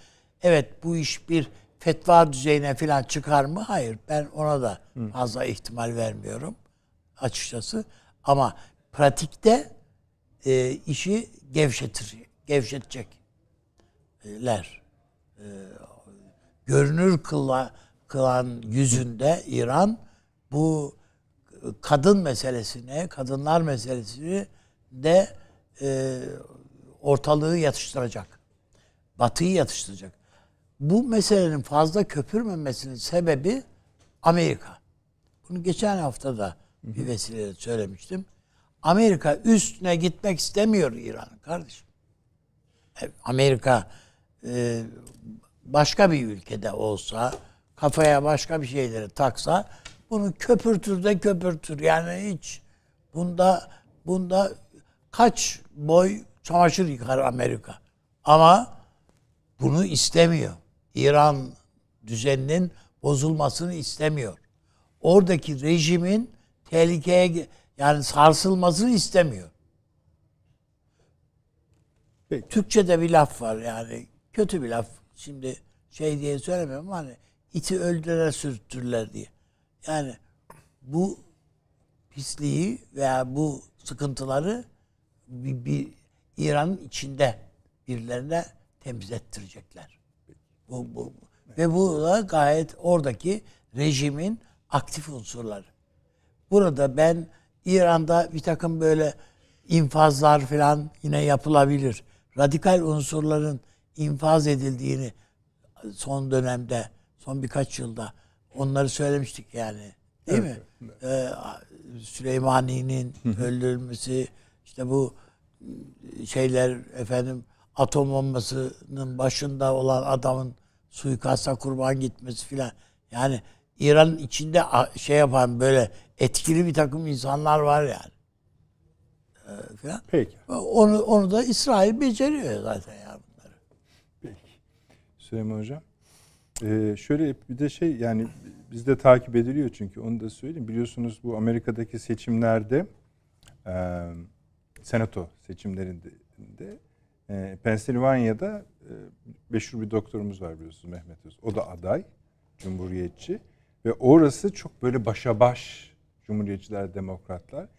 evet bu iş bir fetva düzeyine falan çıkar mı? Hayır. Ben ona da fazla ihtimal vermiyorum açıkçası. Ama pratikte e, işi gevşetir, gevşetecekler. E, görünür kıla, kılan yüzünde İran bu kadın meselesini, kadınlar meselesini de e, ortalığı yatıştıracak. Batıyı yatıştıracak. Bu meselenin fazla köpürmemesinin sebebi Amerika. Bunu geçen hafta da bir vesileyle söylemiştim. Amerika üstüne gitmek istemiyor İran'ın kardeşim. E, Amerika e, başka bir ülkede olsa, kafaya başka bir şeyleri taksa bunu köpürtür de köpürtür. Yani hiç bunda bunda kaç boy çamaşır yıkar Amerika. Ama bunu istemiyor. İran düzeninin bozulmasını istemiyor. Oradaki rejimin tehlikeye yani sarsılmasını istemiyor. Peki. Türkçe'de bir laf var yani kötü bir laf. Şimdi şey diye söylemiyorum ama hani iti öldüre sürtürler diye. Yani bu pisliği veya bu sıkıntıları bir, bir İran'ın içinde birilerine temsil ettirecekler. Bu, bu. Ve bu da gayet oradaki rejimin aktif unsurları. Burada ben İran'da bir takım böyle infazlar falan yine yapılabilir. Radikal unsurların infaz edildiğini son dönemde, son birkaç yılda Onları söylemiştik yani. Değil evet, mi? Ee, Süleymani'nin öldürülmesi, işte bu şeyler efendim atom bombasının başında olan adamın suikasta kurban gitmesi filan. Yani İran'ın içinde şey yapan böyle etkili bir takım insanlar var yani. Ee, filan. Peki. Onu, onu da İsrail beceriyor zaten yani bunları. Peki. Süleyman Hocam. Ee, şöyle bir de şey yani bizde takip ediliyor çünkü onu da söyleyeyim. Biliyorsunuz bu Amerika'daki seçimlerde e, senato seçimlerinde de, e, Pensilvanya'da e, meşhur bir doktorumuz var biliyorsunuz Mehmet Öz. O da aday, cumhuriyetçi ve orası çok böyle başa baş cumhuriyetçiler, demokratlar.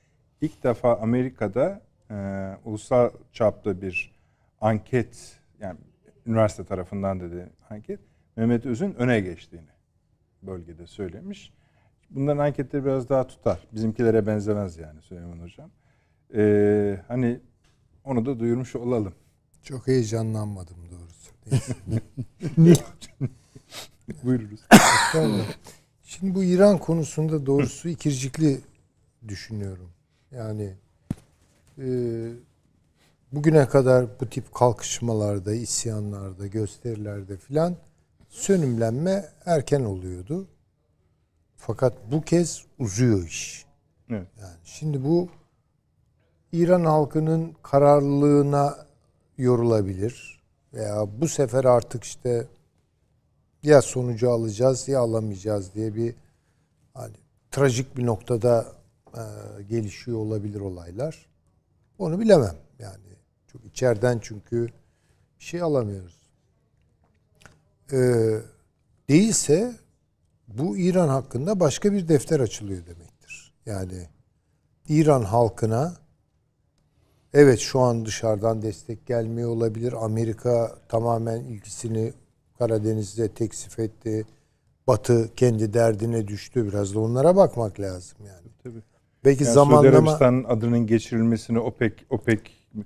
İlk defa Amerika'da e, ulusal çapta bir anket yani üniversite tarafından dedi anket Mehmet Öz'ün öne geçtiğini bölgede söylemiş. Bunların anketleri biraz daha tutar. Bizimkilere benzemez yani Süleyman Hocam. Ee, hani onu da duyurmuş olalım. Çok heyecanlanmadım doğrusu. Niye? Buyururuz. Şimdi bu İran konusunda doğrusu ikircikli düşünüyorum. Yani e, bugüne kadar bu tip kalkışmalarda, isyanlarda, gösterilerde filan sönümlenme erken oluyordu. Fakat bu kez uzuyor iş. Evet. Yani şimdi bu İran halkının kararlılığına yorulabilir veya bu sefer artık işte ya sonucu alacağız ya alamayacağız diye bir hani trajik bir noktada e, gelişiyor olabilir olaylar. Onu bilemem yani. Çok içeriden çünkü bir şey alamıyoruz. E, değilse bu İran hakkında başka bir defter açılıyor demektir. Yani İran halkına evet şu an dışarıdan destek gelmiyor olabilir. Amerika tamamen ilgisini Karadeniz'de teksif etti. Batı kendi derdine düştü. Biraz da onlara bakmak lazım yani. Tabii. Belki yani zamanlama Suudi adının geçirilmesini OPEC OPEC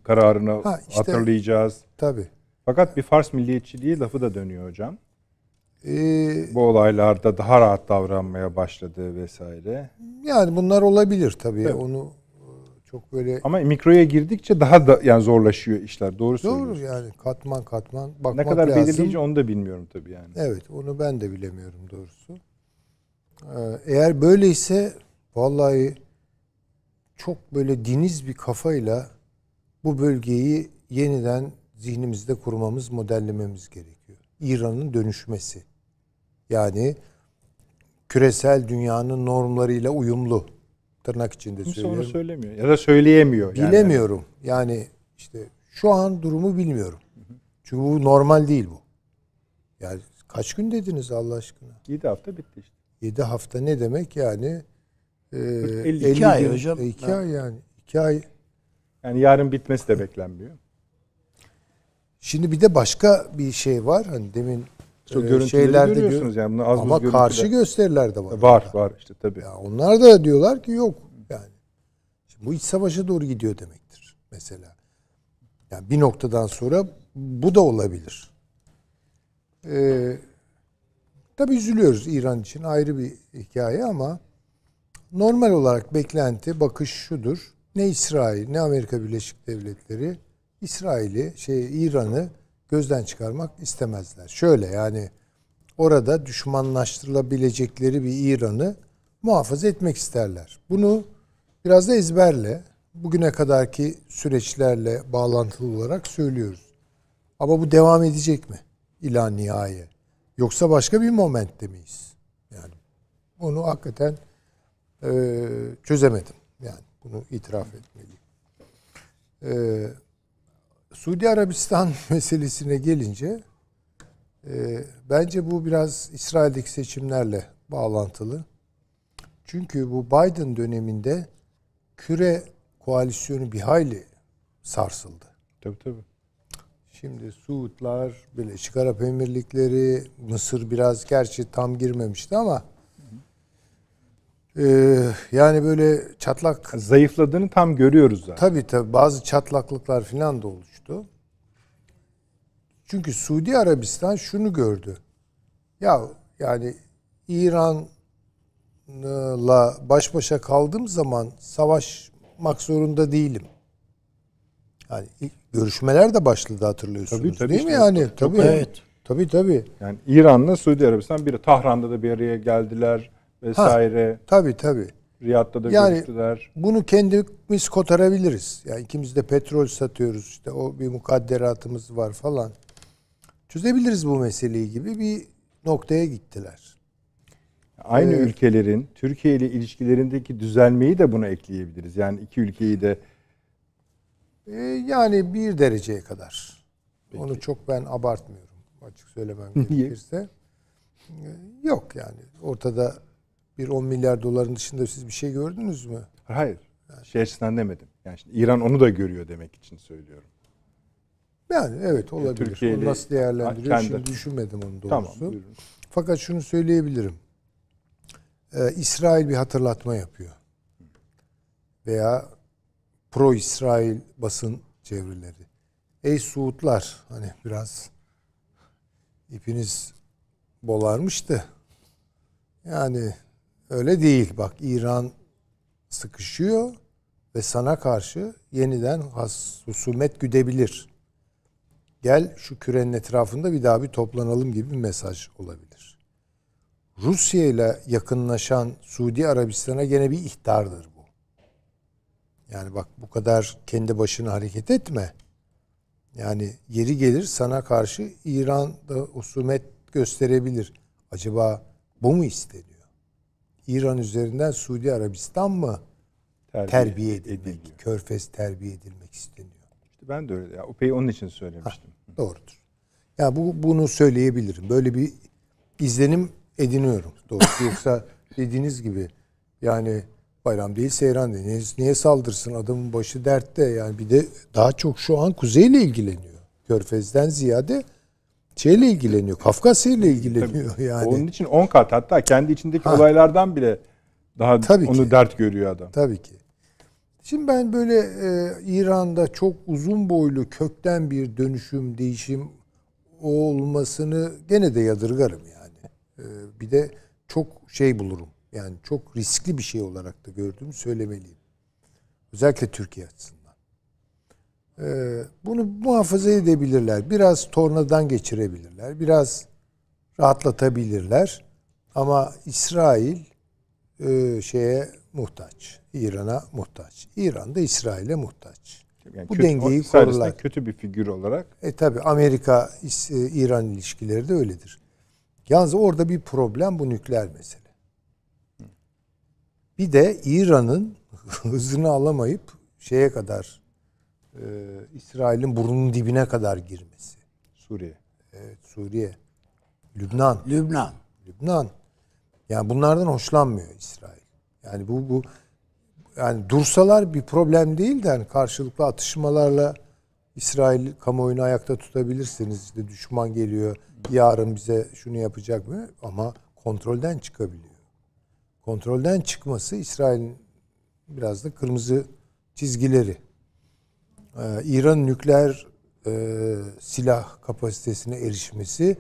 kararını ha, işte, hatırlayacağız. Tabii. Fakat bir Fars milliyetçiliği lafı da dönüyor hocam. Ee, Bu olaylarda daha rahat davranmaya başladı vesaire. Yani bunlar olabilir tabii. Evet. Onu e, çok böyle Ama mikroya girdikçe daha da yani zorlaşıyor işler. Doğru Doğru söylüyorsun. yani katman katman bakmak Ne kadar lazım. belirleyici onu da bilmiyorum tabii yani. Evet onu ben de bilemiyorum doğrusu. Ee, eğer böyleyse vallahi çok böyle diniz bir kafayla bu bölgeyi yeniden zihnimizde kurmamız, modellememiz gerekiyor. İran'ın dönüşmesi. Yani küresel dünyanın normlarıyla uyumlu. Tırnak içinde Kimse söylüyorum. Kimse söylemiyor ya da söyleyemiyor. Bilemiyorum. Yani işte şu an durumu bilmiyorum. Çünkü bu normal değil bu. Yani kaç gün dediniz Allah aşkına? 7 hafta bitti işte. 7 hafta ne demek yani? E, 52 50 ay gün, hocam. 2 ay yani. 2 ay. Yani yarın bitmesi de beklenmiyor. Şimdi bir de başka bir şey var. Hani demin çok e, şeylerde görüyorsunuz yani bunu az ama görüntüler. karşı gösteriler de var. Var yani. var işte tabii. Ya onlar da diyorlar ki yok yani. Şimdi bu iç savaşa doğru gidiyor demektir mesela. Yani bir noktadan sonra bu da olabilir. Ee, tabii üzülüyoruz İran için ayrı bir hikaye ama normal olarak beklenti bakış şudur. Ne İsrail ne Amerika Birleşik Devletleri İsrail'i, şey İran'ı gözden çıkarmak istemezler. Şöyle yani orada düşmanlaştırılabilecekleri bir İran'ı muhafaza etmek isterler. Bunu biraz da ezberle, bugüne kadarki süreçlerle bağlantılı olarak söylüyoruz. Ama bu devam edecek mi? İla nihaye. Yoksa başka bir momentte miyiz? Yani onu hakikaten e, çözemedim. Yani bunu itiraf etmeliyim. E, Suudi Arabistan meselesine gelince e, bence bu biraz İsrail'deki seçimlerle bağlantılı. Çünkü bu Biden döneminde küre koalisyonu bir hayli sarsıldı. Tabii tabii. Şimdi Suudlar, Birleşik Arap Emirlikleri, Mısır biraz gerçi tam girmemişti ama ee, yani böyle çatlak... Zayıfladığını tam görüyoruz zaten. Tabii tabii bazı çatlaklıklar falan da oluştu. Çünkü Suudi Arabistan şunu gördü. Ya yani İran'la baş başa kaldığım zaman savaşmak zorunda değilim. Yani görüşmeler de başladı hatırlıyorsunuz tabii, tabii değil işte, mi yani? Tabii, tabii evet. Tabii tabii. Yani İran'la Suudi Arabistan bir Tahran'da da bir araya geldiler vesaire. Ha, tabii tabii. Riyad'da da yani, görüştüler. Bunu kendimiz kotarabiliriz. Yani ikimiz de petrol satıyoruz işte o bir mukadderatımız var falan. Çözebiliriz bu meseleyi gibi bir noktaya gittiler. Aynı ee, ülkelerin Türkiye ile ilişkilerindeki düzelmeyi de buna ekleyebiliriz. Yani iki ülkeyi de ee, yani bir dereceye kadar. Peki. Onu çok ben abartmıyorum açık söylemem gerekirse. Ee, yok yani ortada bir 10 milyar doların dışında siz bir şey gördünüz mü? Hayır. Yani. Şey açısından demedim. Yani şimdi İran onu da görüyor demek için söylüyorum. Yani evet e, olabilir. Türkiye onu nasıl değerlendiriyor kendi. şimdi düşünmedim onu doğrusu. Tamam, buyurun. Fakat şunu söyleyebilirim. Ee, İsrail bir hatırlatma yapıyor. Veya pro İsrail basın çevreleri. Ey Suudlar hani biraz ipiniz bolarmıştı. Yani Öyle değil. Bak İran sıkışıyor ve sana karşı yeniden husumet güdebilir. Gel şu kürenin etrafında bir daha bir toplanalım gibi bir mesaj olabilir. Rusya ile yakınlaşan Suudi Arabistan'a gene bir ihtardır bu. Yani bak bu kadar kendi başına hareket etme. Yani yeri gelir sana karşı İran da husumet gösterebilir. Acaba bu mu isteniyor? İran üzerinden Suudi Arabistan mı terbiye, terbiye edilmek, körfez terbiye edilmek isteniyor. İşte ben de öyle. Ya, UPE'yi onun için söylemiştim. Ha, doğrudur. Ya bu bunu söyleyebilirim. Böyle bir izlenim ediniyorum. Doğrusu yoksa dediğiniz gibi yani bayram değil seyran değil. Niye, niye saldırsın adamın başı dertte yani bir de daha çok şu an kuzeyle ilgileniyor. Körfez'den ziyade şeyle ilgileniyor. Kafkasya ile ilgileniyor Tabii. yani. Onun için 10 kat hatta kendi içindeki ha. olaylardan bile daha Tabii onu ki. dert görüyor adam. Tabii ki. Şimdi ben böyle e, İran'da çok uzun boylu kökten bir dönüşüm, değişim olmasını gene de yadırgarım yani. E, bir de çok şey bulurum. Yani çok riskli bir şey olarak da gördüğümü söylemeliyim. Özellikle Türkiye açısından. Ee, bunu muhafaza edebilirler. Biraz tornadan geçirebilirler. Biraz rahatlatabilirler. Ama İsrail e, şeye muhtaç. İran'a muhtaç. İran da İsrail'e muhtaç. Yani Bu kötü, dengeyi korurlar. kötü bir figür olarak. E tabi Amerika e, İran ilişkileri de öyledir. Yalnız orada bir problem bu nükleer mesele. Bir de İran'ın hızını alamayıp şeye kadar e, İsrail'in burnunun dibine kadar girmesi. Suriye. Evet, Suriye. Lübnan. Lübnan. Lübnan. Yani bunlardan hoşlanmıyor İsrail. Yani bu bu yani dursalar bir problem değil de yani karşılıklı atışmalarla İsrail kamuoyunu ayakta tutabilirsiniz. İşte düşman geliyor. Yarın bize şunu yapacak mı? Ama kontrolden çıkabiliyor. Kontrolden çıkması İsrail'in biraz da kırmızı çizgileri e, İran nükleer e, silah kapasitesine erişmesi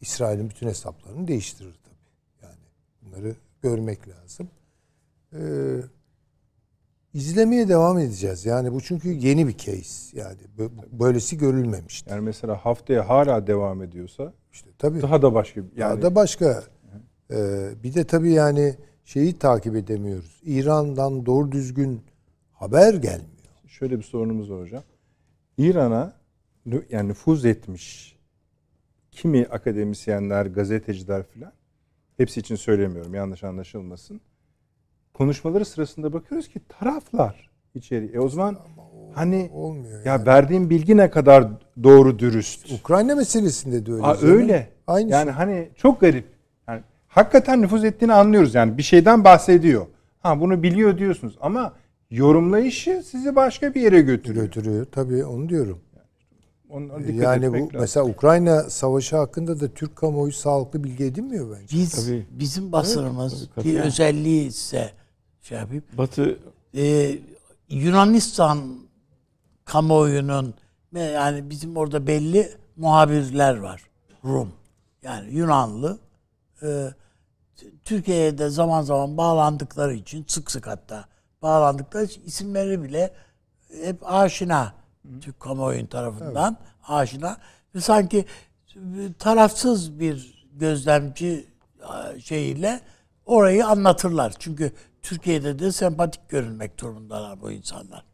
İsrail'in bütün hesaplarını değiştirir tabii. Yani bunları görmek lazım. E, izlemeye devam edeceğiz. Yani bu çünkü yeni bir case. Yani böylesi görülmemişti. Yani mesela haftaya hala devam ediyorsa işte tabii daha da başka yani daha da başka. Ee, bir de tabii yani şeyi takip edemiyoruz. İran'dan doğru düzgün haber gelmiyor şöyle bir sorunumuz var hocam. İran'a yani nüfuz etmiş kimi akademisyenler, gazeteciler filan hepsi için söylemiyorum yanlış anlaşılmasın. Konuşmaları sırasında bakıyoruz ki taraflar içeri. E o zaman o, hani olmuyor ya yani. verdiğim bilgi ne kadar doğru dürüst? Ukrayna meselesinde de öyle. Aa, öyle. Aynı yani şey. hani çok garip. Yani hakikaten nüfuz ettiğini anlıyoruz. Yani bir şeyden bahsediyor. Ha bunu biliyor diyorsunuz ama yorumlayışı sizi başka bir yere götürüyor. Götürüyor tabii onu diyorum. yani bu lazım. mesela Ukrayna savaşı hakkında da Türk kamuoyu sağlıklı bilgi edinmiyor bence. Biz tabii. bizim basınımız evet, bir özelliği ise şey yapayım. Batı e, Yunanistan kamuoyunun yani bizim orada belli muhabirler var. Rum. Yani Yunanlı. E, Türkiye'ye de zaman zaman bağlandıkları için sık sık hatta bağlandıkları için isimleri bile hep aşina Türk kamuoyun tarafından evet. aşina ve sanki tarafsız bir gözlemci şeyiyle orayı anlatırlar. Çünkü Türkiye'de de sempatik görünmek durumundalar bu insanlar.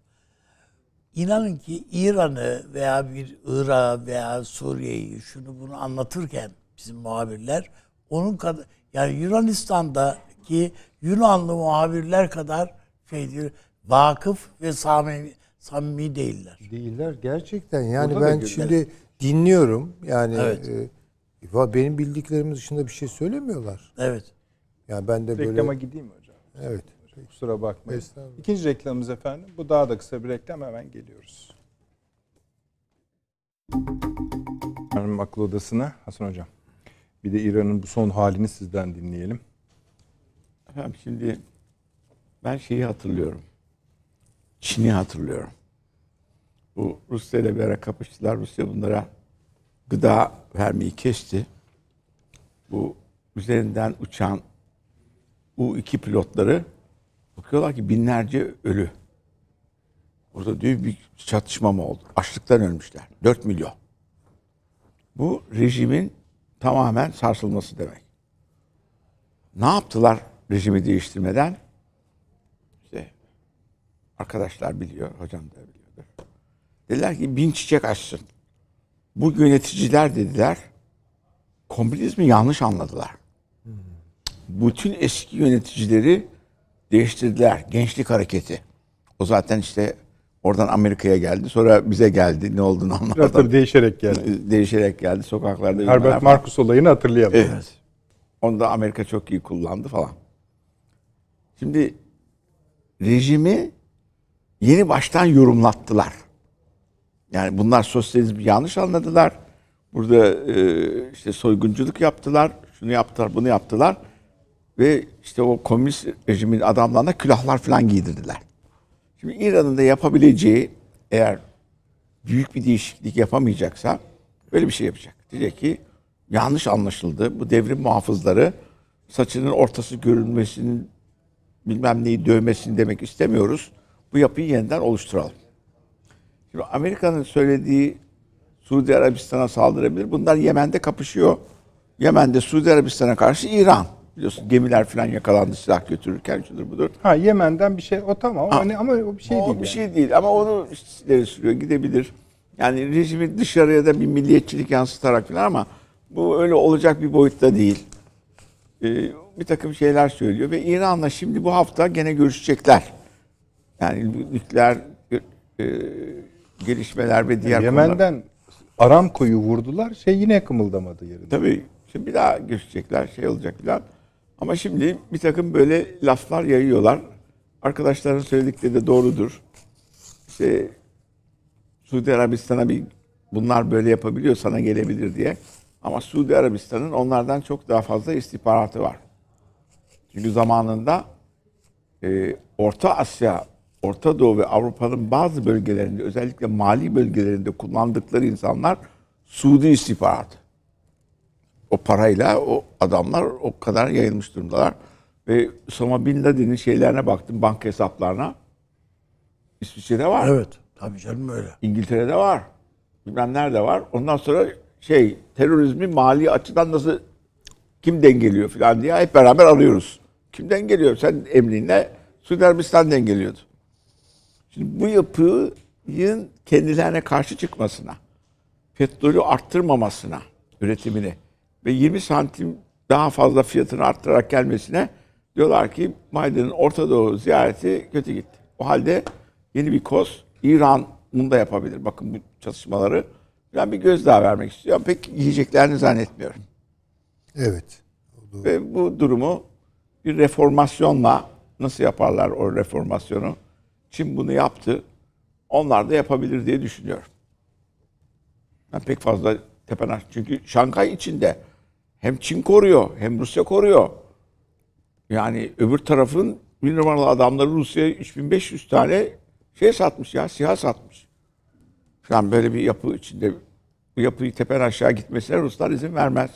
İnanın ki İran'ı veya bir Irak veya Suriye'yi şunu bunu anlatırken bizim muhabirler onun kadar yani Yunanistan'daki Yunanlı muhabirler kadar şeydir, vakıf ve samimi, samimi değiller. Değiller gerçekten. Yani Burada ben şimdi dinliyorum. Yani evet. e, benim bildiklerimiz dışında bir şey söylemiyorlar. Evet. Yani ben de Reklama böyle... Reklama gideyim mi hocam? Evet. Kusura bakmayın. İkinci reklamımız efendim. Bu daha da kısa bir reklam. Hemen geliyoruz. Efendim Akıl Odası'na Hasan Hocam. Bir de İran'ın bu son halini sizden dinleyelim. Efendim şimdi ben şeyi hatırlıyorum. Çin'i hatırlıyorum. Bu Rusya ile beraber kapıştılar. Rusya bunlara gıda vermeyi kesti. Bu üzerinden uçan U-2 pilotları bakıyorlar ki binlerce ölü. Orada büyük bir çatışma mı oldu? Açlıktan ölmüşler. 4 milyon. Bu rejimin tamamen sarsılması demek. Ne yaptılar rejimi değiştirmeden? Arkadaşlar biliyor, hocam da biliyordur. Dediler ki bin çiçek açsın. Bu yöneticiler dediler, komünizmi yanlış anladılar. Hmm. Bütün eski yöneticileri değiştirdiler. Gençlik hareketi. O zaten işte oradan Amerika'ya geldi. Sonra bize geldi. Ne olduğunu anlamadan. Biraz tabii değişerek geldi. Ee, değişerek geldi. Sokaklarda. Herbert Marcus olayını hatırlayalım. Evet. Onu da Amerika çok iyi kullandı falan. Şimdi rejimi yeni baştan yorumlattılar. Yani bunlar sosyalizmi yanlış anladılar. Burada e, işte soygunculuk yaptılar, şunu yaptılar, bunu yaptılar. Ve işte o komünist rejimin adamlarına külahlar falan giydirdiler. Şimdi İran'ın da yapabileceği eğer büyük bir değişiklik yapamayacaksa böyle bir şey yapacak. Diyecek ki yanlış anlaşıldı. Bu devrim muhafızları saçının ortası görünmesinin, bilmem neyi dövmesini demek istemiyoruz bu yapıyı yeniden oluşturalım. Şimdi Amerika'nın söylediği Suudi Arabistan'a saldırabilir. Bunlar Yemen'de kapışıyor. Yemen'de Suudi Arabistan'a karşı İran. Biliyorsun gemiler falan yakalandı silah götürürken şudur budur. Ha Yemen'den bir şey o tamam ha. Hani ama o bir şey o değil. O bir yani. şey değil ama onu ileri sürüyor gidebilir. Yani rejimi dışarıya da bir milliyetçilik yansıtarak falan ama bu öyle olacak bir boyutta değil. Ee, bir takım şeyler söylüyor ve İran'la şimdi bu hafta gene görüşecekler. Yani nükleer e, e, gelişmeler ve diğer yani Yemen'den konular. Aramco'yu vurdular. Şey yine kımıldamadı yerine. Tabii. Şimdi bir daha göçecekler. Şey olacak falan. Ama şimdi bir takım böyle laflar yayıyorlar. Arkadaşların söyledikleri de doğrudur. İşte Suudi Arabistan'a bir bunlar böyle yapabiliyor sana gelebilir diye. Ama Suudi Arabistan'ın onlardan çok daha fazla istihbaratı var. Çünkü zamanında e, Orta Asya Orta Doğu ve Avrupa'nın bazı bölgelerinde özellikle mali bölgelerinde kullandıkları insanlar Suudi istihbaratı. O parayla o adamlar o kadar yayılmış durumdalar. Ve Osama Bin Laden'in şeylerine baktım banka hesaplarına. İsviçre'de var. Evet. Tabii canım öyle. İngiltere'de var. Bilmem nerede var. Ondan sonra şey terörizmi mali açıdan nasıl kim dengeliyor falan diye hep beraber arıyoruz. Kim dengeliyor? Sen emrinle Suudi Arabistan dengeliyordu. Şimdi bu yapının kendilerine karşı çıkmasına, petrolü arttırmamasına, üretimini ve 20 santim daha fazla fiyatını arttırarak gelmesine diyorlar ki Biden'ın Orta Doğu ziyareti kötü gitti. O halde yeni bir koz İran'ın da yapabilir. Bakın bu çatışmaları ben bir göz daha vermek istiyorum. Pek yiyeceklerini zannetmiyorum. Evet. Ve bu durumu bir reformasyonla nasıl yaparlar o reformasyonu? Çin bunu yaptı. Onlar da yapabilir diye düşünüyorum. Ben pek fazla tepenaş. Çünkü Şangay içinde hem Çin koruyor hem Rusya koruyor. Yani öbür tarafın bir numaralı adamları Rusya'ya 3500 tane şey satmış ya, silah satmış. Yani böyle bir yapı içinde bu yapıyı tepen aşağı gitmesine Ruslar izin vermez.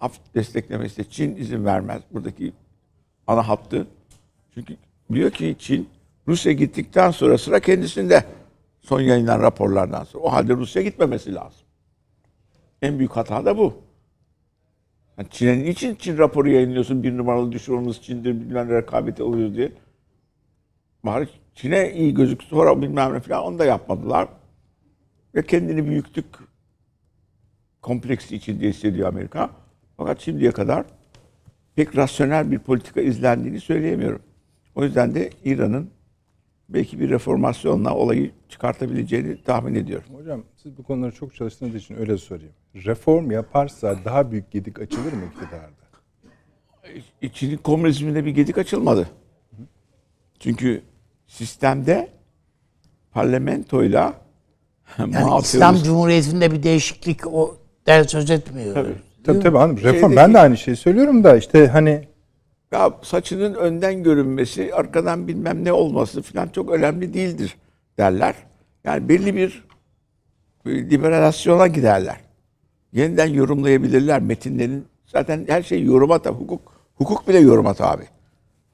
Af desteklemesi de Çin izin vermez. Buradaki ana hattı. Çünkü biliyor ki Çin Rusya gittikten sonra sıra kendisinde son yayınlanan raporlardan sonra. O halde Rusya gitmemesi lazım. En büyük hata da bu. Yani Çin'e niçin Çin raporu yayınlıyorsun bir numaralı düşürmemiz Çin'dir bilmem rekabeti oluyor diye. Bari Çin'e iyi gözüksün sonra bilmem ne falan onu da yapmadılar. Ve kendini büyüklük kompleksi içinde hissediyor Amerika. Fakat şimdiye kadar pek rasyonel bir politika izlendiğini söyleyemiyorum. O yüzden de İran'ın belki bir reformasyonla olayı çıkartabileceğini tahmin ediyorum. Hocam siz bu konuları çok çalıştığınız için öyle sorayım. Reform yaparsa daha büyük gedik açılır mı iktidarda? İçinin komünizminde bir gedik açılmadı. Çünkü sistemde parlamentoyla yani İslam Cumhuriyeti'nde bir değişiklik o der söz etmiyor. Tabii. Tabii tabii hanım reform Şeydeki... ben de aynı şeyi söylüyorum da işte hani ya saçının önden görünmesi, arkadan bilmem ne olması falan çok önemli değildir derler. Yani belli bir, bir liberalizasyona giderler. Yeniden yorumlayabilirler metinlerin. Zaten her şey yoruma tabi. Hukuk, hukuk bile yoruma tabi.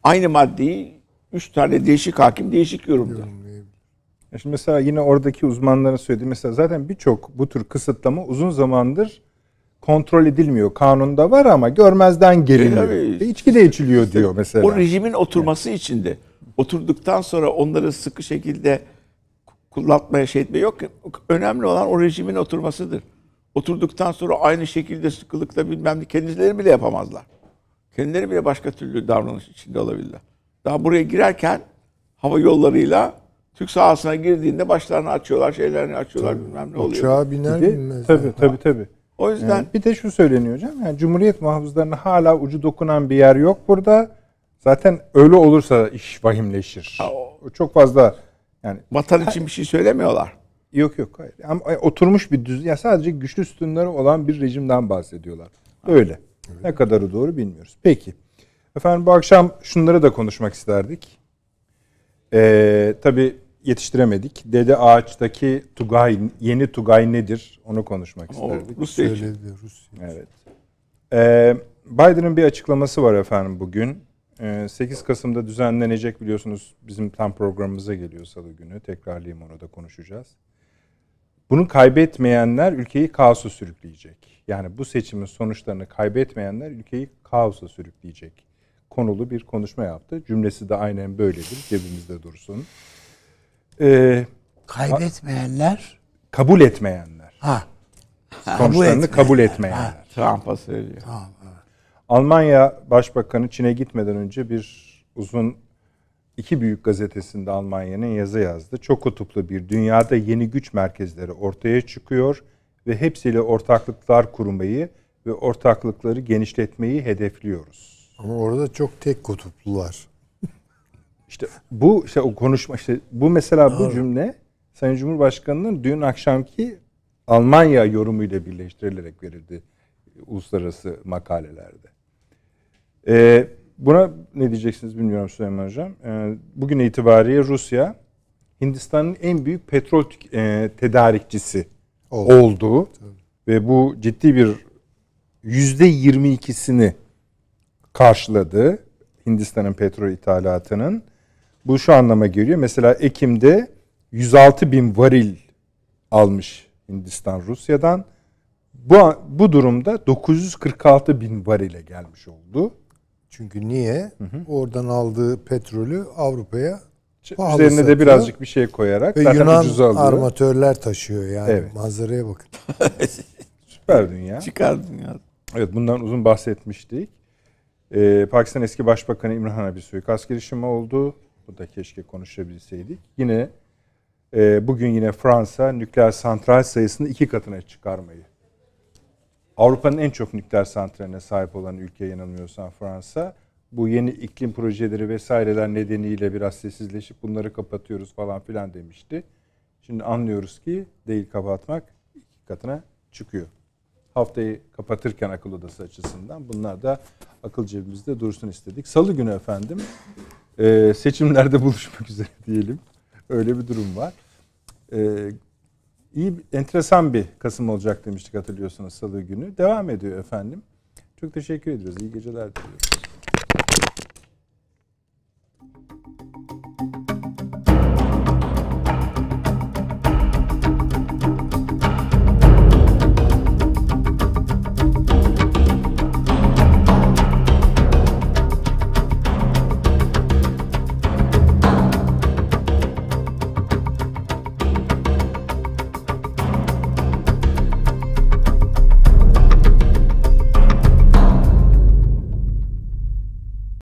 Aynı maddeyi üç tane değişik hakim değişik yorumlar. Şimdi mesela yine oradaki uzmanların söylediği mesela zaten birçok bu tür kısıtlama uzun zamandır kontrol edilmiyor. Kanunda var ama görmezden geliniyor. Evet. İçki de içiliyor işte diyor mesela. O rejimin oturması evet. için oturduktan sonra onları sıkı şekilde kullanmaya şey etme yok. Önemli olan o rejimin oturmasıdır. Oturduktan sonra aynı şekilde sıkılıkla bilmem ne kendileri bile yapamazlar. Kendileri bile başka türlü davranış içinde olabilirler. Daha buraya girerken hava yollarıyla Türk sahasına girdiğinde başlarını açıyorlar, şeylerini açıyorlar tabii, bilmem ne oluyor. Uçağa biner binmez. Tabii, tabii tabii tabii. O yüzden evet. bir de şu söyleniyor hocam. Yani Cumhuriyet muhafızlarına hala ucu dokunan bir yer yok burada. Zaten öyle olursa iş vahimleşir. O çok fazla yani vatan için bir şey söylemiyorlar. Yok yok hayır. Ama e, oturmuş bir düz ya sadece güçlü sütunları olan bir rejimden bahsediyorlar. Öyle. Evet. Ne kadarı doğru bilmiyoruz. Peki. Efendim bu akşam şunları da konuşmak isterdik. Ee, tabii yetiştiremedik. Dede Ağaç'taki Tugay, yeni Tugay nedir? Onu konuşmak isterdik. Rusya Söyledi, Rusya Evet. Ee, Biden'ın bir açıklaması var efendim bugün. Ee, 8 Kasım'da düzenlenecek biliyorsunuz bizim tam programımıza geliyor salı günü. Tekrarlayayım onu da konuşacağız. Bunu kaybetmeyenler ülkeyi kaosa sürükleyecek. Yani bu seçimin sonuçlarını kaybetmeyenler ülkeyi kaosa sürükleyecek konulu bir konuşma yaptı. Cümlesi de aynen böyledir. Cebimizde dursun e, kaybetmeyenler kabul etmeyenler. Ha. Sonuçlarını kabul etmeyenler. Ha. Trump'a söylüyor. Tamam. Almanya Başbakanı Çin'e gitmeden önce bir uzun iki büyük gazetesinde Almanya'nın yazı yazdı. Çok kutuplu bir dünyada yeni güç merkezleri ortaya çıkıyor ve hepsiyle ortaklıklar kurmayı ve ortaklıkları genişletmeyi hedefliyoruz. Ama orada çok tek kutuplular. İşte bu işte o konuşma işte bu mesela bu cümle Sayın Cumhurbaşkanı'nın dün akşamki Almanya yorumuyla birleştirilerek verildi e, uluslararası makalelerde. Ee, buna ne diyeceksiniz bilmiyorum Süleyman Hocam. Ee, bugün itibariyle Rusya Hindistan'ın en büyük petrol e, tedarikçisi Oldu. olduğu Tabii. ve bu ciddi bir yüzde 22'sini karşıladı Hindistan'ın petrol ithalatının bu şu anlama geliyor. Mesela Ekim'de 106 bin varil almış Hindistan Rusya'dan. Bu, bu durumda 946 bin varile gelmiş oldu. Çünkü niye? Hı hı. Oradan aldığı petrolü Avrupa'ya pahalı Üzerine satıyor. de birazcık bir şey koyarak Ve Yunan armatörler taşıyor yani. Evet. Manzaraya bakın. Süper dünya. Çıkar dünya. Evet bundan uzun bahsetmiştik. Ee, Pakistan eski başbakanı İmran Han'a bir suikast girişimi oldu. Bu da keşke konuşabilseydik. Yine e, bugün yine Fransa nükleer santral sayısını iki katına çıkarmayı. Avrupa'nın en çok nükleer santraline sahip olan ülke yanılmıyorsam Fransa. Bu yeni iklim projeleri vesaireler nedeniyle biraz sessizleşip bunları kapatıyoruz falan filan demişti. Şimdi anlıyoruz ki değil kapatmak iki katına çıkıyor. Haftayı kapatırken akıl odası açısından bunlar da akıl cebimizde dursun istedik. Salı günü efendim e, seçimlerde buluşmak üzere diyelim. Öyle bir durum var. E, iyi, enteresan bir Kasım olacak demiştik hatırlıyorsunuz Salı günü. Devam ediyor efendim. Çok teşekkür ediyoruz. İyi geceler diliyoruz.